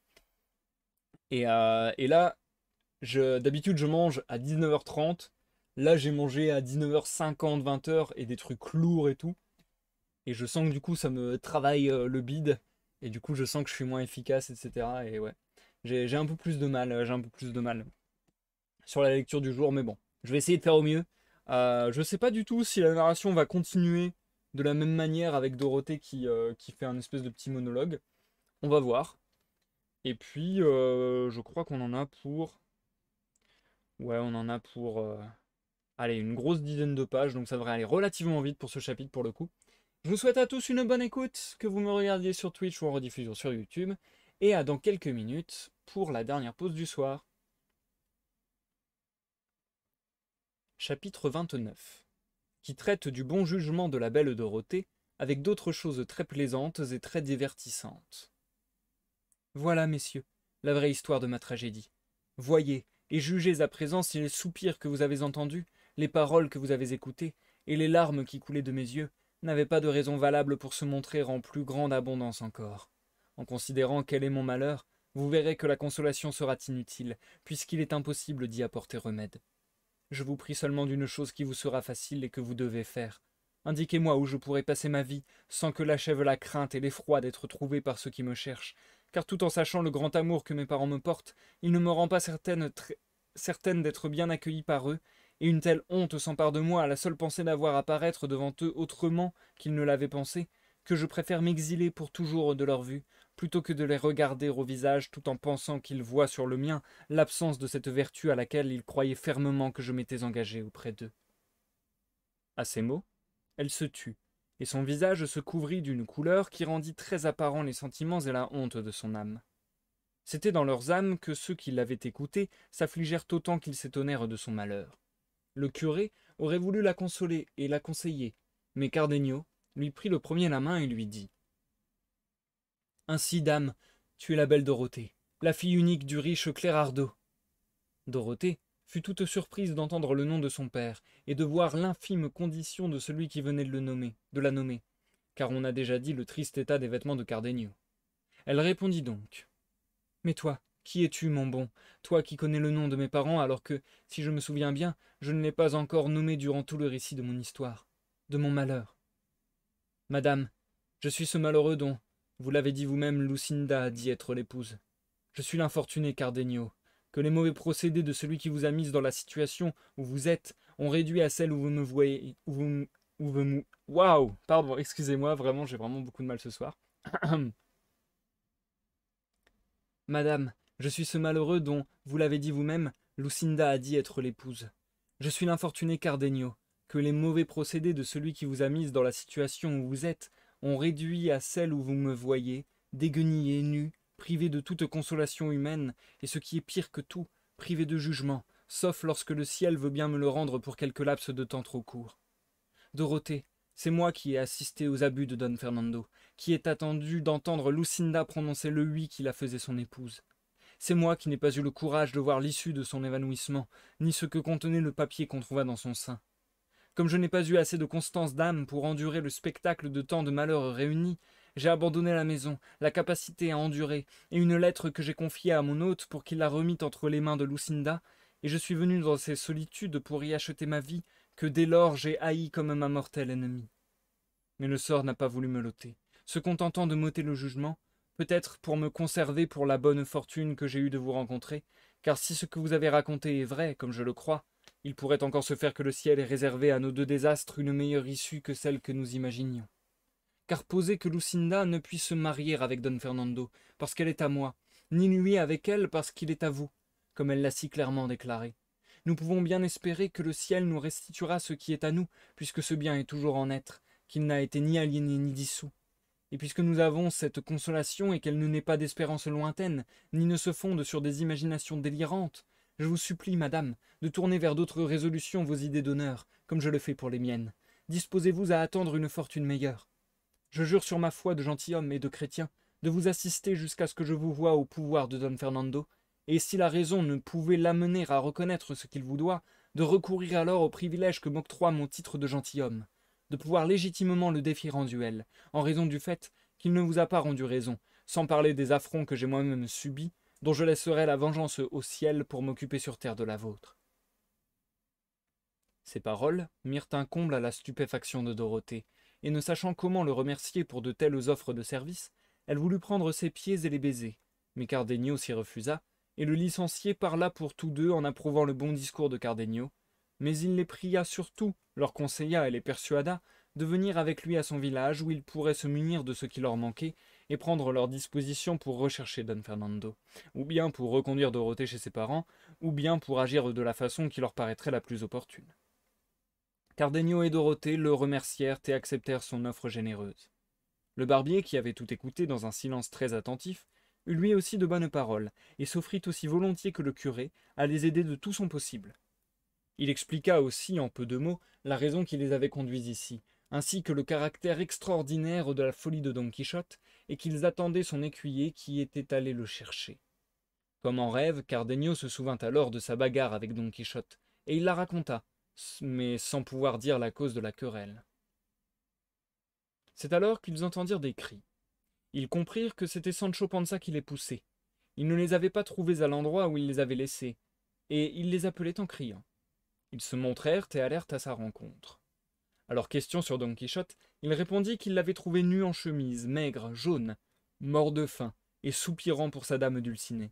Et, et là, d'habitude je mange à 19h30. Là, j'ai mangé à 19h50, 20h et des trucs lourds et tout. Et je sens que du coup, ça me travaille euh, le bide. Et du coup, je sens que je suis moins efficace, etc. Et ouais, j'ai un peu plus de mal. Euh, j'ai un peu plus de mal sur la lecture du jour. Mais bon, je vais essayer de faire au mieux. Je euh, je sais pas du tout si la narration va continuer de la même manière avec Dorothée qui, qui fait un espèce de petit monologue. On va voir. Et puis, je crois qu'on en a pour. Ouais, on en a pour. Allez, une grosse dizaine de pages, donc ça devrait aller relativement vite pour ce chapitre pour le coup. Je vous souhaite à tous une bonne écoute, que vous me regardiez sur Twitch ou en rediffusion sur YouTube, et à dans quelques minutes pour la dernière pause du soir. Chapitre 29 qui traite du bon jugement de la belle Dorothée avec d'autres choses très plaisantes et très divertissantes. Voilà, messieurs, la vraie histoire de ma tragédie. Voyez et jugez à présent si les soupirs que vous avez entendus, les paroles que vous avez écoutées et les larmes qui coulaient de mes yeux n'avait pas de raison valable pour se montrer en plus grande abondance encore. En considérant quel est mon malheur, vous verrez que la consolation sera inutile, puisqu'il est impossible d'y apporter remède. Je vous prie seulement d'une chose qui vous sera facile et que vous devez faire. Indiquez-moi où je pourrai passer ma vie, sans que l'achève la crainte et l'effroi d'être trouvé par ceux qui me cherchent, car tout en sachant le grand amour que mes parents me portent, il ne me rend pas certaine, certaine d'être bien accueilli par eux, et une telle honte s'empare de moi à la seule pensée d'avoir à paraître devant eux autrement qu'ils ne l'avaient pensé, que je préfère m'exiler pour toujours de leur vue, plutôt que de les regarder au visage tout en pensant qu'ils voient sur le mien l'absence de cette vertu à laquelle ils croyaient fermement que je m'étais engagé auprès d'eux. À ces mots, elle se tut, et son visage se couvrit d'une couleur qui rendit très apparent les sentiments et la honte de son âme. C'était dans leurs âmes que ceux qui l'avaient écoutée s'affligèrent autant qu'ils s'étonnèrent de son malheur le curé, aurait voulu la consoler et la conseiller, mais Cardenio lui prit le premier la main et lui dit Ainsi, dame, tu es la belle Dorothée, la fille unique du riche Clérardo. Dorothée fut toute surprise d'entendre le nom de son père et de voir l'infime condition de celui qui venait de le nommer, de la nommer, car on a déjà dit le triste état des vêtements de Cardenio. Elle répondit donc Mais toi, qui es-tu, mon bon Toi qui connais le nom de mes parents, alors que, si je me souviens bien, je ne l'ai pas encore nommé durant tout le récit de mon histoire, de mon malheur. Madame, je suis ce malheureux dont, vous l'avez dit vous-même, Lucinda a dit être l'épouse. Je suis l'infortuné Cardenio, que les mauvais procédés de celui qui vous a mis dans la situation où vous êtes ont réduit à celle où vous me voyez, où vous, Waouh Pardon, excusez-moi, vraiment, j'ai vraiment beaucoup de mal ce soir. <clears throat> Madame, je suis ce malheureux dont, vous l'avez dit vous-même, Lucinda a dit être l'épouse. Je suis l'infortuné Cardenio, que les mauvais procédés de celui qui vous a mise dans la situation où vous êtes ont réduit à celle où vous me voyez, et nu, privé de toute consolation humaine, et ce qui est pire que tout, privé de jugement, sauf lorsque le ciel veut bien me le rendre pour quelque laps de temps trop court. Dorothée, c'est moi qui ai assisté aux abus de Don Fernando, qui ai attendu d'entendre Lucinda prononcer le oui qui la faisait son épouse. C'est moi qui n'ai pas eu le courage de voir l'issue de son évanouissement, ni ce que contenait le papier qu'on trouva dans son sein. Comme je n'ai pas eu assez de constance d'âme pour endurer le spectacle de tant de malheurs réunis, j'ai abandonné la maison, la capacité à endurer, et une lettre que j'ai confiée à mon hôte pour qu'il la remît entre les mains de Lucinda, et je suis venu dans ces solitudes pour y acheter ma vie, que dès lors j'ai haï comme ma mortelle ennemie. Mais le sort n'a pas voulu me l'ôter. Se contentant de m'ôter le jugement, peut-être pour me conserver pour la bonne fortune que j'ai eue de vous rencontrer, car si ce que vous avez raconté est vrai, comme je le crois, il pourrait encore se faire que le ciel ait réservé à nos deux désastres une meilleure issue que celle que nous imaginions. Car poser que Lucinda ne puisse se marier avec Don Fernando, parce qu'elle est à moi, ni lui avec elle parce qu'il est à vous, comme elle l'a si clairement déclaré. Nous pouvons bien espérer que le ciel nous restituera ce qui est à nous, puisque ce bien est toujours en être, qu'il n'a été ni aliéné ni dissous, et puisque nous avons cette consolation et qu'elle ne n'est pas d'espérance lointaine, ni ne se fonde sur des imaginations délirantes, je vous supplie, madame, de tourner vers d'autres résolutions vos idées d'honneur, comme je le fais pour les miennes. Disposez-vous à attendre une fortune meilleure. Je jure sur ma foi de gentilhomme et de chrétien de vous assister jusqu'à ce que je vous voie au pouvoir de Don Fernando, et si la raison ne pouvait l'amener à reconnaître ce qu'il vous doit, de recourir alors au privilège que m'octroie mon titre de gentilhomme de pouvoir légitimement le défier en duel, en raison du fait qu'il ne vous a pas rendu raison, sans parler des affronts que j'ai moi-même subis, dont je laisserai la vengeance au ciel pour m'occuper sur terre de la vôtre. Ces paroles mirent un comble à la stupéfaction de Dorothée, et ne sachant comment le remercier pour de telles offres de service, elle voulut prendre ses pieds et les baiser, mais Cardenio s'y refusa, et le licencié parla pour tous deux en approuvant le bon discours de Cardenio, mais il les pria surtout, leur conseilla et les persuada de venir avec lui à son village où ils pourraient se munir de ce qui leur manquait et prendre leur disposition pour rechercher Don Fernando, ou bien pour reconduire Dorothée chez ses parents, ou bien pour agir de la façon qui leur paraîtrait la plus opportune. Cardenio et Dorothée le remercièrent et acceptèrent son offre généreuse. Le barbier, qui avait tout écouté dans un silence très attentif, eut lui aussi de bonnes paroles, et s'offrit aussi volontiers que le curé à les aider de tout son possible, il expliqua aussi, en peu de mots, la raison qui les avait conduits ici, ainsi que le caractère extraordinaire de la folie de Don Quichotte, et qu'ils attendaient son écuyer qui était allé le chercher. Comme en rêve, Cardenio se souvint alors de sa bagarre avec Don Quichotte, et il la raconta, mais sans pouvoir dire la cause de la querelle. C'est alors qu'ils entendirent des cris. Ils comprirent que c'était Sancho Panza qui les poussait. Il ne les avait pas trouvés à l'endroit où il les avait laissés, et il les appelait en criant. Ils se montrèrent et allèrent à sa rencontre. À leur question sur Don Quichotte, il répondit qu'il l'avait trouvé nu en chemise, maigre, jaune, mort de faim, et soupirant pour sa dame dulcinée.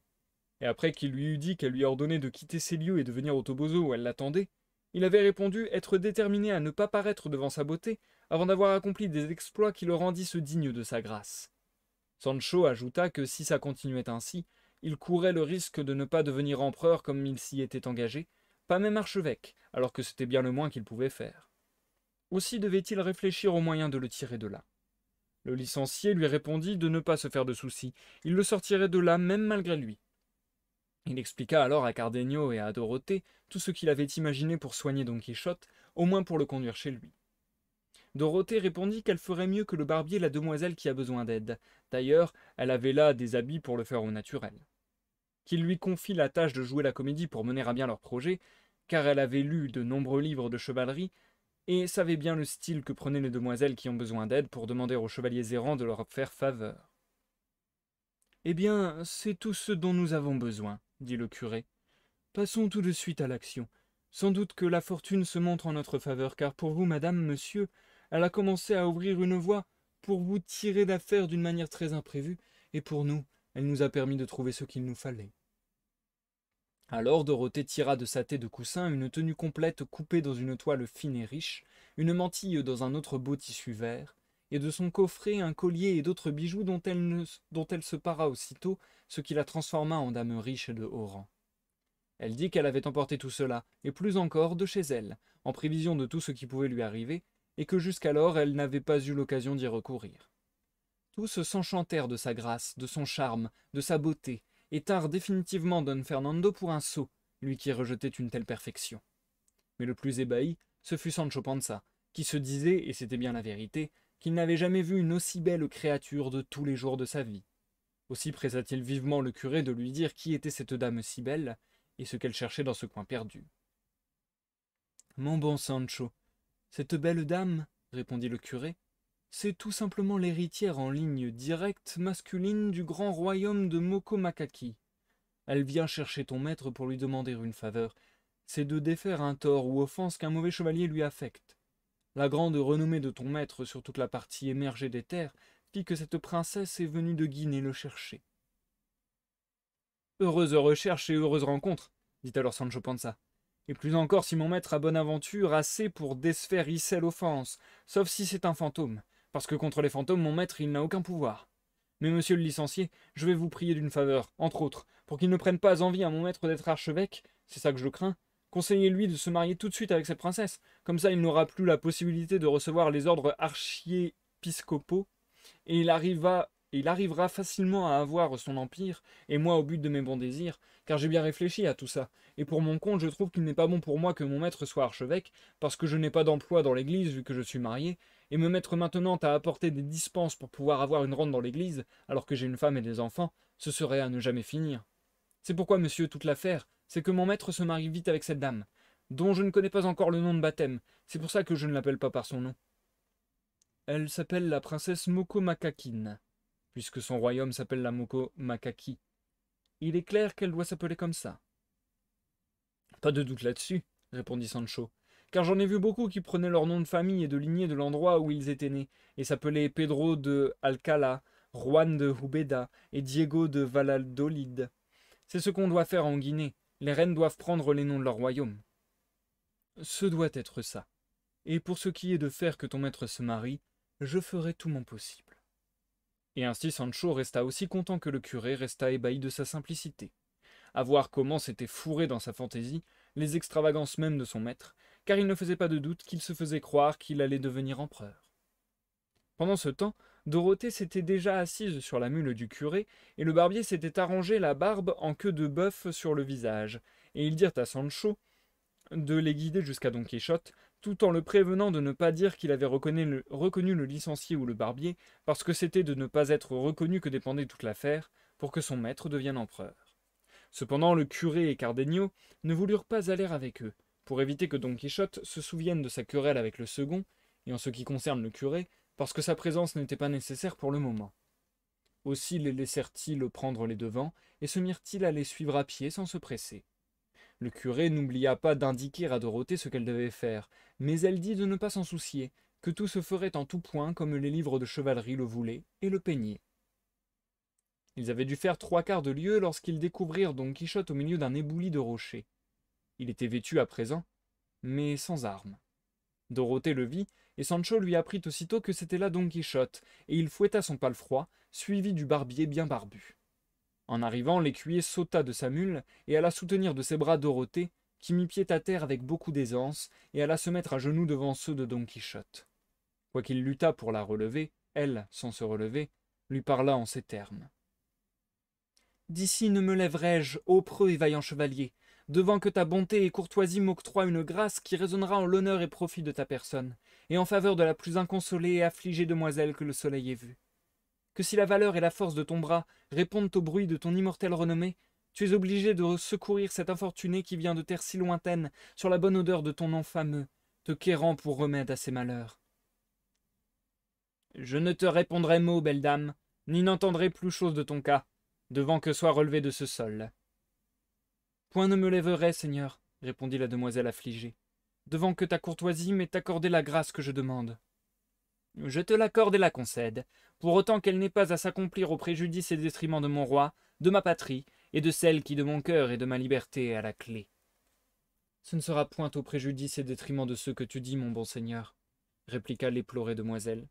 Et après qu'il lui eut dit qu'elle lui ordonnait de quitter ses lieux et de venir au Toboso où elle l'attendait, il avait répondu être déterminé à ne pas paraître devant sa beauté avant d'avoir accompli des exploits qui le rendissent digne de sa grâce. Sancho ajouta que si ça continuait ainsi, il courait le risque de ne pas devenir empereur comme il s'y était engagé, pas même archevêque, alors que c'était bien le moins qu'il pouvait faire. Aussi devait-il réfléchir aux moyens de le tirer de là. Le licencié lui répondit de ne pas se faire de soucis, il le sortirait de là même malgré lui. Il expliqua alors à Cardenio et à Dorothée tout ce qu'il avait imaginé pour soigner Don Quichotte, au moins pour le conduire chez lui. Dorothée répondit qu'elle ferait mieux que le barbier la demoiselle qui a besoin d'aide. D'ailleurs, elle avait là des habits pour le faire au naturel qu'il lui confie la tâche de jouer la comédie pour mener à bien leur projet, car elle avait lu de nombreux livres de chevalerie et savait bien le style que prenaient les demoiselles qui ont besoin d'aide pour demander aux chevaliers errants de leur faire faveur. Eh bien, c'est tout ce dont nous avons besoin, dit le curé. Passons tout de suite à l'action. Sans doute que la fortune se montre en notre faveur, car pour vous, madame, monsieur, elle a commencé à ouvrir une voie pour vous tirer d'affaire d'une manière très imprévue, et pour nous, elle nous a permis de trouver ce qu'il nous fallait. Alors Dorothée tira de sa tête de coussin une tenue complète coupée dans une toile fine et riche, une mantille dans un autre beau tissu vert, et de son coffret un collier et d'autres bijoux dont elle, dont elle se para aussitôt, ce qui la transforma en dame riche et de haut rang. Elle dit qu'elle avait emporté tout cela, et plus encore de chez elle, en prévision de tout ce qui pouvait lui arriver, et que jusqu'alors elle n'avait pas eu l'occasion d'y recourir. Tous s'enchantèrent de sa grâce, de son charme, de sa beauté, et tard définitivement Don Fernando pour un sot, lui qui rejetait une telle perfection. Mais le plus ébahi, ce fut Sancho Panza, qui se disait, et c'était bien la vérité, qu'il n'avait jamais vu une aussi belle créature de tous les jours de sa vie. Aussi pressa-t-il vivement le curé de lui dire qui était cette dame si belle et ce qu'elle cherchait dans ce coin perdu. Mon bon Sancho, cette belle dame, répondit le curé, c'est tout simplement l'héritière en ligne directe masculine du grand royaume de Mokomakaki. Elle vient chercher ton maître pour lui demander une faveur. C'est de défaire un tort ou offense qu'un mauvais chevalier lui affecte. La grande renommée de ton maître sur toute la partie émergée des terres fit que cette princesse est venue de Guinée le chercher. Heureuse recherche et heureuse rencontre, dit alors Sancho Panza. Et plus encore si mon maître a bonne aventure assez pour désfaire Issel offense, sauf si c'est un fantôme parce que contre les fantômes, mon maître, il n'a aucun pouvoir. Mais monsieur le licencié, je vais vous prier d'une faveur, entre autres, pour qu'il ne prenne pas envie à mon maître d'être archevêque, c'est ça que je crains. Conseillez-lui de se marier tout de suite avec cette princesse, comme ça il n'aura plus la possibilité de recevoir les ordres archiépiscopaux, et il arrivera, il arrivera facilement à avoir son empire, et moi au but de mes bons désirs, car j'ai bien réfléchi à tout ça, et pour mon compte je trouve qu'il n'est pas bon pour moi que mon maître soit archevêque, parce que je n'ai pas d'emploi dans l'église vu que je suis marié, et me mettre maintenant à apporter des dispenses pour pouvoir avoir une rente dans l'église, alors que j'ai une femme et des enfants, ce serait à ne jamais finir. C'est pourquoi, monsieur, toute l'affaire, c'est que mon maître se marie vite avec cette dame, dont je ne connais pas encore le nom de baptême, c'est pour ça que je ne l'appelle pas par son nom. Elle s'appelle la princesse Moko Makakin, puisque son royaume s'appelle la Moko Makaki. Il est clair qu'elle doit s'appeler comme ça. Pas de doute là-dessus, répondit Sancho car j'en ai vu beaucoup qui prenaient leur nom de famille et de lignée de l'endroit où ils étaient nés, et s'appelaient Pedro de Alcala, Juan de Hubeda et Diego de Valladolid. C'est ce qu'on doit faire en Guinée. Les reines doivent prendre les noms de leur royaume. Ce doit être ça. Et pour ce qui est de faire que ton maître se marie, je ferai tout mon possible. Et ainsi Sancho resta aussi content que le curé resta ébahi de sa simplicité. À voir comment s'étaient fourré dans sa fantaisie les extravagances même de son maître, car il ne faisait pas de doute qu'il se faisait croire qu'il allait devenir empereur. Pendant ce temps, Dorothée s'était déjà assise sur la mule du curé, et le barbier s'était arrangé la barbe en queue de bœuf sur le visage, et ils dirent à Sancho de les guider jusqu'à Don Quichotte, tout en le prévenant de ne pas dire qu'il avait reconnu le, reconnu le licencié ou le barbier, parce que c'était de ne pas être reconnu que dépendait toute l'affaire, pour que son maître devienne empereur. Cependant le curé et Cardenio ne voulurent pas aller avec eux, pour éviter que Don Quichotte se souvienne de sa querelle avec le second, et en ce qui concerne le curé, parce que sa présence n'était pas nécessaire pour le moment. Aussi les laissèrent-ils prendre les devants, et se mirent-ils à les suivre à pied sans se presser. Le curé n'oublia pas d'indiquer à Dorothée ce qu'elle devait faire, mais elle dit de ne pas s'en soucier, que tout se ferait en tout point comme les livres de chevalerie le voulaient et le peignaient. Ils avaient dû faire trois quarts de lieu lorsqu'ils découvrirent Don Quichotte au milieu d'un éboulis de rochers. Il était vêtu à présent, mais sans armes. Dorothée le vit, et Sancho lui apprit aussitôt que c'était là Don Quichotte, et il fouetta son palefroid, suivi du barbier bien barbu. En arrivant, l'écuyer sauta de sa mule et alla soutenir de ses bras Dorothée, qui mit pied à terre avec beaucoup d'aisance, et alla se mettre à genoux devant ceux de Don Quichotte. Quoiqu'il luttât pour la relever, elle, sans se relever, lui parla en ces termes. D'ici ne me lèverai-je, ô preux et vaillant chevalier, devant que ta bonté et courtoisie m'octroient une grâce qui résonnera en l'honneur et profit de ta personne, et en faveur de la plus inconsolée et affligée demoiselle que le soleil ait vue. Que si la valeur et la force de ton bras répondent au bruit de ton immortelle renommée, tu es obligé de secourir cette infortunée qui vient de terre si lointaine, sur la bonne odeur de ton nom fameux, te quérant pour remède à ses malheurs. Je ne te répondrai mot, belle dame, ni n'entendrai plus chose de ton cas, devant que soit relevé de ce sol. Point ne me lèverai, Seigneur, répondit la demoiselle affligée, devant que ta courtoisie m'ait accordé la grâce que je demande. Je te l'accorde et la concède, pour autant qu'elle n'ait pas à s'accomplir au préjudice et détriment de mon roi, de ma patrie, et de celle qui de mon cœur et de ma liberté à la clé. Ce ne sera point au préjudice et détriment de ce que tu dis, mon bon seigneur, répliqua l'éplorée demoiselle.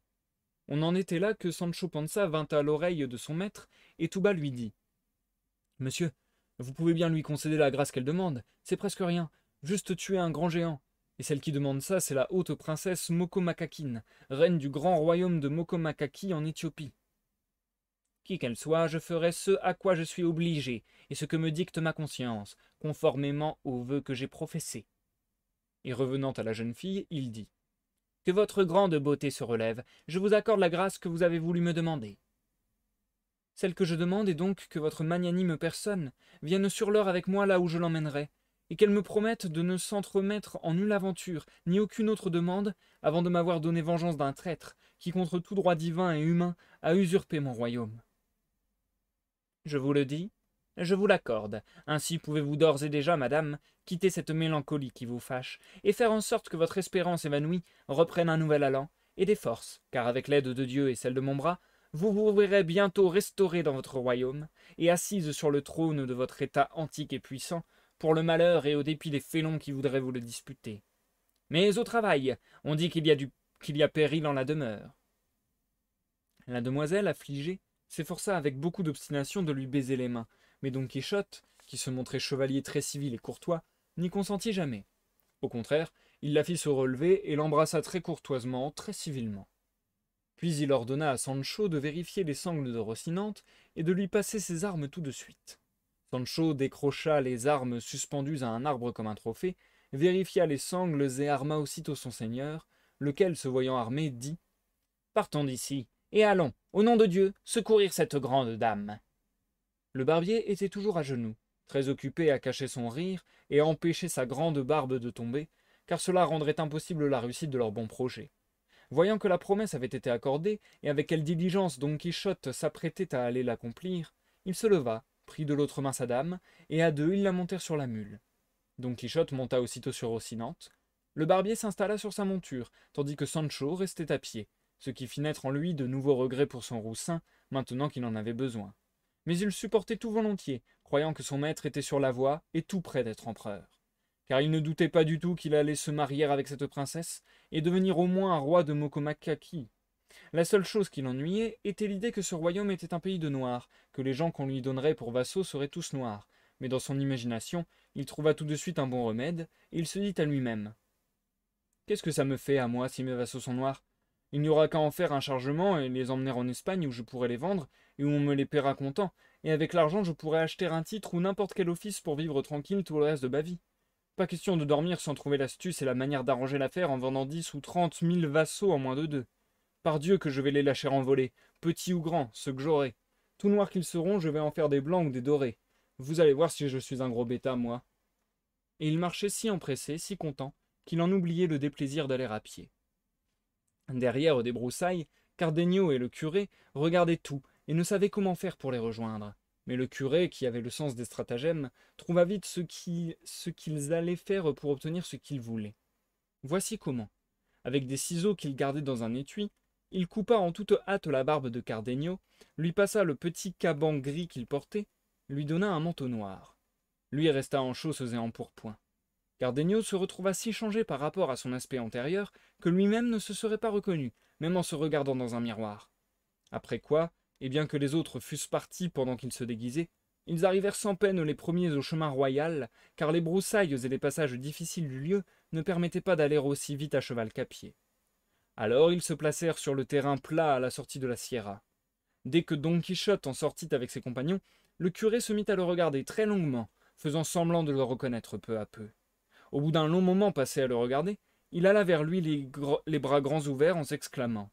On en était là que Sancho Panza vint à l'oreille de son maître et tout bas lui dit Monsieur, vous pouvez bien lui concéder la grâce qu'elle demande, c'est presque rien, juste tuer un grand géant. Et celle qui demande ça, c'est la haute princesse Mokomakakin, reine du grand royaume de Mokomakaki en Éthiopie. Qui qu'elle soit, je ferai ce à quoi je suis obligé, et ce que me dicte ma conscience, conformément aux vœux que j'ai professés. Et revenant à la jeune fille, il dit Que votre grande beauté se relève, je vous accorde la grâce que vous avez voulu me demander. Celle que je demande est donc que votre magnanime personne vienne sur l'heure avec moi là où je l'emmènerai, et qu'elle me promette de ne s'entremettre en nulle aventure, ni aucune autre demande, avant de m'avoir donné vengeance d'un traître, qui contre tout droit divin et humain a usurpé mon royaume. Je vous le dis, je vous l'accorde. Ainsi pouvez-vous d'ores et déjà, madame, quitter cette mélancolie qui vous fâche, et faire en sorte que votre espérance évanouie reprenne un nouvel allant, et des forces, car avec l'aide de Dieu et celle de mon bras, vous vous verrez bientôt restaurée dans votre royaume, et assise sur le trône de votre État antique et puissant, pour le malheur et au dépit des félons qui voudraient vous le disputer. Mais au travail, on dit qu'il y, a du... qu'il y a péril en la demeure. La demoiselle, affligée, s'efforça avec beaucoup d'obstination de lui baiser les mains, mais Don Quichotte, qui se montrait chevalier très civil et courtois, n'y consentit jamais. Au contraire, il la fit se relever et l'embrassa très courtoisement, très civilement. Puis il ordonna à Sancho de vérifier les sangles de Rocinante et de lui passer ses armes tout de suite. Sancho décrocha les armes suspendues à un arbre comme un trophée, vérifia les sangles et arma aussitôt son seigneur, lequel, se voyant armé, dit Partons d'ici, et allons, au nom de Dieu, secourir cette grande dame. Le barbier était toujours à genoux, très occupé à cacher son rire et à empêcher sa grande barbe de tomber, car cela rendrait impossible la réussite de leur bon projet. Voyant que la promesse avait été accordée, et avec quelle diligence Don Quichotte s'apprêtait à aller l'accomplir, il se leva, prit de l'autre main sa dame, et à deux ils la montèrent sur la mule. Don Quichotte monta aussitôt sur Rocinante. Le barbier s'installa sur sa monture, tandis que Sancho restait à pied, ce qui fit naître en lui de nouveaux regrets pour son roussin, maintenant qu'il en avait besoin. Mais il supportait tout volontiers, croyant que son maître était sur la voie et tout près d'être empereur car il ne doutait pas du tout qu'il allait se marier avec cette princesse et devenir au moins un roi de Mokomakaki. La seule chose qui l'ennuyait était l'idée que ce royaume était un pays de noirs, que les gens qu'on lui donnerait pour vassaux seraient tous noirs, mais dans son imagination, il trouva tout de suite un bon remède, et il se dit à lui-même Qu'est-ce que ça me fait à moi si mes vassaux sont noirs Il n'y aura qu'à en faire un chargement et les emmener en Espagne où je pourrai les vendre et où on me les paiera content, et avec l'argent je pourrai acheter un titre ou n'importe quel office pour vivre tranquille tout le reste de ma vie. Pas question de dormir sans trouver l'astuce et la manière d'arranger l'affaire en vendant dix ou trente mille vassaux en moins de deux. Par Dieu que je vais les lâcher en petits ou grands, ceux que j'aurai. Tout noirs qu'ils seront, je vais en faire des blancs ou des dorés. Vous allez voir si je suis un gros bêta, moi. Et il marchait si empressé, si content, qu'il en oubliait le déplaisir d'aller à pied. Derrière des broussailles, Cardenio et le curé regardaient tout et ne savaient comment faire pour les rejoindre. Mais le curé, qui avait le sens des stratagèmes, trouva vite ce qu'ils allaient faire pour obtenir ce qu'ils voulaient. Voici comment. Avec des ciseaux qu'il gardait dans un étui, il coupa en toute hâte la barbe de Cardenio, lui passa le petit caban gris qu'il portait, lui donna un manteau noir. Lui resta en chausses et en pourpoint. Cardenio se retrouva si changé par rapport à son aspect antérieur que lui-même ne se serait pas reconnu, même en se regardant dans un miroir. Après quoi, et bien que les autres fussent partis pendant qu'ils se déguisaient, ils arrivèrent sans peine les premiers au chemin royal, car les broussailles et les passages difficiles du lieu ne permettaient pas d'aller aussi vite à cheval qu'à pied. Alors ils se placèrent sur le terrain plat à la sortie de la Sierra. Dès que Don Quichotte en sortit avec ses compagnons, le curé se mit à le regarder très longuement, faisant semblant de le reconnaître peu à peu. Au bout d'un long moment passé à le regarder, il alla vers lui les, les bras grands ouverts en s'exclamant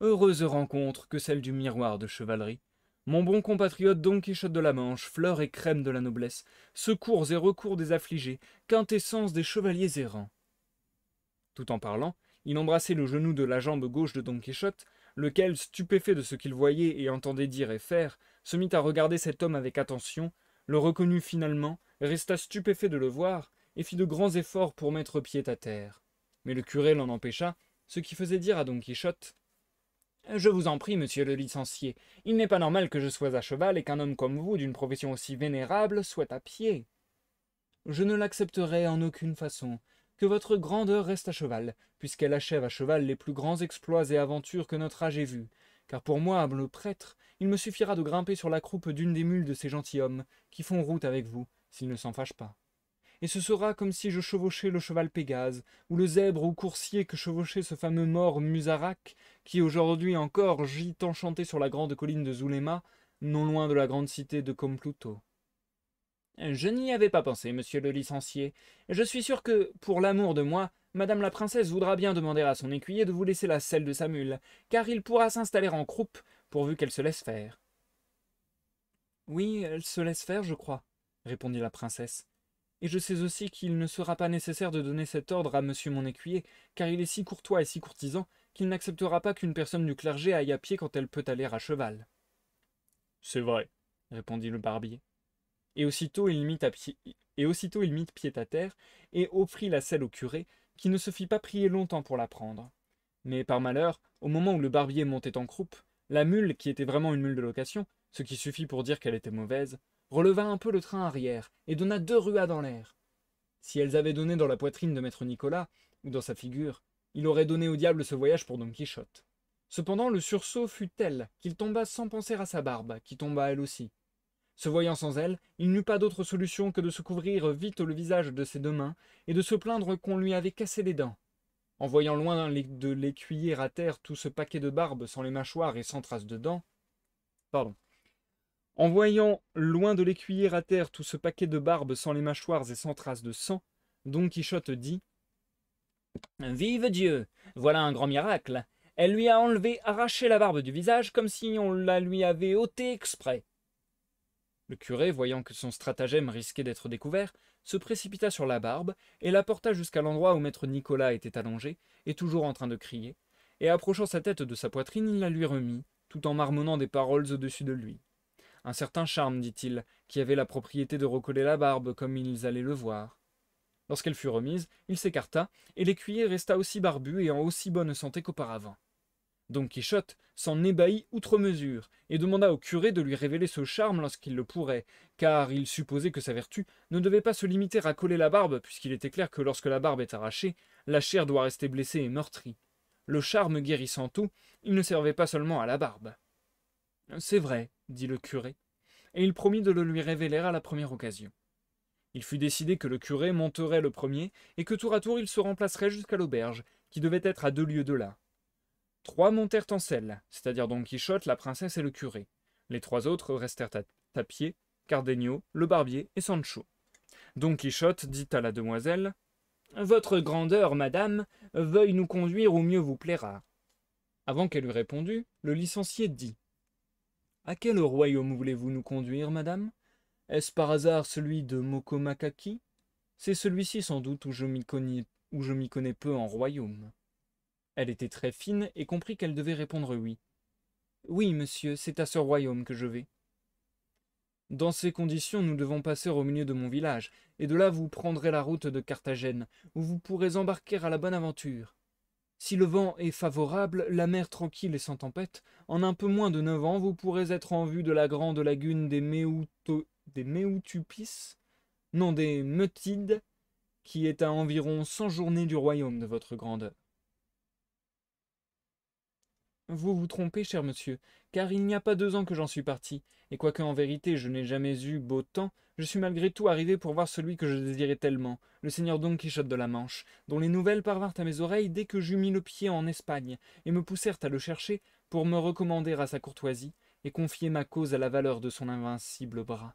Heureuse rencontre que celle du miroir de chevalerie. Mon bon compatriote Don Quichotte de la Manche, fleur et crème de la noblesse, secours et recours des affligés, quintessence des chevaliers errants. Tout en parlant, il embrassait le genou de la jambe gauche de Don Quichotte, lequel, stupéfait de ce qu'il voyait et entendait dire et faire, se mit à regarder cet homme avec attention, le reconnut finalement, resta stupéfait de le voir, et fit de grands efforts pour mettre pied à terre. Mais le curé l'en empêcha, ce qui faisait dire à Don Quichotte je vous en prie, monsieur le licencié, il n'est pas normal que je sois à cheval et qu'un homme comme vous, d'une profession aussi vénérable, soit à pied. Je ne l'accepterai en aucune façon. Que votre grandeur reste à cheval, puisqu'elle achève à cheval les plus grands exploits et aventures que notre âge ait vu. Car pour moi, humble prêtre, il me suffira de grimper sur la croupe d'une des mules de ces gentilshommes, qui font route avec vous, s'ils ne s'en fâchent pas et ce sera comme si je chevauchais le cheval Pégase, ou le zèbre ou coursier que chevauchait ce fameux mort Musarak, qui aujourd'hui encore gît enchanté sur la grande colline de Zulema, non loin de la grande cité de Compluto. Je n'y avais pas pensé, monsieur le licencié. Je suis sûr que, pour l'amour de moi, Madame la princesse voudra bien demander à son écuyer de vous laisser la selle de sa mule, car il pourra s'installer en croupe, pourvu qu'elle se laisse faire. Oui, elle se laisse faire, je crois, répondit la princesse et je sais aussi qu'il ne sera pas nécessaire de donner cet ordre à monsieur mon écuyer, car il est si courtois et si courtisan qu'il n'acceptera pas qu'une personne du clergé aille à pied quand elle peut aller à cheval. C'est vrai, répondit le barbier. Et aussitôt il mit, et aussitôt il mit pied à terre et offrit la selle au curé, qui ne se fit pas prier longtemps pour la prendre. Mais par malheur, au moment où le barbier montait en croupe, la mule, qui était vraiment une mule de location, ce qui suffit pour dire qu'elle était mauvaise, releva un peu le train arrière et donna deux ruas dans l'air. Si elles avaient donné dans la poitrine de maître Nicolas, ou dans sa figure, il aurait donné au diable ce voyage pour Don Quichotte. Cependant, le sursaut fut tel qu'il tomba sans penser à sa barbe, qui tomba elle aussi. Se voyant sans elle, il n'eut pas d'autre solution que de se couvrir vite le visage de ses deux mains et de se plaindre qu'on lui avait cassé les dents. En voyant loin de l'écuyer à terre tout ce paquet de barbe sans les mâchoires et sans traces de dents, pardon, en voyant loin de l'écuyer à terre tout ce paquet de barbes sans les mâchoires et sans traces de sang, Don Quichotte dit Vive Dieu Voilà un grand miracle Elle lui a enlevé, arraché la barbe du visage comme si on la lui avait ôtée exprès. Le curé, voyant que son stratagème risquait d'être découvert, se précipita sur la barbe et la porta jusqu'à l'endroit où maître Nicolas était allongé et toujours en train de crier, et approchant sa tête de sa poitrine, il la lui remit, tout en marmonnant des paroles au-dessus de lui un certain charme, dit-il, qui avait la propriété de recoller la barbe comme ils allaient le voir. Lorsqu'elle fut remise, il s'écarta, et l'écuyer resta aussi barbu et en aussi bonne santé qu'auparavant. Don Quichotte s'en ébahit outre mesure, et demanda au curé de lui révéler ce charme lorsqu'il le pourrait, car il supposait que sa vertu ne devait pas se limiter à coller la barbe, puisqu'il était clair que lorsque la barbe est arrachée, la chair doit rester blessée et meurtrie. Le charme guérissant tout, il ne servait pas seulement à la barbe. C'est vrai, dit le curé, et il promit de le lui révéler à la première occasion. Il fut décidé que le curé monterait le premier, et que tour à tour il se remplacerait jusqu'à l'auberge, qui devait être à deux lieues de là. Trois montèrent en selle, c'est-à-dire Don Quichotte, la princesse et le curé. Les trois autres restèrent à, pied, Cardenio, le barbier et Sancho. Don Quichotte dit à la demoiselle Votre grandeur, madame, veuille nous conduire où mieux vous plaira. Avant qu'elle eût répondu, le licencié dit à quel royaume voulez-vous nous conduire, madame Est-ce par hasard celui de Mokomakaki C'est celui-ci sans doute où je m'y connais, connais peu en royaume. Elle était très fine et comprit qu'elle devait répondre oui. Oui, monsieur, c'est à ce royaume que je vais. Dans ces conditions, nous devons passer au milieu de mon village, et de là vous prendrez la route de Carthagène, où vous pourrez embarquer à la bonne aventure. Si le vent est favorable, la mer tranquille et sans tempête, en un peu moins de neuf ans, vous pourrez être en vue de la grande lagune des, Meuto... des non des Meutides, qui est à environ cent journées du royaume de votre grandeur. Vous vous trompez, cher monsieur, car il n'y a pas deux ans que j'en suis parti, et quoique en vérité je n'ai jamais eu beau temps, je suis malgré tout arrivé pour voir celui que je désirais tellement, le seigneur Don Quichotte de la Manche, dont les nouvelles parvinrent à mes oreilles dès que j'eus mis le pied en Espagne, et me poussèrent à le chercher pour me recommander à sa courtoisie, et confier ma cause à la valeur de son invincible bras.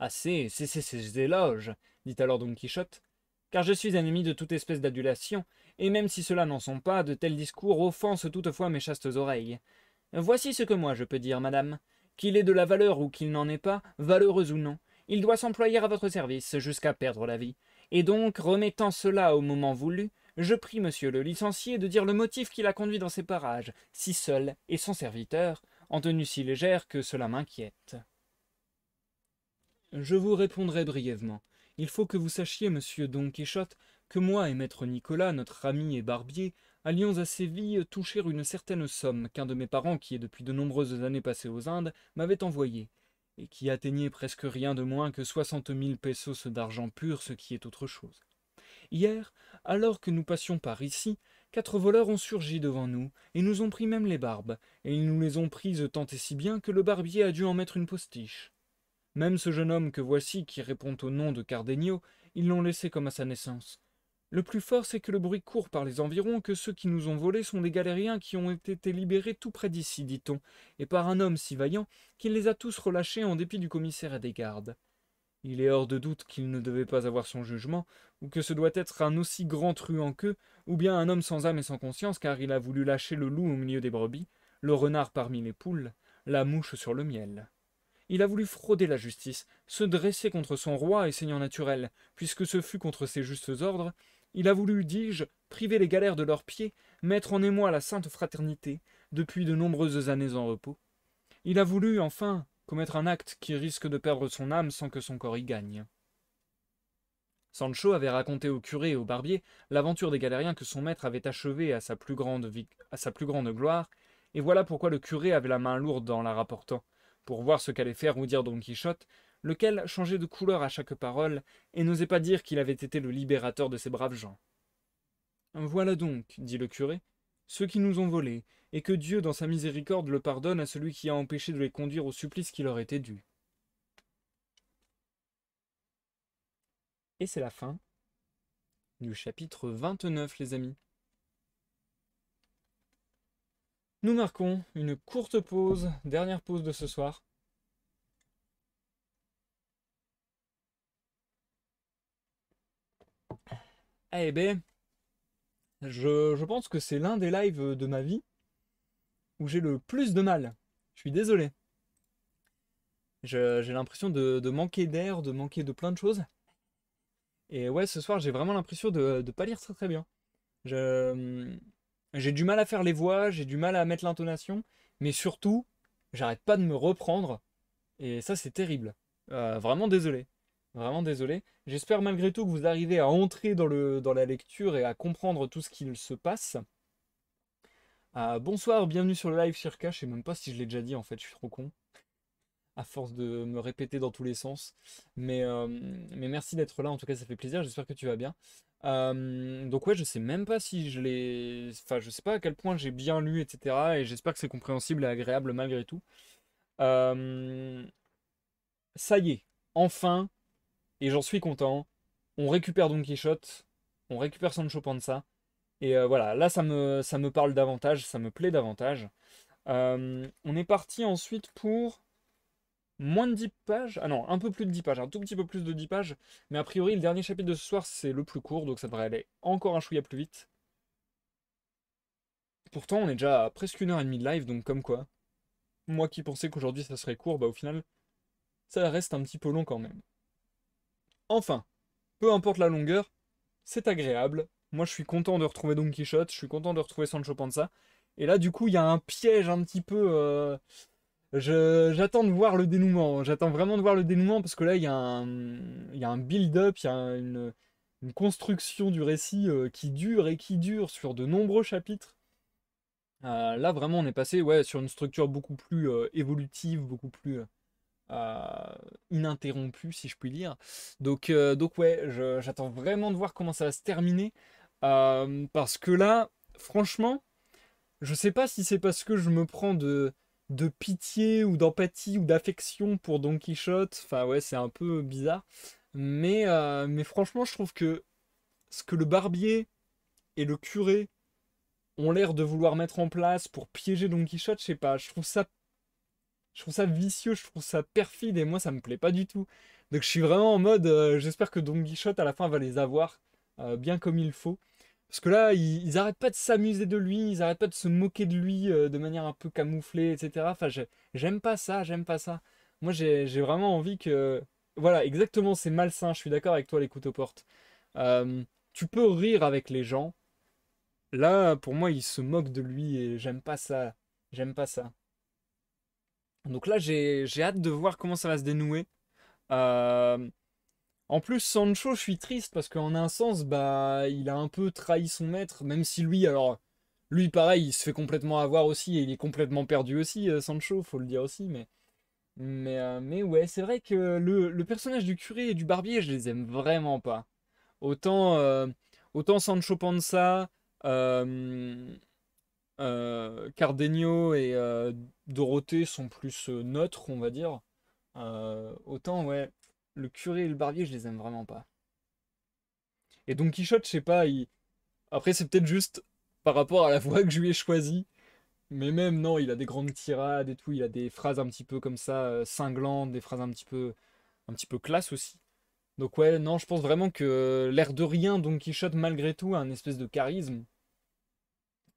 Assez, ah, cessez ces éloges, dit alors Don Quichotte, car je suis ennemi de toute espèce d'adulation, et même si cela n'en sont pas, de tels discours offensent toutefois mes chastes oreilles. Voici ce que moi je peux dire, madame. Qu'il ait de la valeur ou qu'il n'en ait pas, valeureux ou non, il doit s'employer à votre service jusqu'à perdre la vie. Et donc, remettant cela au moment voulu, je prie monsieur le licencié de dire le motif qui l'a conduit dans ces parages, si seul et sans serviteur, en tenue si légère que cela m'inquiète. Je vous répondrai brièvement. Il faut que vous sachiez, monsieur Don Quichotte, que moi et maître Nicolas, notre ami et barbier, allions à Séville toucher une certaine somme qu'un de mes parents, qui est depuis de nombreuses années passé aux Indes, m'avait envoyée, et qui atteignait presque rien de moins que soixante mille pesos d'argent pur, ce qui est autre chose. Hier, alors que nous passions par ici, quatre voleurs ont surgi devant nous, et nous ont pris même les barbes, et ils nous les ont prises tant et si bien que le barbier a dû en mettre une postiche. Même ce jeune homme que voici, qui répond au nom de Cardenio, ils l'ont laissé comme à sa naissance. Le plus fort, c'est que le bruit court par les environs que ceux qui nous ont volés sont des galériens qui ont été libérés tout près d'ici, dit-on, et par un homme si vaillant qu'il les a tous relâchés en dépit du commissaire et des gardes. Il est hors de doute qu'il ne devait pas avoir son jugement, ou que ce doit être un aussi grand truand qu'eux, ou bien un homme sans âme et sans conscience, car il a voulu lâcher le loup au milieu des brebis, le renard parmi les poules, la mouche sur le miel il a voulu frauder la justice, se dresser contre son roi et seigneur naturel, puisque ce fut contre ses justes ordres, il a voulu, dis-je, priver les galères de leurs pieds, mettre en émoi la sainte fraternité, depuis de nombreuses années en repos. Il a voulu, enfin, commettre un acte qui risque de perdre son âme sans que son corps y gagne. Sancho avait raconté au curé et au barbier l'aventure des galériens que son maître avait achevée à sa plus grande, à sa plus grande gloire, et voilà pourquoi le curé avait la main lourde en la rapportant, pour voir ce qu'allait faire ou dire Don Quichotte, lequel changeait de couleur à chaque parole et n'osait pas dire qu'il avait été le libérateur de ces braves gens. Voilà donc, dit le curé, ceux qui nous ont volés, et que Dieu dans sa miséricorde le pardonne à celui qui a empêché de les conduire au supplice qui leur était dû. Et c'est la fin du chapitre 29, les amis. Nous marquons une courte pause, dernière pause de ce soir. Eh ben, je, pense que c'est l'un des lives de ma vie où j'ai le plus de mal. Je suis désolé. J'ai l'impression de, de, manquer d'air, de manquer de plein de choses. Et ouais, ce soir, j'ai vraiment l'impression de ne pas lire très très bien. Je, j'ai du mal à faire les voix, j'ai du mal à mettre l'intonation, mais surtout, j'arrête pas de me reprendre. Et ça, c'est terrible. Euh, vraiment désolé. Vraiment désolé. J'espère malgré tout que vous arrivez à entrer dans, le, dans la lecture et à comprendre tout ce qui se passe. Euh, bonsoir, bienvenue sur le live sur Je sais même pas si je l'ai déjà dit en fait, je suis trop con. À force de me répéter dans tous les sens. Mais, euh, mais merci d'être là, en tout cas ça fait plaisir, j'espère que tu vas bien donc ouais, je sais même pas si je l'ai... Enfin, je sais pas à quel point j'ai bien lu, etc. Et j'espère que c'est compréhensible et agréable malgré tout. Ça y est, enfin, et j'en suis content, on récupère Don Quichotte, on récupère Sancho Panza. Et voilà, là ça me, ça me parle davantage, ça me plaît davantage. on est parti ensuite pour moins de 10 pages. Ah non, un peu plus de 10 pages, un tout petit peu plus de 10 pages. Mais a priori, le dernier chapitre de ce soir, c'est le plus court, donc ça devrait aller encore un chouïa plus vite. Pourtant, on est déjà à presque une heure et demie de live, donc comme quoi. Moi qui pensais qu'aujourd'hui ça serait court, bah au final, ça reste un petit peu long quand même. Enfin, peu importe la longueur, c'est agréable. Moi je suis content de retrouver Don Quichotte, je suis content de retrouver Sancho Panza. Et là, du coup, il y a un piège un petit peu. Euh, j'attends de voir le dénouement. J'attends vraiment de voir le dénouement parce que là, il y a un, un build-up, il y a une, construction du récit euh, qui dure et qui dure sur de nombreux chapitres. Euh, là, vraiment, on est passé ouais, sur une structure beaucoup plus euh, évolutive, beaucoup plus ininterrompue, si je puis dire. Donc, donc ouais, j'attends vraiment de voir comment ça va se terminer. parce que là, franchement, je sais pas si c'est parce que je me prends de de pitié ou d'empathie ou d'affection pour Don Quichotte. Enfin ouais, c'est un peu bizarre. Euh, mais, franchement, je trouve que ce que le barbier et le curé ont l'air de vouloir mettre en place pour piéger Don Quichotte, je sais pas, je trouve ça je trouve ça vicieux, je trouve ça perfide et moi ça me plaît pas du tout. Donc je suis vraiment en mode euh, j'espère que Don Quichotte à la fin va les avoir euh, bien comme il faut. Parce que là, ils, n'arrêtent pas de s'amuser de lui, ils arrêtent pas de se moquer de lui euh, de manière un peu camouflée, etc. Enfin, j'aime pas ça, j'aime pas ça. Moi, j'ai vraiment envie que. Voilà, exactement, c'est malsain, je suis d'accord avec toi, les couteaux portes. Euh, tu peux rire avec les gens. Là, pour moi, ils se moquent de lui et j'aime pas ça. J'aime pas ça. Donc là, j'ai hâte de voir comment ça va se dénouer. Euh, en plus, Sancho, je suis triste parce qu'en un sens, bah, il a un peu trahi son maître, même si lui, alors, lui, pareil, il se fait complètement avoir aussi et il est complètement perdu aussi, euh, Sancho, faut le dire aussi, mais. Mais, euh, ouais, c'est vrai que le, personnage du curé et du barbier, je les aime vraiment pas. Autant, euh, autant Sancho Panza, Cardenio et Dorothée sont plus neutres, on va dire. autant, ouais, le curé et le barbier, je les aime vraiment pas. Et Don Quichotte, je sais pas, après c'est peut-être juste par rapport à la voix que je lui ai choisie, mais même non, il a des grandes tirades et tout, il a des phrases un petit peu comme ça, euh, cinglantes, des phrases un petit peu, un petit peu classe aussi. Donc ouais, non, je pense vraiment que euh, l'air de rien, Don Quichotte, malgré tout, a un espèce de charisme,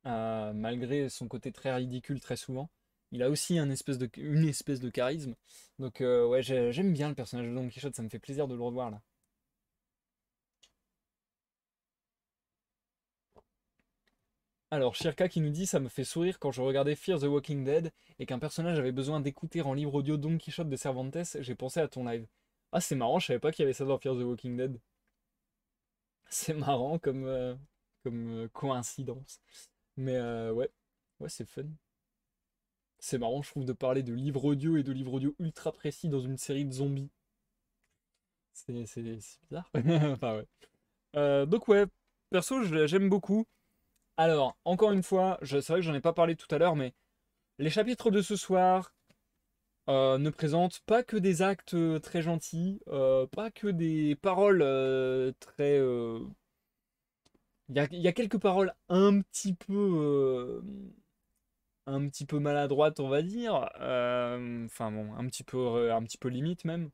euh, malgré son côté très ridicule très souvent il a aussi une espèce de charisme. Donc euh, ouais, j'aime bien le personnage de Don Quichotte, ça me fait plaisir de le revoir là. Alors, Shirka qui nous dit Ça me fait sourire quand je regardais Fear the Walking Dead et qu'un personnage avait besoin d'écouter en livre audio Don Quichotte de Cervantes, j'ai pensé à ton live. Ah, c'est marrant, je savais pas qu'il y avait ça dans Fear the Walking Dead. C'est marrant comme, euh, comme euh, coïncidence. Mais ouais, ouais, c'est fun. C'est marrant, je trouve, de parler de livres audio et de livres audio ultra précis dans une série de zombies. C'est bizarre. <laughs> enfin, ouais. Euh, donc, ouais, perso, j'aime beaucoup. Alors, encore une fois, c'est vrai que j'en ai pas parlé tout à l'heure, mais les chapitres de ce soir euh, ne présentent pas que des actes euh, très gentils, pas que des paroles très. Il y, a, quelques paroles un petit peu un petit peu maladroite, on va dire. Euh, enfin bon, un petit, peu, euh, un petit peu limite même.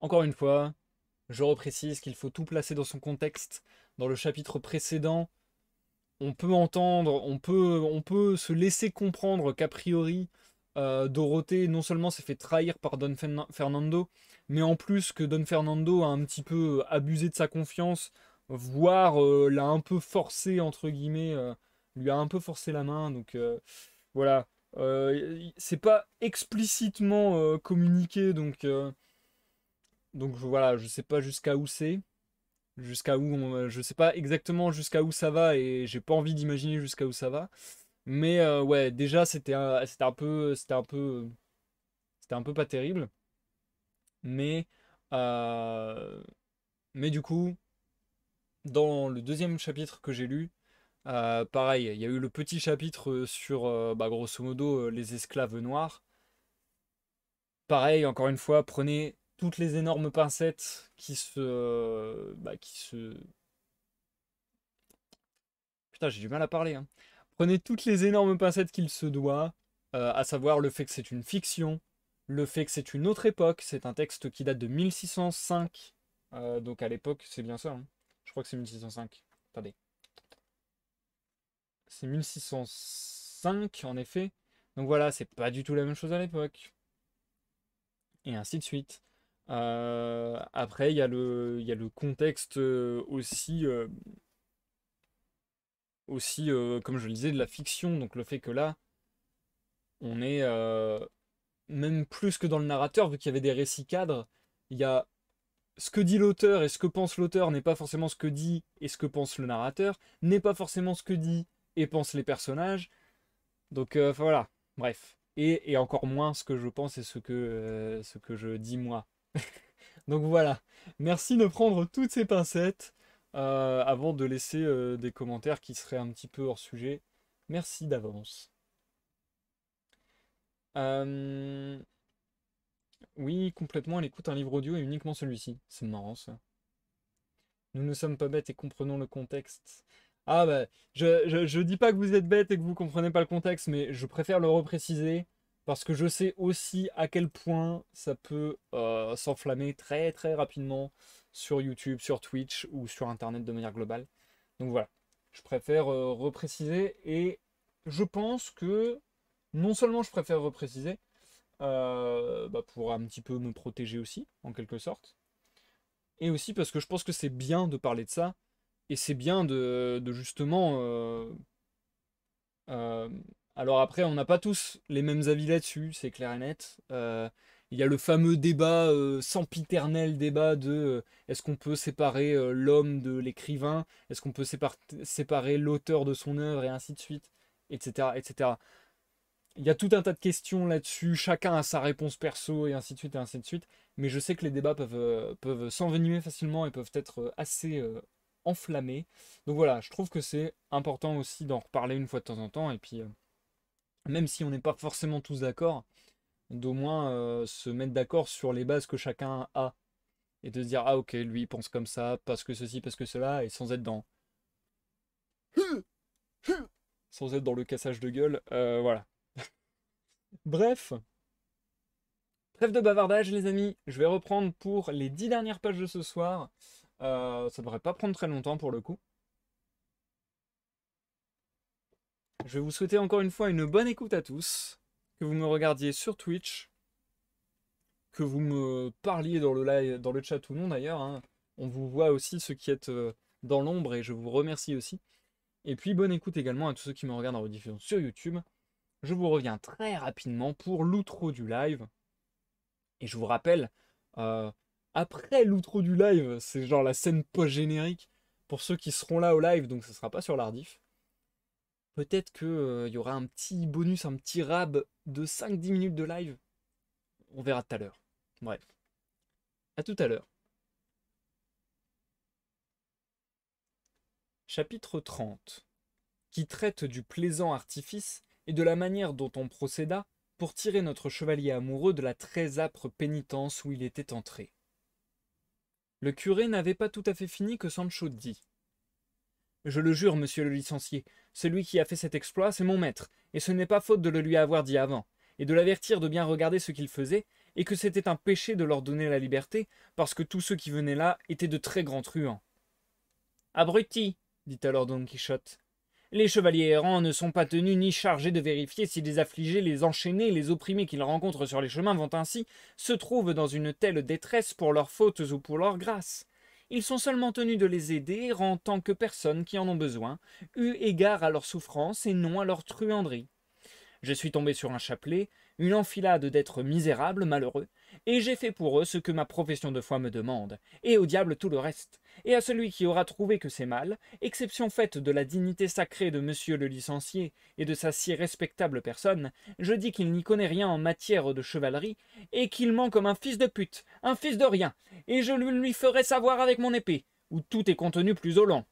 Encore une fois, je reprécise qu'il faut tout placer dans son contexte. Dans le chapitre précédent, on peut entendre, on peut, on peut se laisser comprendre qu'a priori, euh, Dorothée non seulement s'est fait trahir par Don Fernando, mais en plus que Don Fernando a un petit peu abusé de sa confiance, voire l'a un peu forcé, entre guillemets, lui a un peu forcé la main, donc euh, voilà. Euh, c'est pas explicitement euh, communiqué, donc donc voilà, je sais pas jusqu'à où c'est, jusqu'à où, je sais pas exactement jusqu'à où ça va et j'ai pas envie d'imaginer jusqu'à où ça va. Mais ouais, déjà c'était un, c'était un peu, c'était un peu, c'était un peu pas terrible. Mais mais du coup, dans le deuxième chapitre que j'ai lu, euh, pareil, il y a eu le petit chapitre euh, sur, euh, bah, grosso modo, les esclaves noirs. Pareil, encore une fois, prenez toutes les énormes pincettes qui se... Bah, qui se... Putain, j'ai du mal à parler. Hein. Prenez toutes les énormes pincettes qu'il se doit, à savoir le fait que c'est une fiction, le fait que c'est une autre époque, c'est un texte qui date de 1605, donc à l'époque, c'est bien ça, hein. je crois que c'est 1605, attendez. C'est 1605 en effet. Donc voilà, c'est pas du tout la même chose à l'époque. Et ainsi de suite. Euh, après, il y, a le contexte euh, aussi, euh, aussi comme je le disais, de la fiction. Donc le fait que là, on est même plus que dans le narrateur, vu qu'il y avait des récits cadres, il y a ce que dit l'auteur et ce que pense l'auteur n'est pas forcément ce que dit et ce que pense le narrateur, n'est pas forcément ce que dit et pensent les personnages. Donc euh, voilà, bref. Et, encore moins ce que je pense et ce que, euh, ce que je dis moi. <laughs> Donc voilà, merci de prendre toutes ces pincettes euh, avant de laisser des commentaires qui seraient un petit peu hors sujet. Merci d'avance. Oui, complètement, elle écoute un livre audio et uniquement celui-ci. C'est marrant ça. Nous ne sommes pas bêtes et comprenons le contexte. Ah bah, je, je, dis pas que vous êtes bête et que vous comprenez pas le contexte, mais je préfère le repréciser parce que je sais aussi à quel point ça peut euh, s'enflammer très très rapidement sur YouTube, sur Twitch ou sur Internet de manière globale. Donc voilà, je préfère euh, repréciser et je pense que non seulement je préfère repréciser euh, bah, pour un petit peu me protéger aussi en quelque sorte, et aussi parce que je pense que c'est bien de parler de ça et c'est bien de, justement. Euh, euh, alors après, on n'a pas tous les mêmes avis là-dessus, c'est clair et net. Euh, il y a le fameux débat, sempiternel débat de est-ce qu'on peut séparer l'homme de l'écrivain, est-ce qu'on peut séparer l'auteur de son œuvre, et ainsi de suite, etc. etc. Il y a tout un tas de questions là-dessus, chacun a sa réponse perso, et ainsi de suite, et ainsi de suite. Mais je sais que les débats peuvent, peuvent s'envenimer facilement et peuvent être assez enflammé. Donc voilà, je trouve que c'est important aussi d'en reparler une fois de temps en temps. Et puis, euh, même si on n'est pas forcément tous d'accord, d'au moins euh, se mettre d'accord sur les bases que chacun a. Et de se dire, ah ok, lui pense comme ça, parce que ceci, parce que cela, et sans être dans. <laughs> sans être dans le cassage de gueule, euh, voilà. <laughs> Bref. bref de bavardage les amis, je vais reprendre pour les dix dernières pages de ce soir. Euh, ça devrait pas prendre très longtemps pour le coup. Je vais vous souhaiter encore une fois une bonne écoute à tous, que vous me regardiez sur Twitch, que vous me parliez dans le live, dans le chat ou non d'ailleurs. Hein. On vous voit aussi ceux qui êtes euh, dans l'ombre et je vous remercie aussi. Et puis bonne écoute également à tous ceux qui me regardent en rediffusion sur YouTube. Je vous reviens très rapidement pour l'outro du live. Et je vous rappelle, euh, après l'outro du live, c'est genre la scène post-générique pour ceux qui seront là au live, donc ce sera pas sur l'Ardif. Peut-être qu'il euh, y aura un petit bonus, un petit rab de 5-10 minutes de live. On verra tout à l'heure. Bref. À tout à l'heure. Chapitre 30 qui traite du plaisant artifice et de la manière dont on procéda pour tirer notre chevalier amoureux de la très âpre pénitence où il était entré. Le curé n'avait pas tout à fait fini que Sancho dit. Je le jure, monsieur le licencié, celui qui a fait cet exploit, c'est mon maître, et ce n'est pas faute de le lui avoir dit avant, et de l'avertir de bien regarder ce qu'il faisait, et que c'était un péché de leur donner la liberté, parce que tous ceux qui venaient là étaient de très grands truands. Abruti, dit alors Don Quichotte, les chevaliers errants ne sont pas tenus ni chargés de vérifier si les affligés, les enchaînés, les opprimés qu'ils rencontrent sur les chemins vont ainsi se trouvent dans une telle détresse pour leurs fautes ou pour leurs grâces. Ils sont seulement tenus de les aider en tant que personnes qui en ont besoin, eu égard à leur souffrances et non à leur truanderie. Je suis tombé sur un chapelet, une enfilade d'êtres misérables, malheureux, et j'ai fait pour eux ce que ma profession de foi me demande, et au diable tout le reste. Et à celui qui aura trouvé que c'est mal, exception faite de la dignité sacrée de monsieur le licencié et de sa si respectable personne, je dis qu'il n'y connaît rien en matière de chevalerie, et qu'il ment comme un fils de pute, un fils de rien, et je lui ferai savoir avec mon épée, où tout est contenu plus au long.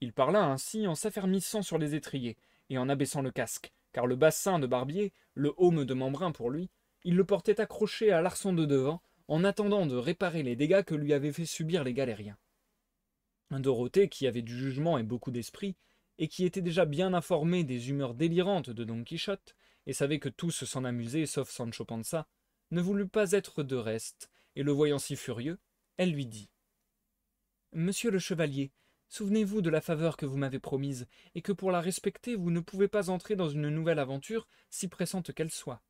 Il parla ainsi en s'affermissant sur les étriers, et en abaissant le casque, car le bassin de barbier, le haume de membrin pour lui, il le portait accroché à l'arçon de devant, en attendant de réparer les dégâts que lui avaient fait subir les galériens. Dorothée, qui avait du jugement et beaucoup d'esprit, et qui était déjà bien informée des humeurs délirantes de Don Quichotte, et savait que tous s'en amusaient sauf Sancho Panza, ne voulut pas être de reste, et le voyant si furieux, elle lui dit Monsieur le chevalier, souvenez-vous de la faveur que vous m'avez promise, et que pour la respecter vous ne pouvez pas entrer dans une nouvelle aventure, si pressante qu'elle soit.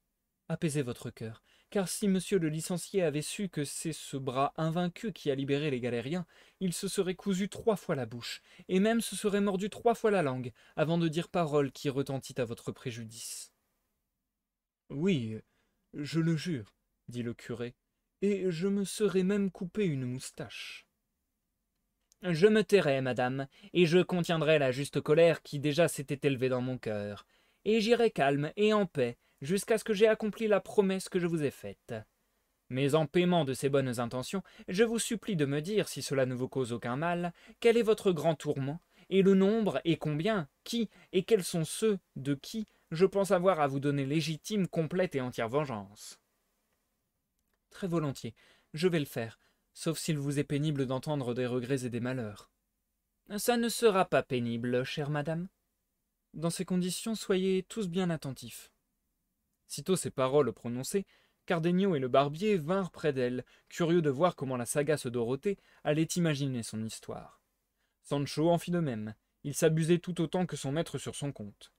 Apaisez votre cœur, car si monsieur le licencié avait su que c'est ce bras invaincu qui a libéré les galériens, il se serait cousu trois fois la bouche, et même se serait mordu trois fois la langue, avant de dire parole qui retentit à votre préjudice. Oui, je le jure, dit le curé, et je me serais même coupé une moustache. Je me tairai, madame, et je contiendrai la juste colère qui déjà s'était élevée dans mon cœur, et j'irai calme et en paix, jusqu'à ce que j'aie accompli la promesse que je vous ai faite. Mais en paiement de ces bonnes intentions, je vous supplie de me dire, si cela ne vous cause aucun mal, quel est votre grand tourment, et le nombre, et combien, qui, et quels sont ceux de qui je pense avoir à vous donner légitime, complète et entière vengeance. Très volontiers, je vais le faire, sauf s'il vous est pénible d'entendre des regrets et des malheurs. Ça ne sera pas pénible, chère madame. Dans ces conditions, soyez tous bien attentifs. Sitôt ces paroles prononcées, Cardenio et le barbier vinrent près d'elle, curieux de voir comment la sagace Dorothée allait imaginer son histoire. Sancho en fit de même. Il s'abusait tout autant que son maître sur son compte.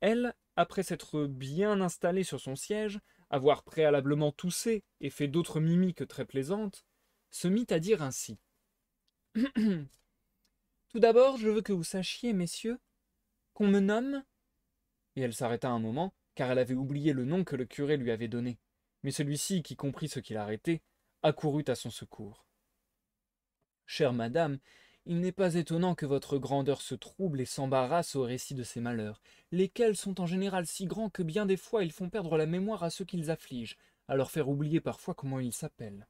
Elle, après s'être bien installée sur son siège, avoir préalablement toussé et fait d'autres mimiques très plaisantes, se mit à dire ainsi. <clears throat> Tout d'abord, je veux que vous sachiez, messieurs, qu'on me nomme. Et elle s'arrêta un moment, car elle avait oublié le nom que le curé lui avait donné. Mais celui-ci, qui comprit ce qu'il arrêtait, accourut à son secours. Chère madame, il n'est pas étonnant que votre grandeur se trouble et s'embarrasse au récit de ces malheurs, lesquels sont en général si grands que bien des fois ils font perdre la mémoire à ceux qu'ils affligent, à leur faire oublier parfois comment ils s'appellent.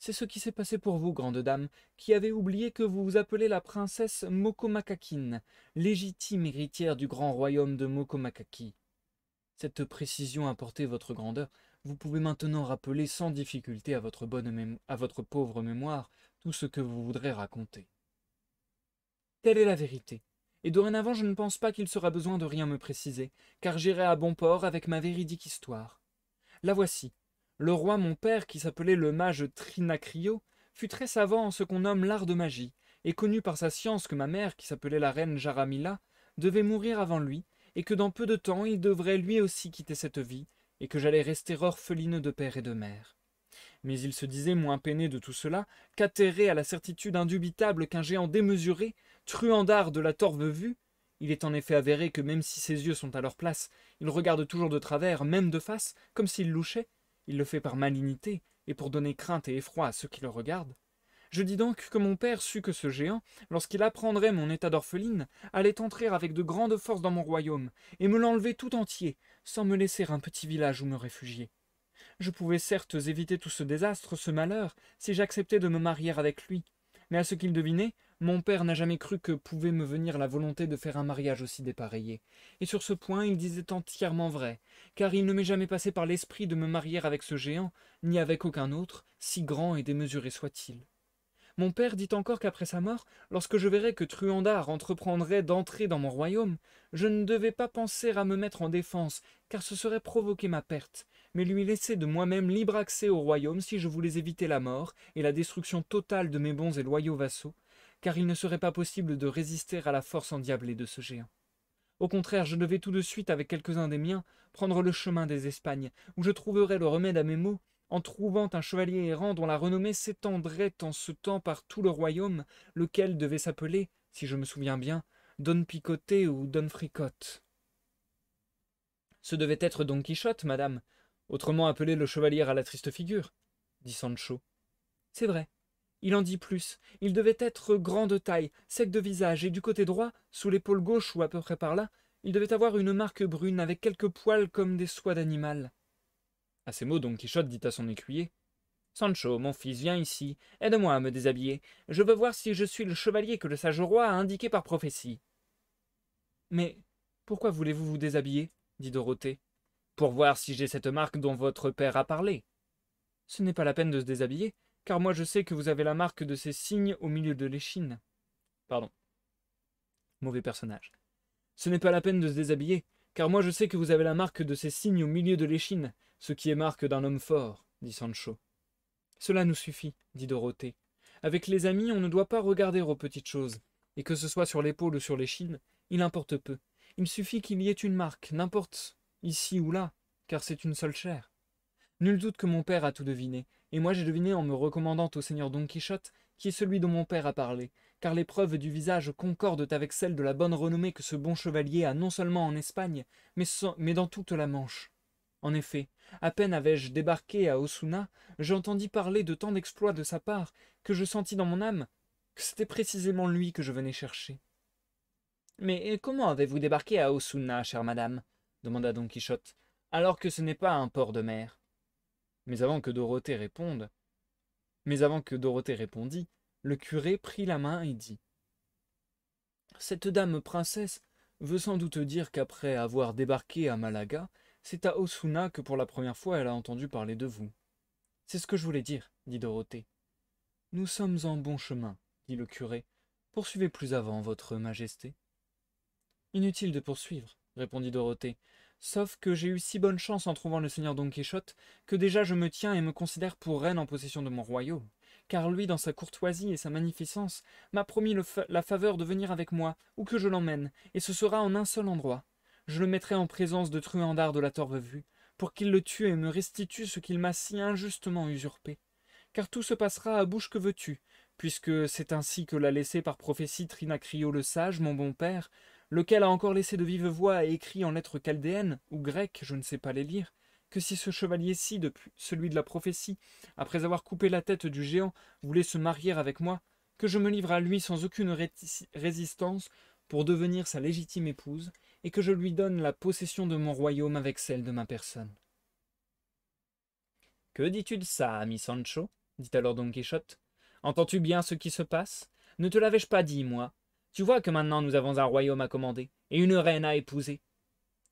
C'est ce qui s'est passé pour vous, grande dame, qui avez oublié que vous vous appelez la princesse Mokomakakin, légitime héritière du grand royaume de Mokomakaki. Cette précision apportait votre grandeur. Vous pouvez maintenant rappeler sans difficulté à votre, bonne à votre pauvre mémoire tout ce que vous voudrez raconter. Telle est la vérité. Et dorénavant, je ne pense pas qu'il sera besoin de rien me préciser, car j'irai à bon port avec ma véridique histoire. La voici. Le roi mon père, qui s'appelait le mage Trinacrio, fut très savant en ce qu'on nomme l'art de magie, et connu par sa science que ma mère, qui s'appelait la reine Jaramila devait mourir avant lui, et que dans peu de temps il devrait lui aussi quitter cette vie, et que j'allais rester orpheline de père et de mère. Mais il se disait moins peiné de tout cela qu'atterré à la certitude indubitable qu'un géant démesuré, truandard de la torve vue, il est en effet avéré que même si ses yeux sont à leur place, il regarde toujours de travers, même de face, comme s'il louchait, il le fait par malignité et pour donner crainte et effroi à ceux qui le regardent, je dis donc que mon père sut que ce géant, lorsqu'il apprendrait mon état d'orpheline, allait entrer avec de grandes forces dans mon royaume, et me l'enlever tout entier, sans me laisser un petit village où me réfugier. Je pouvais certes éviter tout ce désastre, ce malheur, si j'acceptais de me marier avec lui, mais à ce qu'il devinait, mon père n'a jamais cru que pouvait me venir la volonté de faire un mariage aussi dépareillé. Et sur ce point, il disait entièrement vrai, car il ne m'est jamais passé par l'esprit de me marier avec ce géant, ni avec aucun autre, si grand et démesuré soit-il. Mon père dit encore qu'après sa mort, lorsque je verrais que Truandard entreprendrait d'entrer dans mon royaume, je ne devais pas penser à me mettre en défense, car ce serait provoquer ma perte, mais lui laisser de moi-même libre accès au royaume si je voulais éviter la mort et la destruction totale de mes bons et loyaux vassaux, car il ne serait pas possible de résister à la force endiablée de ce géant. Au contraire, je devais tout de suite, avec quelques-uns des miens, prendre le chemin des Espagnes, où je trouverais le remède à mes maux, en trouvant un chevalier errant dont la renommée s'étendrait en ce temps par tout le royaume, lequel devait s'appeler, si je me souviens bien, Don Picoté ou Don Fricotte. Ce devait être Don Quichotte, madame, autrement appelé le chevalier à la triste figure, dit Sancho. C'est vrai. Il en dit plus. Il devait être grand de taille, sec de visage, et du côté droit, sous l'épaule gauche ou à peu près par là, il devait avoir une marque brune avec quelques poils comme des soies d'animal. À ces mots, Don Quichotte dit à son écuyer Sancho, mon fils, viens ici, aide-moi à me déshabiller. Je veux voir si je suis le chevalier que le sage roi a indiqué par prophétie. Mais pourquoi voulez-vous vous déshabiller dit Dorothée. Pour voir si j'ai cette marque dont votre père a parlé. Ce n'est pas la peine de se déshabiller, car moi je sais que vous avez la marque de ces signes au milieu de l'échine. Pardon. Mauvais personnage. Ce n'est pas la peine de se déshabiller, car moi je sais que vous avez la marque de ces signes au milieu de l'échine, ce qui est marque d'un homme fort, dit Sancho. Cela nous suffit, dit Dorothée. Avec les amis, on ne doit pas regarder aux petites choses, et que ce soit sur l'épaule ou sur l'échine, il importe peu. Il suffit qu'il y ait une marque, n'importe, ici ou là, car c'est une seule chair. Nul doute que mon père a tout deviné, et moi j'ai deviné en me recommandant au seigneur Don Quichotte, qui est celui dont mon père a parlé, car les preuves du visage concordent avec celles de la bonne renommée que ce bon chevalier a non seulement en Espagne, mais dans toute la Manche. En effet, à peine avais-je débarqué à Osuna, j'entendis parler de tant d'exploits de sa part que je sentis dans mon âme que c'était précisément lui que je venais chercher. Mais comment avez-vous débarqué à Osuna, chère madame demanda Don Quichotte, alors que ce n'est pas un port de mer. Mais avant que Dorothée réponde, mais avant que Dorothée répondît, le curé prit la main et dit Cette dame princesse veut sans doute dire qu'après avoir débarqué à Malaga, c'est à Osuna que pour la première fois elle a entendu parler de vous. C'est ce que je voulais dire, dit Dorothée. Nous sommes en bon chemin, dit le curé. Poursuivez plus avant, votre majesté. Inutile de poursuivre, répondit Dorothée, sauf que j'ai eu si bonne chance en trouvant le seigneur Don Quichotte que déjà je me tiens et me considère pour reine en possession de mon royaume, car lui, dans sa courtoisie et sa magnificence, m'a promis la faveur de venir avec moi, ou que je l'emmène, et ce sera en un seul endroit, je le mettrai en présence de Truandard de la Torre-Vue, pour qu'il le tue et me restitue ce qu'il m'a si injustement usurpé. Car tout se passera à bouche que veux-tu, puisque c'est ainsi que l'a laissé par prophétie Trinacrio le sage, mon bon père, lequel a encore laissé de vive voix et écrit en lettres chaldéennes, ou grecques, je ne sais pas les lire, que si ce chevalier-ci, depuis celui de la prophétie, après avoir coupé la tête du géant, voulait se marier avec moi, que je me livre à lui sans aucune résistance pour devenir sa légitime épouse, et que je lui donne la possession de mon royaume avec celle de ma personne. Que dis-tu de ça, ami Sancho dit alors Don Quichotte. Entends-tu bien ce qui se passe Ne te l'avais-je pas dit, moi Tu vois que maintenant nous avons un royaume à commander et une reine à épouser.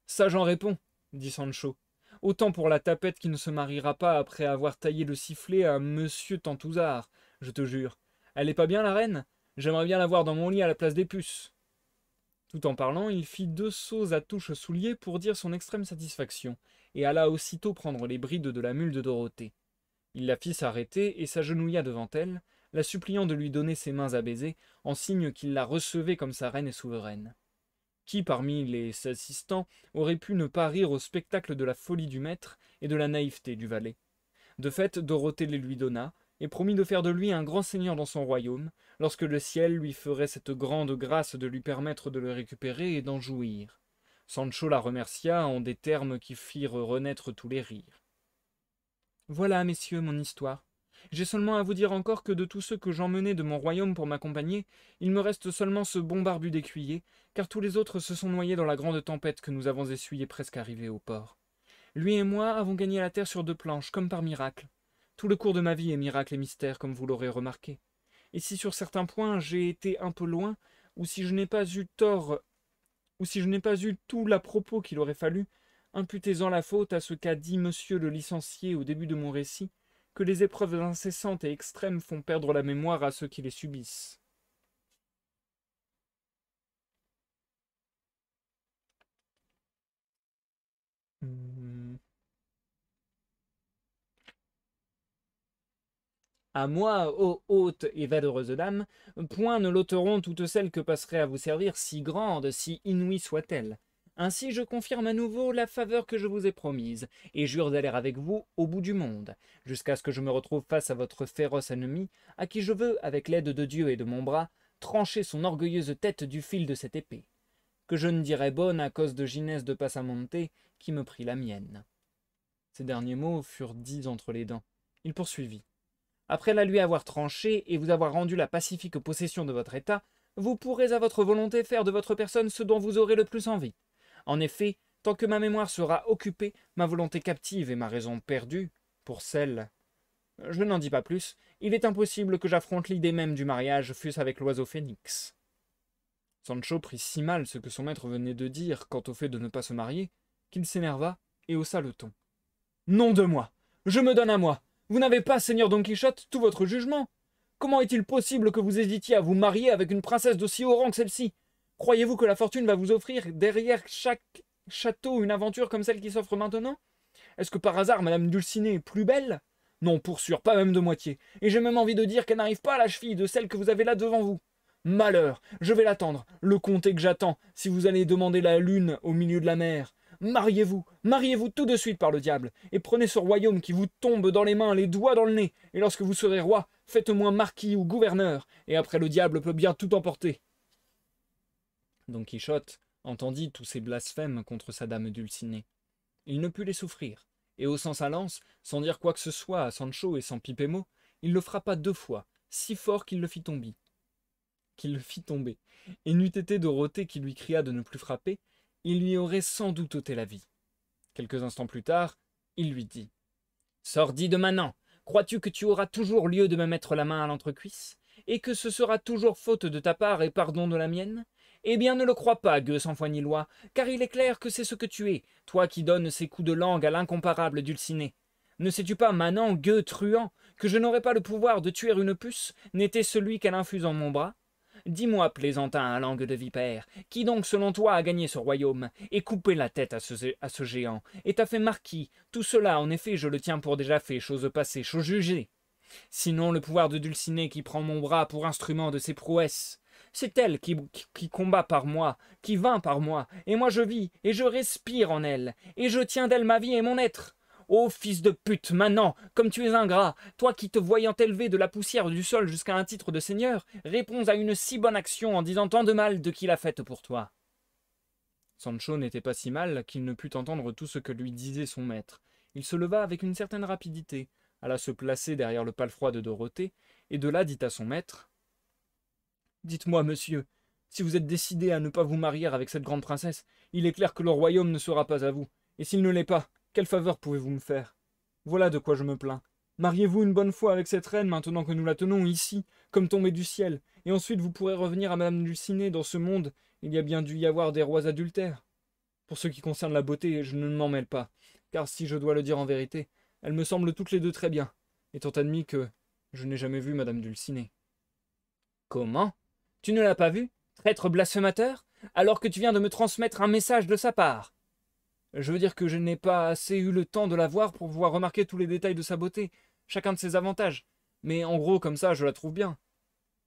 Ça, j'en réponds, dit Sancho. Autant pour la tapette qui ne se mariera pas après avoir taillé le sifflet à Monsieur Tantouzard, je te jure. Elle n'est pas bien, la reine J'aimerais bien la voir dans mon lit à la place des puces. Tout en parlant, il fit deux sauts à touche souliers pour dire son extrême satisfaction, et alla aussitôt prendre les brides de la mule de Dorothée. Il la fit s'arrêter et s'agenouilla devant elle, la suppliant de lui donner ses mains à baiser, en signe qu'il la recevait comme sa reine et souveraine. Qui parmi les assistants aurait pu ne pas rire au spectacle de la folie du maître et de la naïveté du valet De fait, Dorothée les lui donna, et promit de faire de lui un grand seigneur dans son royaume, lorsque le ciel lui ferait cette grande grâce de lui permettre de le récupérer et d'en jouir. Sancho la remercia en des termes qui firent renaître tous les rires. Voilà, messieurs, mon histoire. J'ai seulement à vous dire encore que de tous ceux que j'emmenais de mon royaume pour m'accompagner, il me reste seulement ce bon barbu d'écuyer, car tous les autres se sont noyés dans la grande tempête que nous avons essuyée presque arrivés au port. Lui et moi avons gagné la terre sur deux planches, comme par miracle. Tout le cours de ma vie est miracle et mystère, comme vous l'aurez remarqué. Et si sur certains points j'ai été un peu loin, ou si je n'ai pas eu tort, ou si je n'ai pas eu tout l'à-propos qu'il aurait fallu, imputez-en la faute à ce qu'a dit monsieur le licencié au début de mon récit, que les épreuves incessantes et extrêmes font perdre la mémoire à ceux qui les subissent. Hmm. À moi, ô haute et valeureuse dame, point ne l'ôteront toutes celles que passeraient à vous servir, si grande, si inouïe soit-elle. Ainsi je confirme à nouveau la faveur que je vous ai promise, et jure d'aller avec vous au bout du monde, jusqu'à ce que je me retrouve face à votre féroce ennemi, à qui je veux, avec l'aide de Dieu et de mon bras, trancher son orgueilleuse tête du fil de cette épée, que je ne dirai bonne à cause de Ginès de Passamonte, qui me prit la mienne. Ces derniers mots furent dits entre les dents. Il poursuivit. Après la lui avoir tranchée et vous avoir rendu la pacifique possession de votre État, vous pourrez à votre volonté faire de votre personne ce dont vous aurez le plus envie. En effet, tant que ma mémoire sera occupée, ma volonté captive et ma raison perdue, pour celle... Je n'en dis pas plus, il est impossible que j'affronte l'idée même du mariage, fût-ce avec l'oiseau phénix. Sancho prit si mal ce que son maître venait de dire quant au fait de ne pas se marier, qu'il s'énerva et haussa le ton. Nom de moi Je me donne à moi vous n'avez pas, Seigneur Don Quichotte, tout votre jugement. Comment est-il possible que vous hésitiez à vous marier avec une princesse d'aussi haut rang que celle-ci Croyez-vous que la fortune va vous offrir derrière chaque château une aventure comme celle qui s'offre maintenant Est-ce que par hasard Madame Dulcinée est plus belle Non, pour sûr, pas même de moitié. Et j'ai même envie de dire qu'elle n'arrive pas à la cheville de celle que vous avez là devant vous. Malheur, je vais l'attendre, le comté que j'attends, si vous allez demander la lune au milieu de la mer. Mariez-vous, mariez-vous tout de suite par le diable, et prenez ce royaume qui vous tombe dans les mains, les doigts dans le nez, et lorsque vous serez roi, faites-moi marquis ou gouverneur, et après le diable peut bien tout emporter. Don Quichotte entendit tous ces blasphèmes contre sa dame dulcinée. Il ne put les souffrir, et haussant sa lance, sans dire quoi que ce soit à Sancho et sans piper mot, il le frappa deux fois, si fort qu'il le fit tomber. Qu'il le fit tomber, et n'eût été Dorothée qui lui cria de ne plus frapper, il lui aurait sans doute ôté la vie. Quelques instants plus tard, il lui dit de manant, crois-tu que tu auras toujours lieu de me mettre la main à l'entrecuisse Et que ce sera toujours faute de ta part et pardon de la mienne eh bien, ne le crois pas, gueux sans foi ni loi, car il est clair que c'est ce que tu es, toi qui donnes ces coups de langue à l'incomparable Dulciné. Ne sais-tu pas, manant, gueux truand, que je n'aurais pas le pouvoir de tuer une puce, n'était celui qu'elle infuse en mon bras Dis-moi, plaisantin à langue de vipère, qui donc selon toi a gagné ce royaume, et coupé la tête à ce, géant, et t'a fait marquis Tout cela, en effet, je le tiens pour déjà fait, chose passée, chose jugée. Sinon le pouvoir de Dulcinée qui prend mon bras pour instrument de ses prouesses. C'est elle qui, qui, combat par moi, qui vint par moi, et moi je vis, et je respire en elle, et je tiens d'elle ma vie et mon être. Ô fils de pute, maintenant, comme tu es ingrat, toi qui te voyant élevé de la poussière du sol jusqu'à un titre de seigneur, réponds à une si bonne action en disant tant de mal de qui l'a faite pour toi. Sancho n'était pas si mal qu'il ne put entendre tout ce que lui disait son maître. Il se leva avec une certaine rapidité, alla se placer derrière le palefroid de Dorothée, et de là dit à son maître Dites-moi, monsieur, si vous êtes décidé à ne pas vous marier avec cette grande princesse, il est clair que le royaume ne sera pas à vous, et s'il ne l'est pas, quelle faveur pouvez-vous me faire Voilà de quoi je me plains. Mariez-vous une bonne fois avec cette reine maintenant que nous la tenons ici, comme tombée du ciel, et ensuite vous pourrez revenir à Madame Dulcinée dans ce monde. Il y a bien dû y avoir des rois adultères. Pour ce qui concerne la beauté, je ne m'en mêle pas, car si je dois le dire en vérité, elles me semblent toutes les deux très bien, étant admis que je n'ai jamais vu Madame Dulcinée. Comment Tu ne l'as pas vue, traître blasphémateur, alors que tu viens de me transmettre un message de sa part je veux dire que je n'ai pas assez eu le temps de la voir pour pouvoir remarquer tous les détails de sa beauté, chacun de ses avantages. Mais en gros, comme ça, je la trouve bien.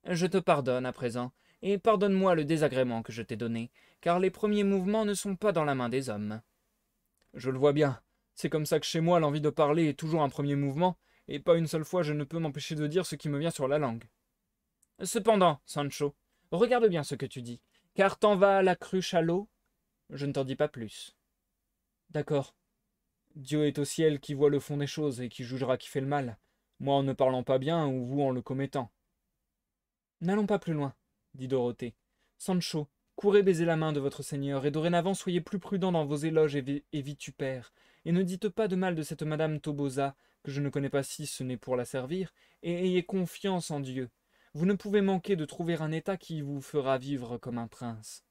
Je te pardonne à présent, et pardonne-moi le désagrément que je t'ai donné, car les premiers mouvements ne sont pas dans la main des hommes. Je le vois bien. C'est comme ça que chez moi, l'envie de parler est toujours un premier mouvement, et pas une seule fois je ne peux m'empêcher de dire ce qui me vient sur la langue. Cependant, Sancho, regarde bien ce que tu dis, car t'en vas à la cruche à l'eau, je ne t'en dis pas plus. D'accord. Dieu est au ciel qui voit le fond des choses et qui jugera qui fait le mal, moi en ne parlant pas bien ou vous en le commettant. N'allons pas plus loin, dit Dorothée. Sancho, courez baiser la main de votre Seigneur, et dorénavant soyez plus prudent dans vos éloges et, et vitupères, et ne dites pas de mal de cette madame Tobosa, que je ne connais pas si ce n'est pour la servir, et ayez confiance en Dieu. Vous ne pouvez manquer de trouver un état qui vous fera vivre comme un prince.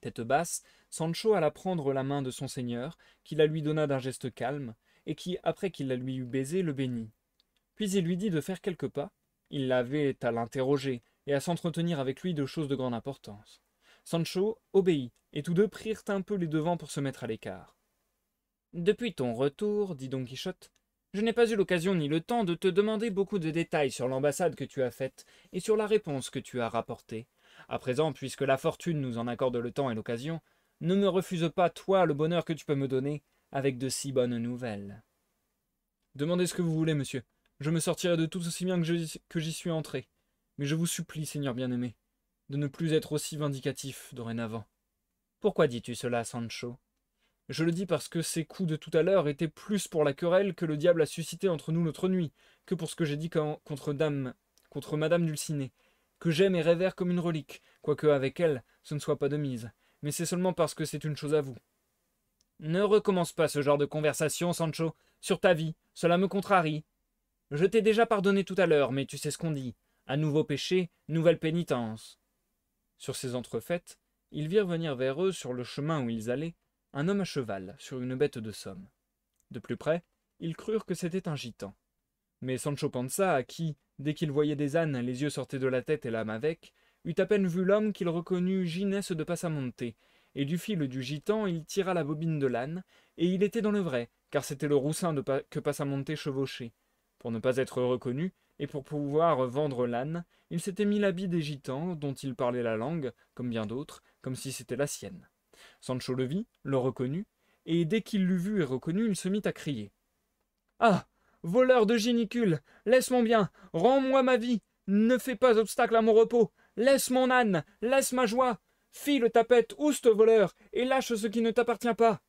Tête basse, Sancho alla prendre la main de son seigneur, qui la lui donna d'un geste calme, et qui, après qu'il la lui eut baisée, le bénit. Puis il lui dit de faire quelques pas, il l'avait à l'interroger et à s'entretenir avec lui de choses de grande importance. Sancho obéit, et tous deux prirent un peu les devants pour se mettre à l'écart. Depuis ton retour, dit Don Quichotte, je n'ai pas eu l'occasion ni le temps de te demander beaucoup de détails sur l'ambassade que tu as faite et sur la réponse que tu as rapportée. À présent, puisque la fortune nous en accorde le temps et l'occasion, ne me refuse pas, toi, le bonheur que tu peux me donner, avec de si bonnes nouvelles. Demandez ce que vous voulez, monsieur. Je me sortirai de tout aussi bien que j'y suis entré. Mais je vous supplie, Seigneur bien-aimé, de ne plus être aussi vindicatif dorénavant. Pourquoi dis-tu cela, Sancho Je le dis parce que ces coups de tout à l'heure étaient plus pour la querelle que le diable a suscité entre nous l'autre nuit, que pour ce que j'ai dit contre dame, contre madame Dulcinée, que j'aime et révère comme une relique, quoique avec elle ce ne soit pas de mise, mais c'est seulement parce que c'est une chose à vous. Ne recommence pas ce genre de conversation, Sancho, sur ta vie, cela me contrarie. Je t'ai déjà pardonné tout à l'heure, mais tu sais ce qu'on dit. Un nouveau péché, nouvelle pénitence. Sur ces entrefaites, ils virent venir vers eux, sur le chemin où ils allaient, un homme à cheval, sur une bête de somme. De plus près, ils crurent que c'était un gitan. Mais Sancho Panza, à qui, dès qu'il voyait des ânes, les yeux sortaient de la tête et l'âme avec, eut à peine vu l'homme qu'il reconnut Ginès de Passamonte, et du fil du gitan il tira la bobine de l'âne, et il était dans le vrai, car c'était le roussin que Passamonte chevauchait. Pour ne pas être reconnu, et pour pouvoir vendre l'âne, il s'était mis l'habit des gitans, dont il parlait la langue, comme bien d'autres, comme si c'était la sienne. Sancho le vit, le reconnut, et dès qu'il l'eut vu et reconnu, il se mit à crier. Ah Voleur de ginicule Laisse mon bien Rends-moi ma vie Ne fais pas obstacle à mon repos Laisse mon âne, laisse ma joie, file ta pète, ouste voleur, et lâche ce qui ne t'appartient pas.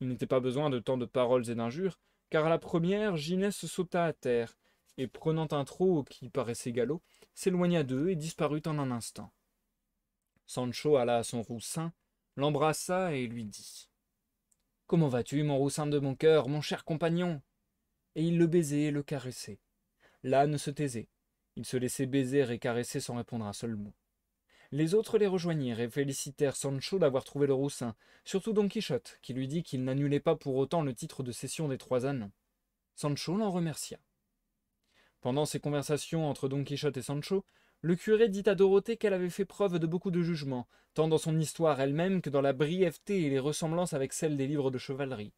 Il n'était pas besoin de tant de paroles et d'injures, car à la première, Ginès sauta à terre, et prenant un trot qui paraissait galop, s'éloigna d'eux et disparut en un instant. Sancho alla à son roussin, l'embrassa et lui dit « Comment vas-tu, mon roussin de mon cœur, mon cher compagnon ?» Et il le baisait et le caressait. L'âne se taisait, ils se laissaient baiser et caresser sans répondre un seul mot. Les autres les rejoignirent et félicitèrent Sancho d'avoir trouvé le roussin, surtout Don Quichotte, qui lui dit qu'il n'annulait pas pour autant le titre de cession des trois ânes. Sancho l'en remercia. Pendant ces conversations entre Don Quichotte et Sancho, le curé dit à Dorothée qu'elle avait fait preuve de beaucoup de jugement, tant dans son histoire elle-même que dans la brièveté et les ressemblances avec celles des livres de chevalerie.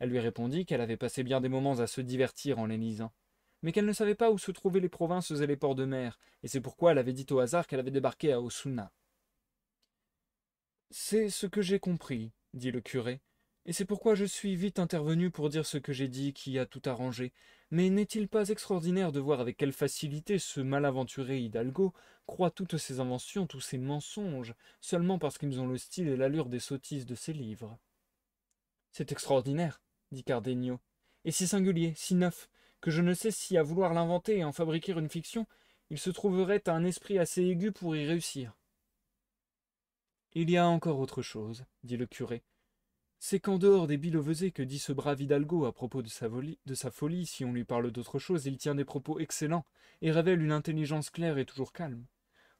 Elle lui répondit qu'elle avait passé bien des moments à se divertir en les lisant mais qu'elle ne savait pas où se trouvaient les provinces et les ports de mer, et c'est pourquoi elle avait dit au hasard qu'elle avait débarqué à Osuna. C'est ce que j'ai compris, dit le curé, et c'est pourquoi je suis vite intervenu pour dire ce que j'ai dit qui a tout arrangé. Mais n'est-il pas extraordinaire de voir avec quelle facilité ce malaventuré Hidalgo croit toutes ses inventions, tous ses mensonges, seulement parce qu'ils ont le style et l'allure des sottises de ses livres C'est extraordinaire, dit Cardenio, et si singulier, si neuf, que je ne sais si à vouloir l'inventer et en fabriquer une fiction, il se trouverait un esprit assez aigu pour y réussir. Il y a encore autre chose, dit le curé. C'est qu'en dehors des bilovezés que dit ce brave Hidalgo à propos de de sa folie, si on lui parle d'autre chose, il tient des propos excellents et révèle une intelligence claire et toujours calme.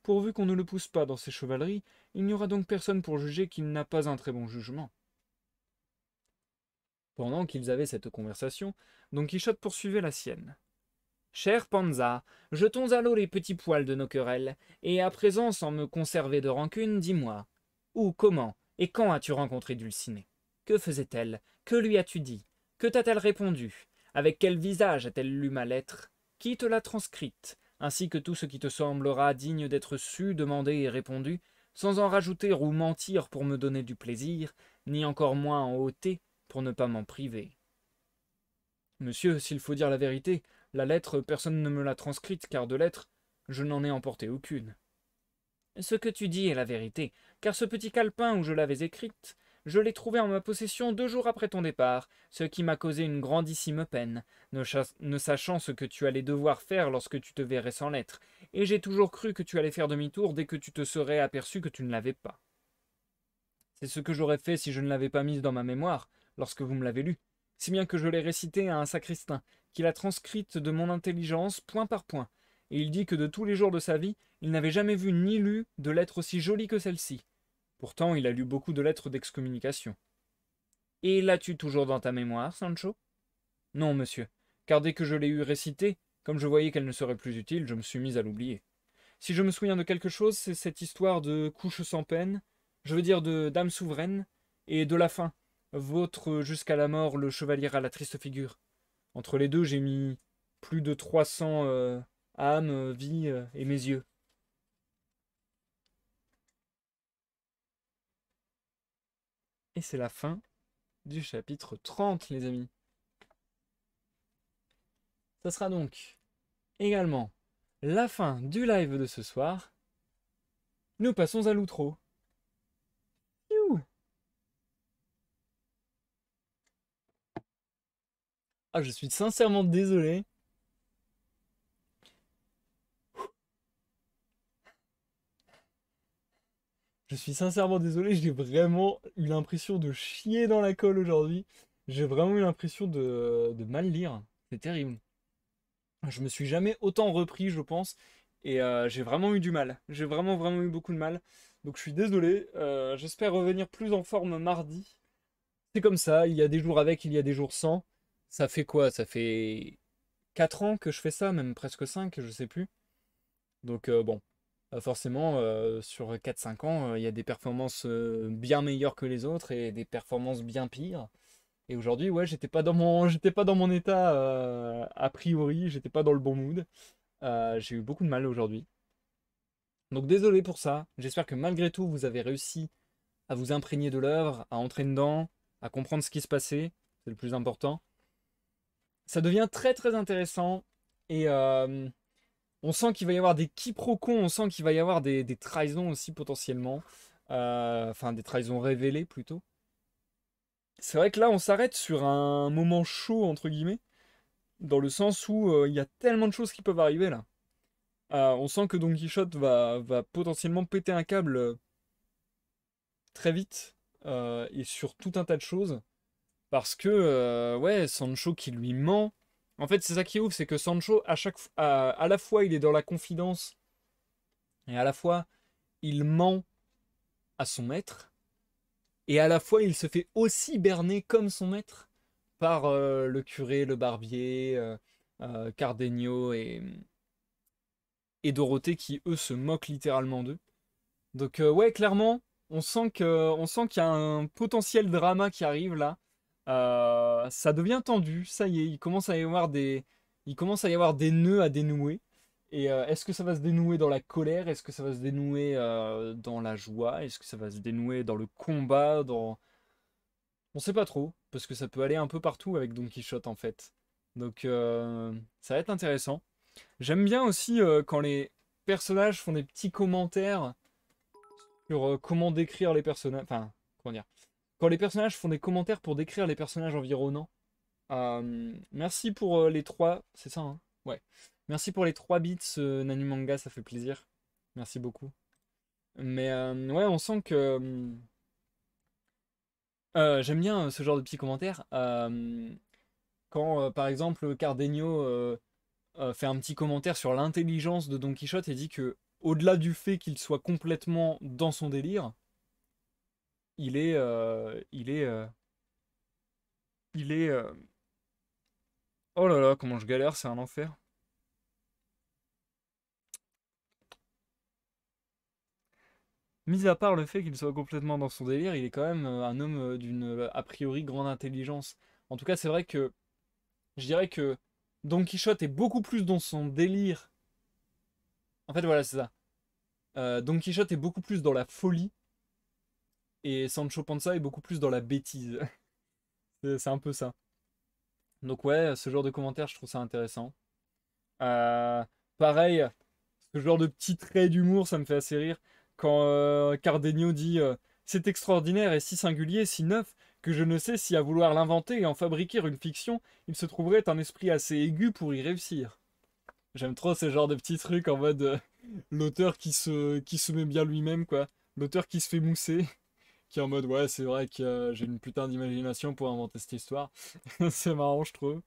Pourvu qu'on ne le pousse pas dans ses chevaleries, il n'y aura donc personne pour juger qu'il n'a pas un très bon jugement. Pendant qu'ils avaient cette conversation, Don Quichotte poursuivait la sienne. Cher Panza, jetons à l'eau les petits poils de nos querelles, et à présent, sans me conserver de rancune, dis-moi, où, comment et quand as-tu rencontré Dulcinée Que faisait-elle Que lui as-tu dit Que t'a-t-elle répondu Avec quel visage a-t-elle lu ma lettre Qui te l'a transcrite Ainsi que tout ce qui te semblera digne d'être su, demandé et répondu, sans en rajouter ou mentir pour me donner du plaisir, ni encore moins en ôter, pour ne pas m'en priver. Monsieur, s'il faut dire la vérité, la lettre, personne ne me l'a transcrite, car de lettre, je n'en ai emporté aucune. Ce que tu dis est la vérité, car ce petit calepin où je l'avais écrite, je l'ai trouvé en ma possession deux jours après ton départ, ce qui m'a causé une grandissime peine, ne, ne, sachant ce que tu allais devoir faire lorsque tu te verrais sans lettre, et j'ai toujours cru que tu allais faire demi-tour dès que tu te serais aperçu que tu ne l'avais pas. C'est ce que j'aurais fait si je ne l'avais pas mise dans ma mémoire, lorsque vous me l'avez lue, si bien que je l'ai récitée à un sacristain, qui l'a transcrite de mon intelligence point par point, et il dit que de tous les jours de sa vie, il n'avait jamais vu ni lu de lettres aussi jolie que celle-ci. Pourtant, il a lu beaucoup de lettres d'excommunication. Et l'as-tu toujours dans ta mémoire, Sancho Non, monsieur, car dès que je l'ai eu récitée, comme je voyais qu'elle ne serait plus utile, je me suis mis à l'oublier. Si je me souviens de quelque chose, c'est cette histoire de couche sans peine, je veux dire de dame souveraine, et de la faim, votre Jusqu'à la mort, le chevalier à la triste figure. Entre les deux, j'ai mis plus de 300 euh, âmes, euh, vie euh, et mes yeux. Et c'est la fin du chapitre 30, les amis. Ça sera donc également la fin du live de ce soir. Nous passons à l'outro. Ah, je suis sincèrement désolé. Je suis sincèrement désolé, j'ai vraiment eu l'impression de chier dans la colle aujourd'hui. J'ai vraiment eu l'impression de, mal lire. C'est terrible. Je me suis jamais autant repris, je pense. Et euh, j'ai vraiment eu du mal. J'ai vraiment, vraiment eu beaucoup de mal. Donc je suis désolé. Euh, j'espère revenir plus en forme mardi. C'est comme ça, il y a des jours avec, il y a des jours sans. Ça fait quoi Ça fait 4 ans que je fais ça, même presque 5, je sais plus. Donc euh, bon, forcément, euh, sur 4-5 ans, euh, il y a des performances bien meilleures que les autres et des performances bien pires. Et aujourd'hui, ouais, j'étais pas dans mon, <laughs> pas dans mon état a priori, j'étais pas dans le bon mood. j'ai eu beaucoup de mal aujourd'hui. Donc désolé pour ça. J'espère que malgré tout, vous avez réussi à vous imprégner de l'œuvre, à entrer dedans, à comprendre ce qui se passait. C'est le plus important ça devient très très intéressant et euh, on sent qu'il va y avoir des quiproquos, on sent qu'il va y avoir des, trahisons aussi potentiellement, euh, enfin des trahisons révélées plutôt. C'est vrai que là on s'arrête sur un moment chaud entre guillemets, dans le sens où euh, il y a tellement de choses qui peuvent arriver là. on sent que Don Quichotte va, va potentiellement péter un câble très vite et sur tout un tas de choses. Parce que, euh, ouais, Sancho qui lui ment. En fait, c'est ça qui est ouf, c'est que Sancho, à, chaque, à, à, la fois, il est dans la confidence, et à la fois, il ment à son maître, et à la fois, il se fait aussi berner comme son maître par euh, le curé, le barbier, euh, Cardenio et, et Dorothée qui, eux, se moquent littéralement d'eux. Donc, ouais, clairement, on sent qu'il y a un potentiel drama qui arrive là. Euh, ça devient tendu, ça y est, il commence à y avoir des, il commence à y avoir des nœuds à dénouer. Et euh, est-ce que ça va se dénouer dans la colère Est-ce que ça va se dénouer euh, dans la joie Est-ce que ça va se dénouer dans le combat dans... On sait pas trop, parce que ça peut aller un peu partout avec Don Quichotte en fait. Donc ça va être intéressant. J'aime bien aussi quand les personnages font des petits commentaires sur comment décrire les personnages. Enfin, comment dire quand les personnages font des commentaires pour décrire les personnages environnants. Euh, merci pour euh, les trois, c'est ça, hein ouais. Merci pour les trois bits, euh, Nanumanga, ça fait plaisir. Merci beaucoup. Mais ouais, on sent que j'aime bien ce genre de petits commentaires. quand par exemple Cardenio fait un petit commentaire sur l'intelligence de Don Quichotte et dit que au-delà du fait qu'il soit complètement dans son délire, il est, euh, il est, euh, il est. Euh, oh là là, comment je galère, c'est un enfer. Mis à part le fait qu'il soit complètement dans son délire, il est quand même un homme d'une a priori grande intelligence. En tout cas, c'est vrai que je dirais que Don Quichotte est beaucoup plus dans son délire. En fait, voilà, c'est ça. Don Quichotte est beaucoup plus dans la folie et Sancho Panza est beaucoup plus dans la bêtise. <laughs> c'est un peu ça. Donc ouais, ce genre de commentaires, je trouve ça intéressant. Euh, pareil, ce genre de petits traits d'humour, ça me fait assez rire. Quand euh, Cardenio dit euh, C'est extraordinaire et si singulier, si neuf, que je ne sais si à vouloir l'inventer et en fabriquer une fiction, il se trouverait un esprit assez aigu pour y réussir. » J'aime trop ce genre de petits trucs en mode l'auteur qui se, qui se met bien lui-même, quoi. L'auteur qui se fait mousser qui en mode ouais c'est vrai que euh, j'ai une putain d'imagination pour inventer cette histoire. <laughs> c'est marrant je trouve.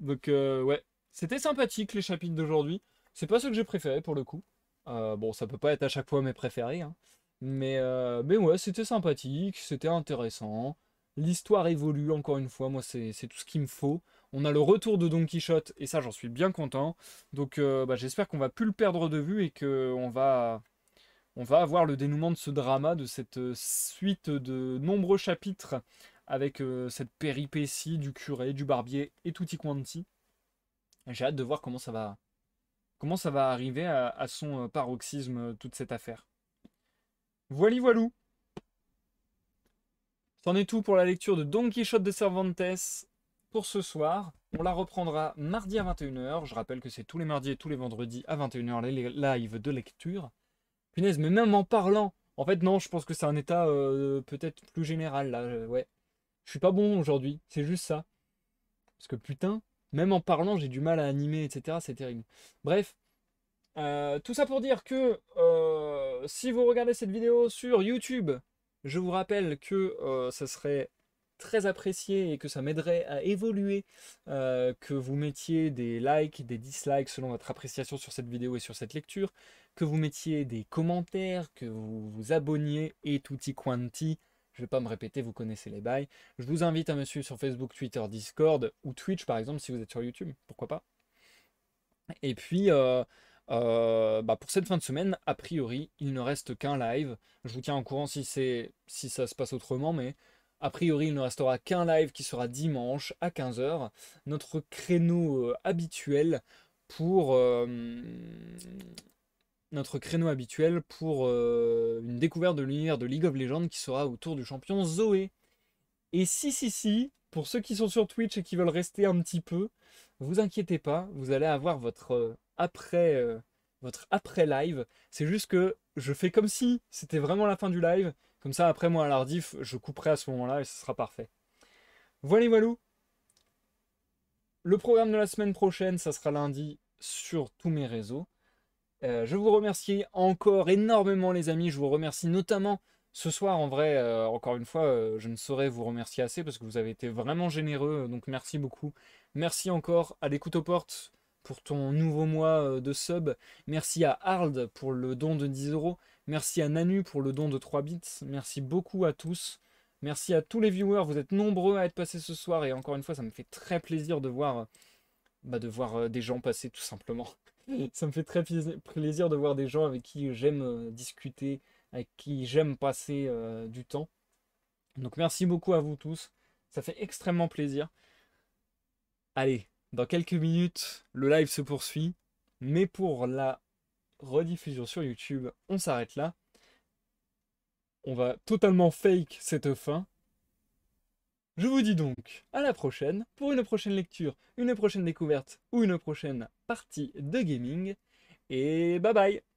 Donc euh, ouais, c'était sympathique les chapitres d'aujourd'hui. C'est pas ce que j'ai préférés pour le coup. Euh, bon ça peut pas être à chaque fois mes préférés. Hein. Mais, mais ouais c'était sympathique, c'était intéressant. L'histoire évolue encore une fois, moi c'est tout ce qu'il me faut. On a le retour de Don Quichotte et ça j'en suis bien content. Donc bah, j'espère qu'on va plus le perdre de vue et on va on va avoir le dénouement de ce drama, de cette euh, suite de nombreux chapitres avec euh, cette péripétie du curé, du barbier et tutti quanti. J'ai hâte de voir comment ça va, comment ça va arriver à, son euh, paroxysme, toute cette affaire. Voili voilou C'en est tout pour la lecture de Don Quichotte de Cervantes pour ce soir. On la reprendra mardi à 21h. Je rappelle que c'est tous les mardis et tous les vendredis à 21h les lives de lecture mais même en parlant. En fait, non, je pense que c'est un état euh, peut-être plus général, là. Euh, ouais. Je suis pas bon aujourd'hui, c'est juste ça. Parce que putain, même en parlant, j'ai du mal à animer, etc. C'est terrible. Bref. Euh, tout ça pour dire que si vous regardez cette vidéo sur YouTube, je vous rappelle que ça serait très apprécié et que ça m'aiderait à évoluer, euh, que vous mettiez des likes, des dislikes selon votre appréciation sur cette vidéo et sur cette lecture, que vous mettiez des commentaires, que vous vous abonniez et tutti quanti. Je ne vais pas me répéter, vous connaissez les bails. Je vous invite à me suivre sur Facebook, Twitter, Discord ou Twitch par exemple si vous êtes sur YouTube, pourquoi pas. Et puis, euh, euh, bah pour cette fin de semaine, a priori, il ne reste qu'un live. Je vous tiens en courant si, si ça se passe autrement, mais a priori, il ne restera qu'un live qui sera dimanche à 15h, euh, euh, notre créneau habituel pour notre créneau habituel pour une découverte de l'univers de League of Legends qui sera autour du champion Zoé. Et si si si, pour ceux qui sont sur Twitch et qui veulent rester un petit peu, vous inquiétez pas, vous allez avoir votre euh, après votre après live. C'est juste que je fais comme si c'était vraiment la fin du live comme ça, après moi, à l'ardif, je couperai à ce moment-là et ce sera parfait. Voilà, voilà. Le programme de la semaine prochaine, ça sera lundi sur tous mes réseaux. Euh, je vous remercie encore énormément, les amis. Je vous remercie notamment ce soir. En vrai, euh, encore une fois, euh, je ne saurais vous remercier assez parce que vous avez été vraiment généreux. Donc, merci beaucoup. Merci encore à l'écoute aux portes pour ton nouveau mois de sub. Merci à Arld pour le don de 10 euros. Merci à Nanu pour le don de 3 bits. Merci beaucoup à tous. Merci à tous les viewers. Vous êtes nombreux à être passés ce soir. Et encore une fois, ça me fait très plaisir de voir, euh, bah, de voir euh, des gens passer tout simplement. <laughs> ça me fait très plaisir de voir des gens avec qui j'aime euh, discuter, avec qui j'aime passer du temps. Donc merci beaucoup à vous tous. Ça fait extrêmement plaisir. Allez, dans quelques minutes, le live se poursuit. Mais pour la rediffusion sur YouTube. On s'arrête là. On va totalement fake cette fin. Je vous dis donc à la prochaine pour une prochaine lecture, une prochaine découverte ou une prochaine partie de gaming. Et bye bye